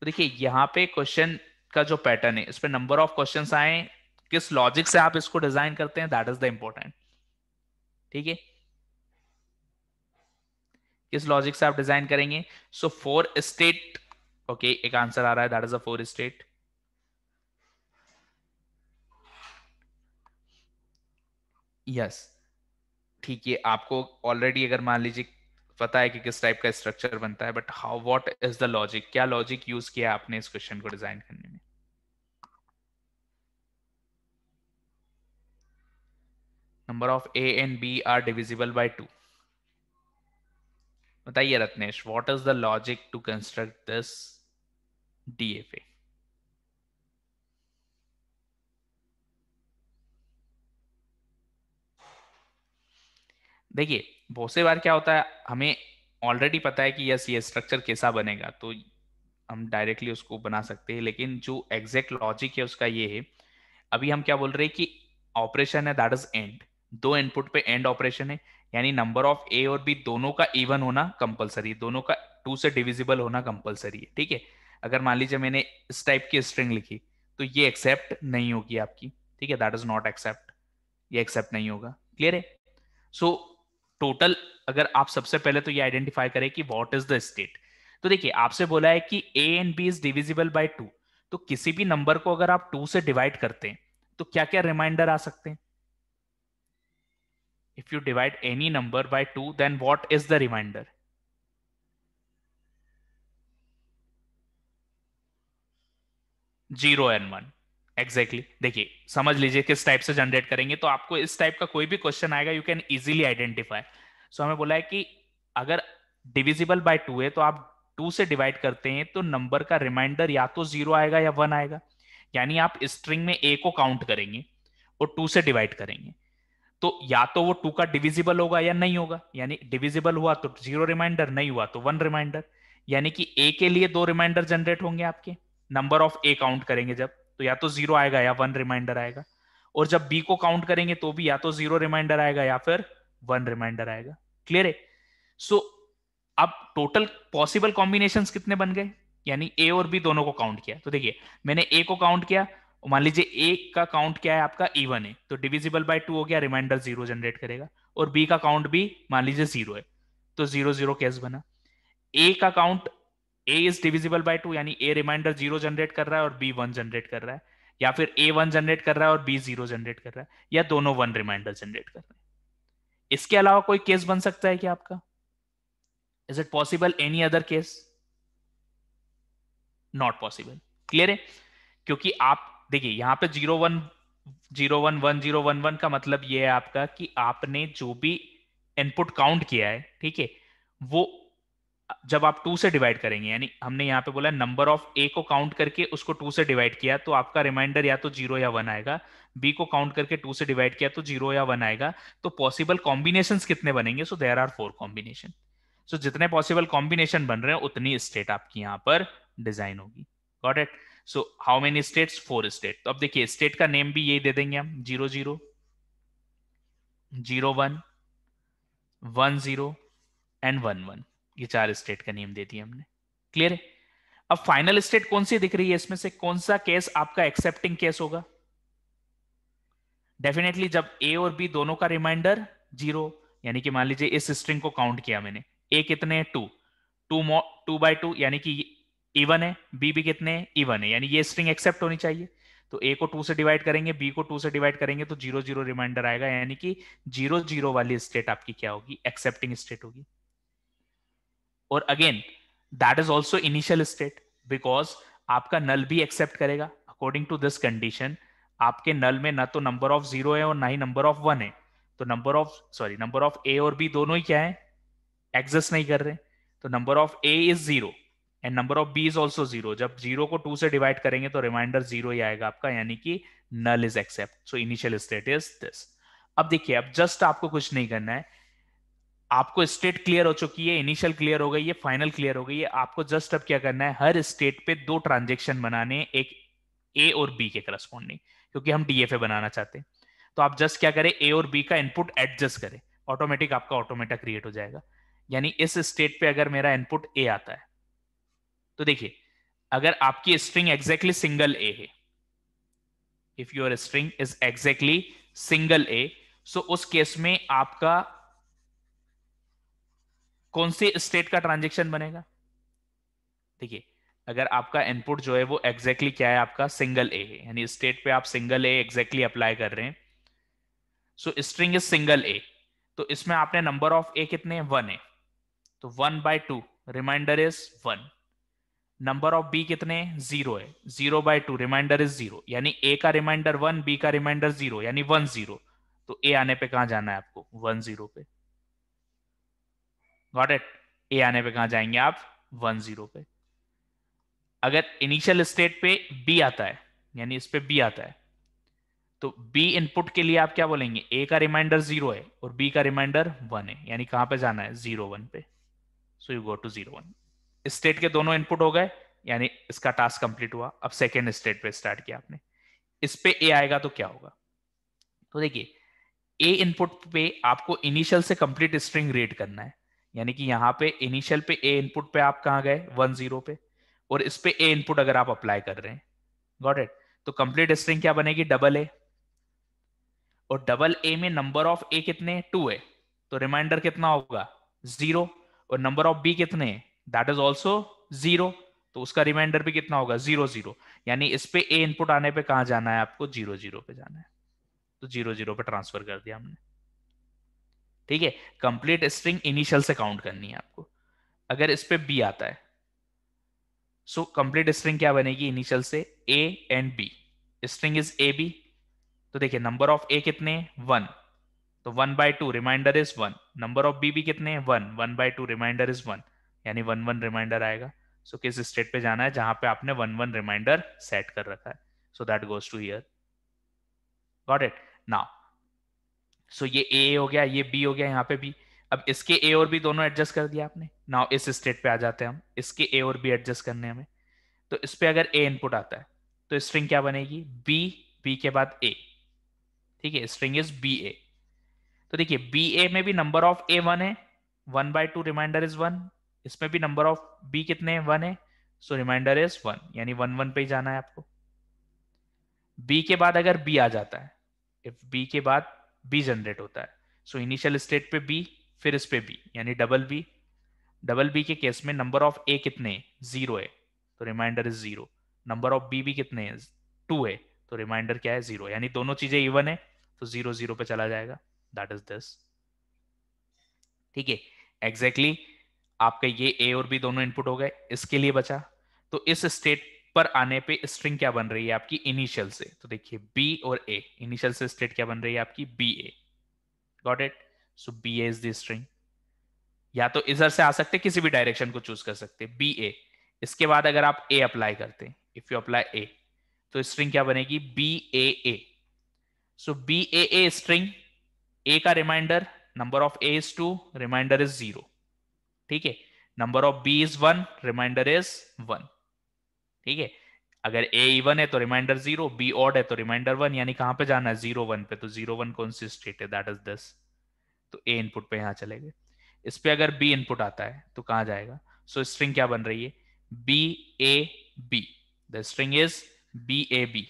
तो देखिए यहाँ पे क्वेश्चन का जो पैटर्न है इस पर नंबर ऑफ क्वेश्चन आए किस लॉजिक से आप इसको डिजाइन करते हैं दैट इज द इम्पोर्टेंट ठीक है किस लॉजिक से आप डिजाइन करेंगे सो फोर स्टेट ओके एक आंसर आ रहा है that is a four state yes ठीक है आपको ऑलरेडी अगर मान लीजिए पता है कि किस टाइप का स्ट्रक्चर बनता है but how what is the logic क्या लॉजिक यूज किया आपने इस क्वेश्चन को डिजाइन करने में number of A and b are divisible by two बताइए Ratnesh what is the logic to construct this DFA देखिए बहुत से बार क्या होता है हमें ऑलरेडी पता है कि यस ये स्ट्रक्चर कैसा बनेगा तो हम डायरेक्टली उसको बना सकते हैं लेकिन जो एग्जैक्ट लॉजिक है उसका ये है अभी हम क्या बोल रहे हैं कि ऑपरेशन है दैट इज एंड दो इनपुट पे एंड ऑपरेशन है यानी नंबर ऑफ ए और बी दोनों का इवन होना कंपलसरी दोनों का टू से डिविजिबल होना कंपलसरी है ठीक है अगर मान लीजिए मैंने इस टाइप की स्ट्रिंग लिखी तो ये एक्सेप्ट नहीं होगी आपकी ठीक है दैट इज नॉट एक्सेप्ट ये एक्सेप्ट नहीं होगा क्लियर है सो so, टोटल अगर आप सबसे पहले तो ये आइडेंटिफाई करें कि वॉट इज द स्टेट तो देखिए आपसे बोला है कि a and B is divisible by two तो किसी भी नंबर को अगर आप टू से डिवाइड करते हैं तो क्या क्या रिमाइंडर आ सकते हैं if you divide any number by two then what is the remainder zero and one exactly exactly. देखिए समझ लीजिए किस टाइप से जनरेट करेंगे तो आपको इस टाइप का कोई भी क्वेश्चन आएगा you can easily identify so हमें बोला है कि अगर डिविजिबल बाय टू है तो आप टू से डिवाइड करते हैं तो नंबर का रिमाइंडर या तो जीरो आएगा या वन आएगा यानी आप स्ट्रिंग में ए को काउंट करेंगे और टू से डिवाइड करेंगे तो या तो वो टू का डिविजिबल होगा या नहीं होगा यानी डिविजिबल हुआ तो जीरो रिमाइंडर नहीं हुआ तो वन रिमाइंडर यानी कि ए के लिए दो रिमाइंडर जनरेट होंगे आपके नंबर ऑफ ए काउंट करेंगे जब तो या तो जीरो आएगा या वन रिमाइंडर आएगा और जब बी को काउंट करेंगे तो भी या तो जीरो रिमाइंडर आएगा या फिर वन रिमाइंडर आएगा क्लियर है सो अब टोटल पॉसिबल कॉम्बिनेशन कितने बन गए यानी ए और बी दोनों को काउंट किया तो देखिए मैंने ए को काउंट किया मान लीजिए ए का काउंट क्या है आपका इवन है तो डिविजिबल बाय टू हो गया रिमाइंडर जीरो जनरेट करेगा और बी का काउंट भी मान लीजिए जीरो है तो जीरो जीरो केस बना ए का count a is divisible by two यानी ए रिमाइंडर जीरो जनरेट कर रहा है और बी वन जनरेट कर रहा है या फिर ए वन जनरेट कर रहा है और बी जीरो जनरेट कर रहा है या दोनों वन रिमाइंडर जनरेट कर रहे हैं इसके अलावा कोई केस बन सकता है क्या आपका is it possible any other case not possible clear है क्योंकि आप देखिए यहां पे zero one zero one one zero one one का मतलब ये है आपका कि आपने जो भी इनपुट काउंट किया है ठीक है वो जब आप टू से डिवाइड करेंगे यानी हमने यहाँ पे बोला नंबर ऑफ ए को काउंट करके उसको टू से डिवाइड किया तो आपका रिमाइंडर या तो जीरो या वन आएगा बी को काउंट करके टू से डिवाइड किया तो जीरो या वन आएगा तो पॉसिबल कॉम्बिनेशन कितने बनेंगे so there are four combination so जितने पॉसिबल कॉम्बिनेशन बन रहे हैं उतनी स्टेट आपकी यहाँ पर डिजाइन होगी got it so how many states four state तो अब देखिए स्टेट का नेम भी यही दे देंगे हम zero zero zero one one zero and one one ये चार स्टेट का नेम दे दिया हमने क्लियर है अब फाइनल स्टेट कौन सी दिख रही है इसमें से कौन सा केस आपका एक्सेप्टिंग केस होगा डेफिनेटली जब ए और बी दोनों का रिमाइंडर जीरो यानी कि मान लीजिए इस स्ट्रिंग को काउंट किया मैंने ए कितने two two mod two by two यानी कि इवन है बी भी कितने इवन है यानी ये स्ट्रिंग एक्सेप्ट होनी चाहिए तो ए को टू से डिवाइड करेंगे बी को टू से डिवाइड करेंगे तो जीरो जीरो रिमाइंडर आएगा यानी कि जीरो जीरो वाली स्टेट आपकी क्या होगी एक्सेप्टिंग स्टेट होगी और again that is also initial state because आपका नल भी एक्सेप्ट करेगा अकॉर्डिंग टू दिस कंडीशन आपके नल में ना तो नंबर ऑफ जीरो है और ना ही नंबर ऑफ वन है तो number of sorry number of a और बी दोनों ही क्या है एग्जिस्ट नहीं कर रहे तो number of A is zero and number of B is also zero जब जीरो को टू से डिवाइड करेंगे तो रिमाइंडर जीरो ही आएगा आपका यानी कि null is accept so initial state is this अब देखिए अब जस्ट आपको कुछ नहीं करना है आपको स्टेट क्लियर हो चुकी है इनिशियल क्लियर हो गई है फाइनल क्लियर हो गई है आपको जस्ट अब क्या करना है हर स्टेट पे दो ट्रांजेक्शन बनाने एक ए और बी के करस्पॉन्डिंग क्योंकि हम डीएफए बनाना चाहते हैं तो आप जस्ट क्या करें ए और बी का इनपुट एडजस्ट करें ऑटोमेटिक आपका ऑटोमेटा क्रिएट हो जाएगा यानी इस स्टेट पे अगर मेरा इनपुट ए आता है तो देखिए अगर आपकी स्ट्रिंग एग्जैक्टली सिंगल ए है if your string is exactly single a so उस केस में आपका कौन से स्टेट का ट्रांजेक्शन बनेगा देखिए अगर आपका इनपुट जो है वो एग्जैक्टली exactly क्या है आपका सिंगल ए है यानी स्टेट पे आप सिंगल ए एग्जैक्टली अप्लाई कर रहे हैं so string is single a तो इसमें आपने नंबर ऑफ ए कितने हैं वन तो है तो one by two remainder is one number of b कितने जीरो है zero by two remainder is zero यानी ए का रिमाइंडर वन बी का रिमाइंडर जीरो यानी वन जीरो तो ए आने पे कहा जाना है आपको वन जीरो पे गॉट इट ए आने पे कहा जाएंगे आप वन जीरो पे अगर इनिशियल स्टेट पे बी आता है यानी इस पे बी आता है तो बी इनपुट के लिए आप क्या बोलेंगे ए का रिमाइंडर जीरो है और बी का रिमाइंडर वन है यानी कहां पे जाना है जीरो वन पे so you go to zero one state के दोनों इनपुट हो गए यानी इसका टास्क कंप्लीट हुआ अब सेकेंड स्टेट पे स्टार्ट किया आपने इस पे ए आएगा तो क्या होगा तो देखिए ए इनपुट पे आपको इनिशियल से कंप्लीट स्ट्रिंग रीड करना है यानी कि यहाँ पे इनिशियल पे ए इनपुट पे आप कहाँ गए वन जीरो पे और इस पे ए इनपुट अगर आप अप्लाई कर रहे हैं गॉट इट तो कंप्लीट स्ट्रिंग क्या बनेगी डबल ए और डबल ए में नंबर ऑफ ए कितने टू है तो रिमाइंडर कितना होगा जीरो और नंबर ऑफ बी कितने दैट इज ऑल्सो जीरो तो उसका रिमाइंडर भी कितना होगा जीरो जीरो यानी इस पे ए इनपुट आने पे कहा जाना है आपको जीरो जीरो पे जाना है तो जीरो जीरो पे ट्रांसफर कर दिया हमने ठीक है कंप्लीट स्ट्रिंग इनिशियल से काउंट करनी है आपको अगर इस पे बी आता है सो कंप्लीट स्ट्रिंग क्या बनेगी इनिशियल से a and b string is a b तो देखिए नंबर ऑफ ए कितने वन तो one by two remainder is one number of b भी कितने one one by two remainder is one यानी वन वन रिमाइंडर आएगा so so, किस state पे जाना है जहां पे आपने वन वन रिमाइंडर सेट कर रखा है so that goes to here got it now so so ये ए हो गया ये बी हो गया यहाँ पे भी अब इसके ए और बी दोनों एडजस्ट कर दिया आपने नाउ इस स्टेट पे आ जाते हैं हम इसके ए और बी एडजस्ट करने हमें तो इस पे अगर ए इनपुट आता है तो स्ट्रिंग क्या बनेगी बी बी के बाद ए ठीक है स्ट्रिंग इज बी ए तो देखिए बी ए में भी नंबर ऑफ ए वन है one by two remainder is one इसमें भी नंबर ऑफ बी कितने हैं वन है सो रिमाइंडर इज वन यानी वन वन पे ही जाना है आपको बी के बाद अगर बी आ जाता है इफ बी के बाद बी जनरेट होता है सो इनिशियल स्टेट पे बी फिर इस पे बी यानी डबल बी डबल बी के केस में नंबर ऑफ ए कितने जीरो है तो remainder is zero number of b भी कितने टू है तो रिमाइंडर क्या है जीरो यानी दोनों चीजें इवन है तो जीरो जीरो पे चला जाएगा दैट इज दिस ठीक है एग्जैक्टली आपका ये ए और बी दोनों इनपुट हो गए इसके लिए बचा तो इस स्टेट ऊपर आने पे स्ट्रिंग क्या बन रही है आपकी इनिशियल से तो देखिए बी और ए इनिशियल से स्टेट क्या बन रही है आपकी b a got it so b a is the string या तो इधर से आ सकते किसी भी डायरेक्शन को चूज कर सकते बी ए इसके बाद अगर आप ए अप्लाई करते इफ यू अप्लाई ए तो स्ट्रिंग क्या बनेगी b a a so b a a string a का remainder number of A is two remainder is zero ठीक है number of B is one remainder is one ठीक है अगर ए even है तो रिमाइंडर जीरो बी ऑड है तो रिमाइंडर वन यानी कहां पे जाना है जीरो वन पे तो जीरो वन कौन सी स्टेट है दैट इज दस तो ए इनपुट पे यहां चले गए इस पे अगर बी इनपुट आता है तो कहां जाएगा सो so, स्ट्रिंग क्या बन रही है b a b the string is b a b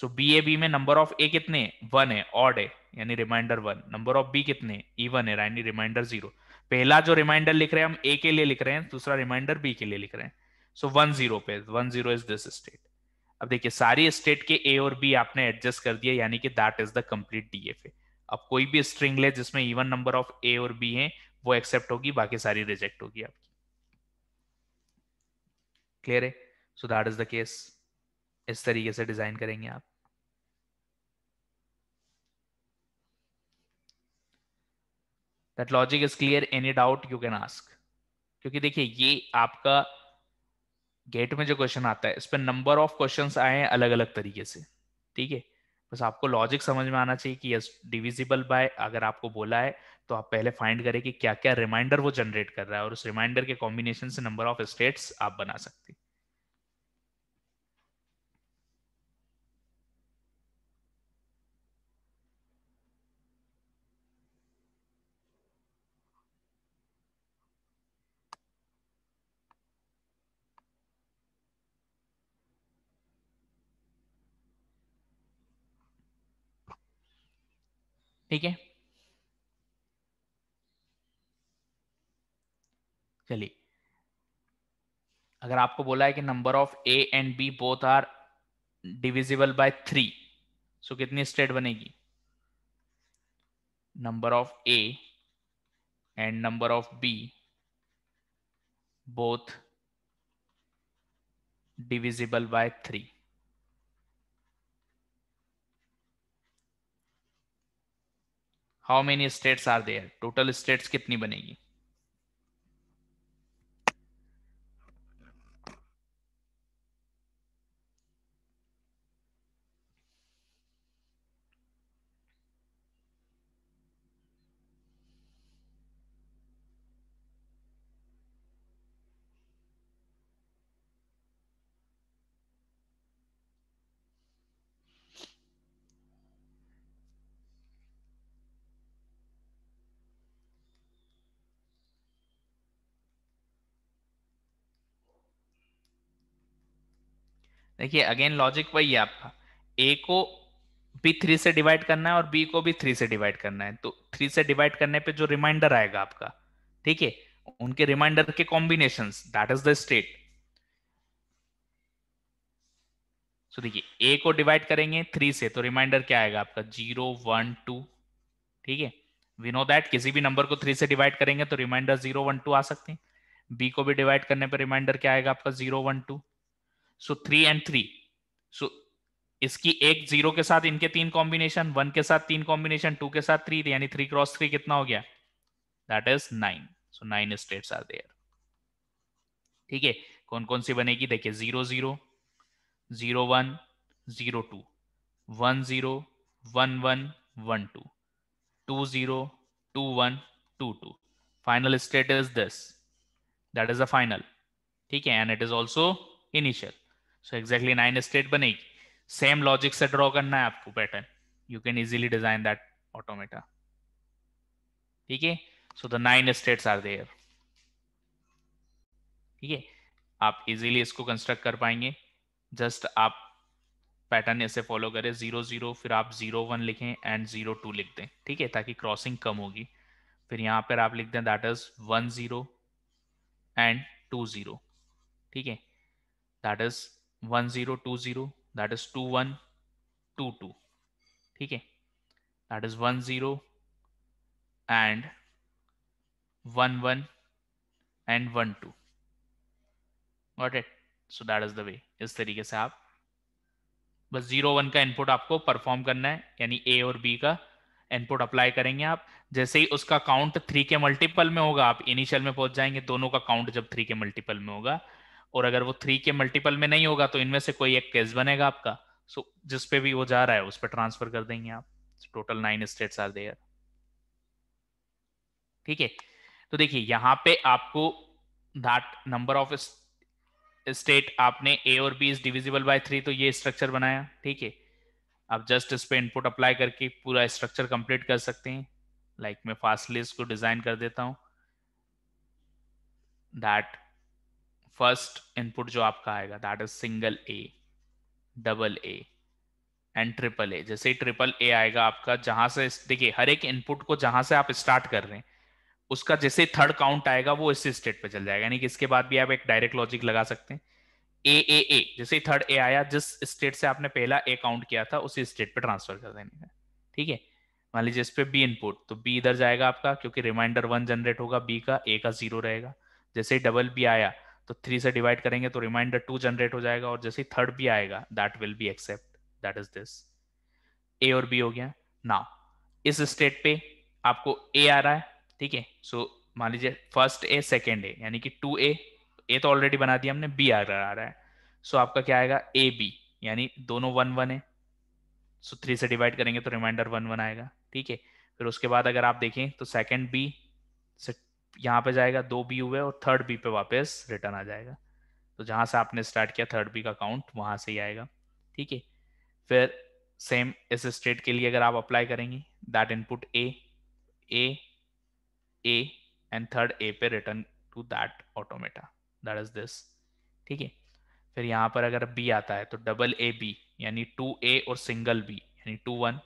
so b a b में नंबर ऑफ ए कितने वन है ऑड है यानी remainder one number of b कितने इवन है यानी रिमाइंडर जीरो पहला जो रिमाइंडर लिख रहे हैं हम ए के लिए लिख रहे हैं दूसरा रिमाइंडर बी के लिए लिख रहे हैं सो वन जीरो पे one zero is this state अब देखिए सारी स्टेट के ए और बी आपने एडजस्ट कर दिया यानी कि that is the complete DFA अब कोई भी स्ट्रिंग ले जिसमें इवन नंबर ऑफ ए और बी है वो एक्सेप्ट होगी बाकी सारी रिजेक्ट होगी आपकी क्लियर है so that is the case इस तरीके से डिजाइन करेंगे आप that logic is clear any doubt you can ask क्योंकि देखिए ये आपका गेट में जो क्वेश्चन आता है इस पर नंबर ऑफ क्वेश्चन आए हैं अलग अलग तरीके से ठीक है बस आपको लॉजिक समझ में आना चाहिए कि यस डिविजिबल बाय अगर आपको बोला है तो आप पहले फाइंड करें कि क्या क्या रिमाइंडर वो जनरेट कर रहा है और उस रिमाइंडर के कॉम्बिनेशन से नंबर ऑफ स्टेट्स आप बना सकते हैं ठीक है चलिए अगर आपको बोला है कि number of A and B both are divisible by three so कितनी स्टेट बनेगी number of A and number of B both divisible by three how many states are there total states कितनी बनेगी देखिए अगेन लॉजिक वही है आपका ए को B three से डिवाइड करना है और बी को भी थ्री से डिवाइड करना है तो थ्री से डिवाइड करने पे जो रिमाइंडर आएगा आपका ठीक है उनके रिमाइंडर के combination that is the state so देखिए ए को डिवाइड करेंगे थ्री से तो रिमाइंडर क्या आएगा आपका जीरो वन टू ठीक है वी नो दैट किसी भी नंबर को थ्री से डिवाइड करेंगे तो रिमाइंडर जीरो वन टू आ सकते हैं बी को भी डिवाइड करने पर रिमाइंडर क्या आएगा आपका zero one two so three and three so इसकी एक जीरो के साथ इनके तीन कॉम्बिनेशन वन के साथ तीन कॉम्बिनेशन टू के साथ थ्री तो यानी थ्री क्रॉस थ्री कितना हो गया that is nine so nine state are there ठीक है कौन कौन सी बनेगी देखिए zero zero zero one zero two one zero one one one two two zero two one two two final state is this that is the final ठीक है and it is also initial so exactly nine state बनेगी same logic से draw करना है आपको pattern you can easily design that automata ठीक है so the nine states are there ठीक है आप इजिली इसको कंस्ट्रक्ट कर पाएंगे जस्ट आप पैटर्न ऐसे फॉलो करें जीरो जीरो फिर आप जीरो वन लिखें एंड जीरो टू लिख दें ठीक है ताकि क्रॉसिंग कम होगी फिर यहाँ पर आप लिख दें that is one zero and two zero ठीक है that is two one two two ठीक है zero and one one and one two what it so that is the way इस तरीके से आप बस जीरो वन का इनपुट आपको परफॉर्म करना है यानी ए और बी का इनपुट अप्लाई करेंगे आप जैसे ही उसका काउंट थ्री के मल्टीपल में होगा आप इनिशियल में पहुंच जाएंगे दोनों का काउंट जब थ्री के मल्टीपल में होगा और अगर वो थ्री के मल्टीपल में नहीं होगा तो इनमें से कोई एक केस बनेगा आपका सो so, जिस पे भी वो जा रहा है उस पर ट्रांसफर कर देंगे आप total nine states are there ठीक है तो देखिए यहाँ पे आपको दैट नंबर ऑफ स्टेट आपने ए और B is divisible by three तो ये स्ट्रक्चर बनाया ठीक है आप जस्ट इस पे इनपुट अप्लाई करके पूरा स्ट्रक्चर कंप्लीट कर सकते हैं लाइक like मैं फास्ट लिस्ट को डिजाइन कर देता हूं दैट फर्स्ट इनपुट जो आपका आएगा that is single A double A and triple A जैसे ट्रिपल ए आएगा आपका जहां से देखिए हर एक इनपुट को जहां से आप स्टार्ट कर रहे हैं उसका जैसे थर्ड काउंट आएगा वो इसी स्टेट पे चल जाएगा यानी कि इसके बाद भी आप एक डायरेक्ट लॉजिक लगा सकते हैं ए ए ए जैसे थर्ड ए आया जिस स्टेट से आपने पहला ए काउंट किया था उसी स्टेट पे ट्रांसफर कर देने का ठीक है मान लीजिए इस पे बी इनपुट तो बी इधर जाएगा आपका क्योंकि रिमाइंडर वन जनरेट होगा बी का ए का जीरो रहेगा जैसे डबल बी आया तो थ्री से डिवाइड करेंगे तो रिमाइंडर टू जनरेट हो जाएगा और जैसे थर्ड भी आएगा that will be accept that is this A और बी हो गया नाउ इस स्टेट पे आपको ए आ रहा है ठीक है सो मान लीजिए फर्स्ट ए सेकेंड ए यानी कि टू ए ए तो ऑलरेडी बना दिया हमने बी आ रहा आ रहा है सो so, आपका क्या आएगा ए बी यानी दोनों वन वन है सो so, थ्री से डिवाइड करेंगे तो रिमाइंडर वन वन आएगा ठीक है फिर उसके बाद अगर आप देखें तो सेकेंड बी से यहाँ पे जाएगा दो बी हुए और थर्ड बी पे वापस रिटर्न आ जाएगा तो जहां से आपने स्टार्ट किया थर्ड बी का काउंट वहां से ही आएगा ठीक है फिर सेम इस स्टेट के लिए अगर आप अप्लाई करेंगे that input A A A and third A पे return to that automata that is this ठीक है फिर यहाँ पर अगर बी आता है तो डबल ए बी यानी टू ए और सिंगल बी यानी टू वन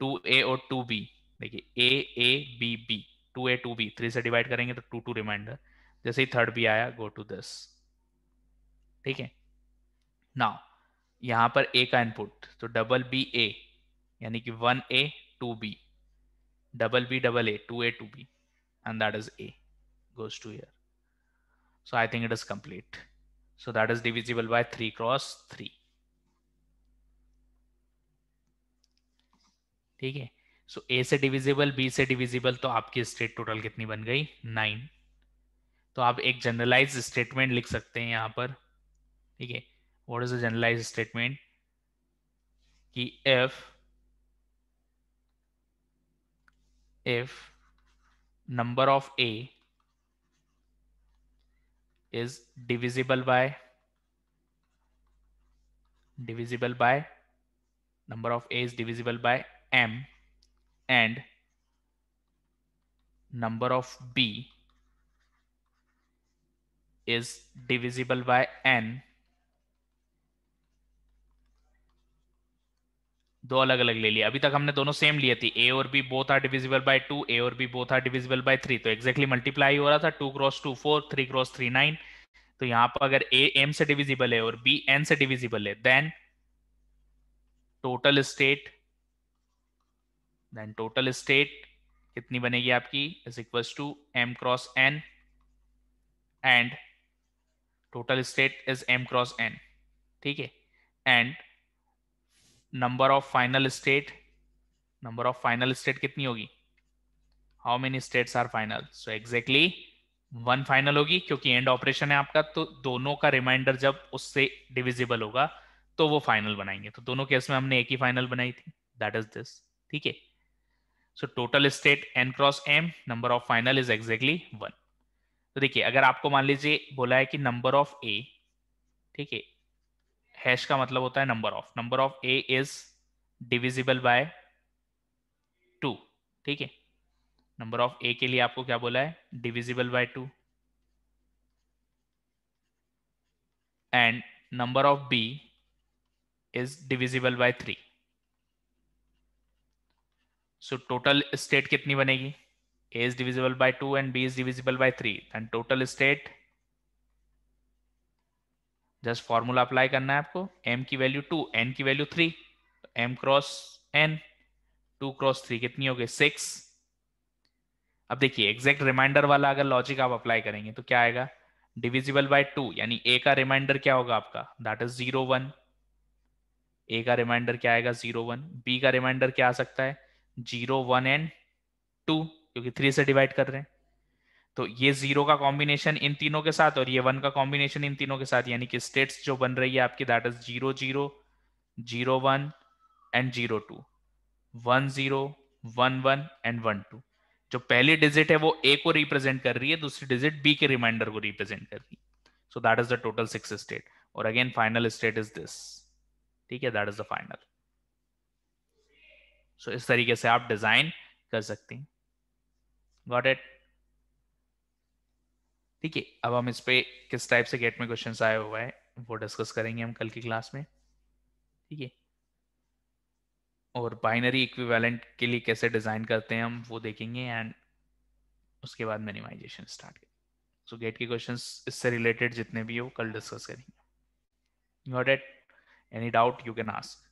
टू ए और टू बी देखिए A A B B two A two B three से डिवाइड करेंगे तो टू टू रिमाइंडर जैसे ही थर्ड बी आया गो टू दिस ठीक है नाउ यहाँ पर ए का इनपुट तो डबल बी ए यानी कि one A two B double B double A two A two B and that is A goes to here so I think it is complete so that is divisible by three cross three ठीक है सो ए से divisible B से divisible तो आपकी state total कितनी बन गई nine तो आप एक जनरलाइज स्टेटमेंट लिख सकते हैं यहां पर ठीक है what is a generalize statement कि F F number of A is divisible by divisible by number of A is divisible by M and number of b is divisible by n दो अलग अलग ले लिया अभी तक हमने दोनों सेम लिए थी ए और B both are divisible by two A और B both are divisible by three तो एक्जेक्टली exactly मल्टीप्लाई हो रहा था two cross two four three cross three nine तो यहां पर अगर ए एम से डिविजिबल है और बी एन से डिविजिबल है then total state then total state कितनी बनेगी आपकी is equal to M cross N and total state is M cross N ठीक है and number of final state number of final state कितनी होगी how many states are final so exactly one final होगी क्योंकि and operation है आपका तो दोनों का रिमाइंडर जब उससे डिविजिबल होगा तो वो फाइनल बनाएंगे तो दोनों केस में हमने एक ही फाइनल बनाई थी दैट इज दिस ठीक है so total state N cross M number of final is exactly one तो देखिए अगर आपको मान लीजिए बोला है कि नंबर ऑफ ए ठीक है हैश का मतलब होता है number of number of A is divisible by two ठीक है नंबर ऑफ ए के लिए आपको क्या बोला है divisible by two and number of B is divisible by three so total state कितनी बनेगी A is divisible by two and B is divisible by three and total state just formula apply करना है आपको m की value two n की value three तो m cross n two cross three कितनी हो गई सिक्स अब देखिए एग्जैक्ट रिमाइंडर वाला अगर लॉजिक आप अप्लाई करेंगे तो क्या आएगा डिविजिबल बाय टू यानी ए का रिमाइंडर क्या होगा आपका that is zero one A का रिमाइंडर क्या आएगा जीरो वन बी का रिमाइंडर क्या आ सकता है जीरो वन एंड टू क्योंकि थ्री से डिवाइड कर रहे हैं तो ये जीरो का कॉम्बिनेशन इन तीनों के साथ और ये वन का कॉम्बिनेशन इन तीनों के साथ यानी कि स्टेट्स जो बन रही है आपकी that is zero zero zero one and zero two one zero one one and one two जो पहली डिजिट है वो ए को रिप्रेजेंट कर रही है दूसरी डिजिट बी के रिमाइंडर को रिप्रेजेंट कर रही है so that is the total six state और again final state is this ठीक है that is the final so so, इस तरीके से आप डिजाइन कर सकते हैं गॉट इट ठीक है अब हम इस पे किस टाइप से गेट में क्वेश्चन आए हुआ है वो डिस्कस करेंगे हम कल की क्लास में ठीक है और बाइनरी इक्विवेलेंट के लिए कैसे डिजाइन करते हैं हम वो देखेंगे एंड उसके बाद मिनिमाइजेशन स्टार्ट करेंगे सो गेट के क्वेश्चंस इससे रिलेटेड जितने भी हो कल डिस्कस करेंगे got it any doubt you can ask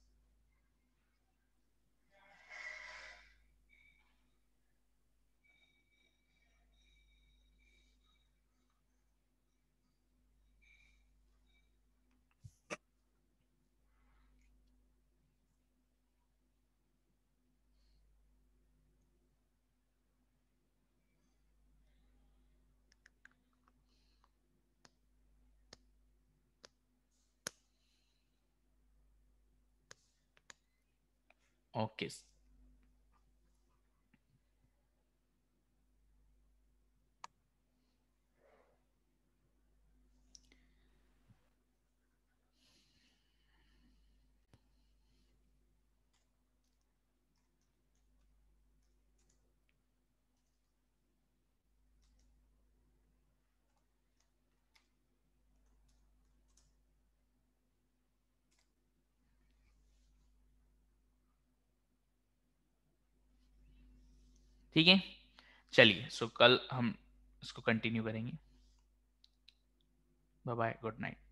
case. ठीक है चलिए सो कल हम इसको कंटिन्यू करेंगे बाय गुड नाइट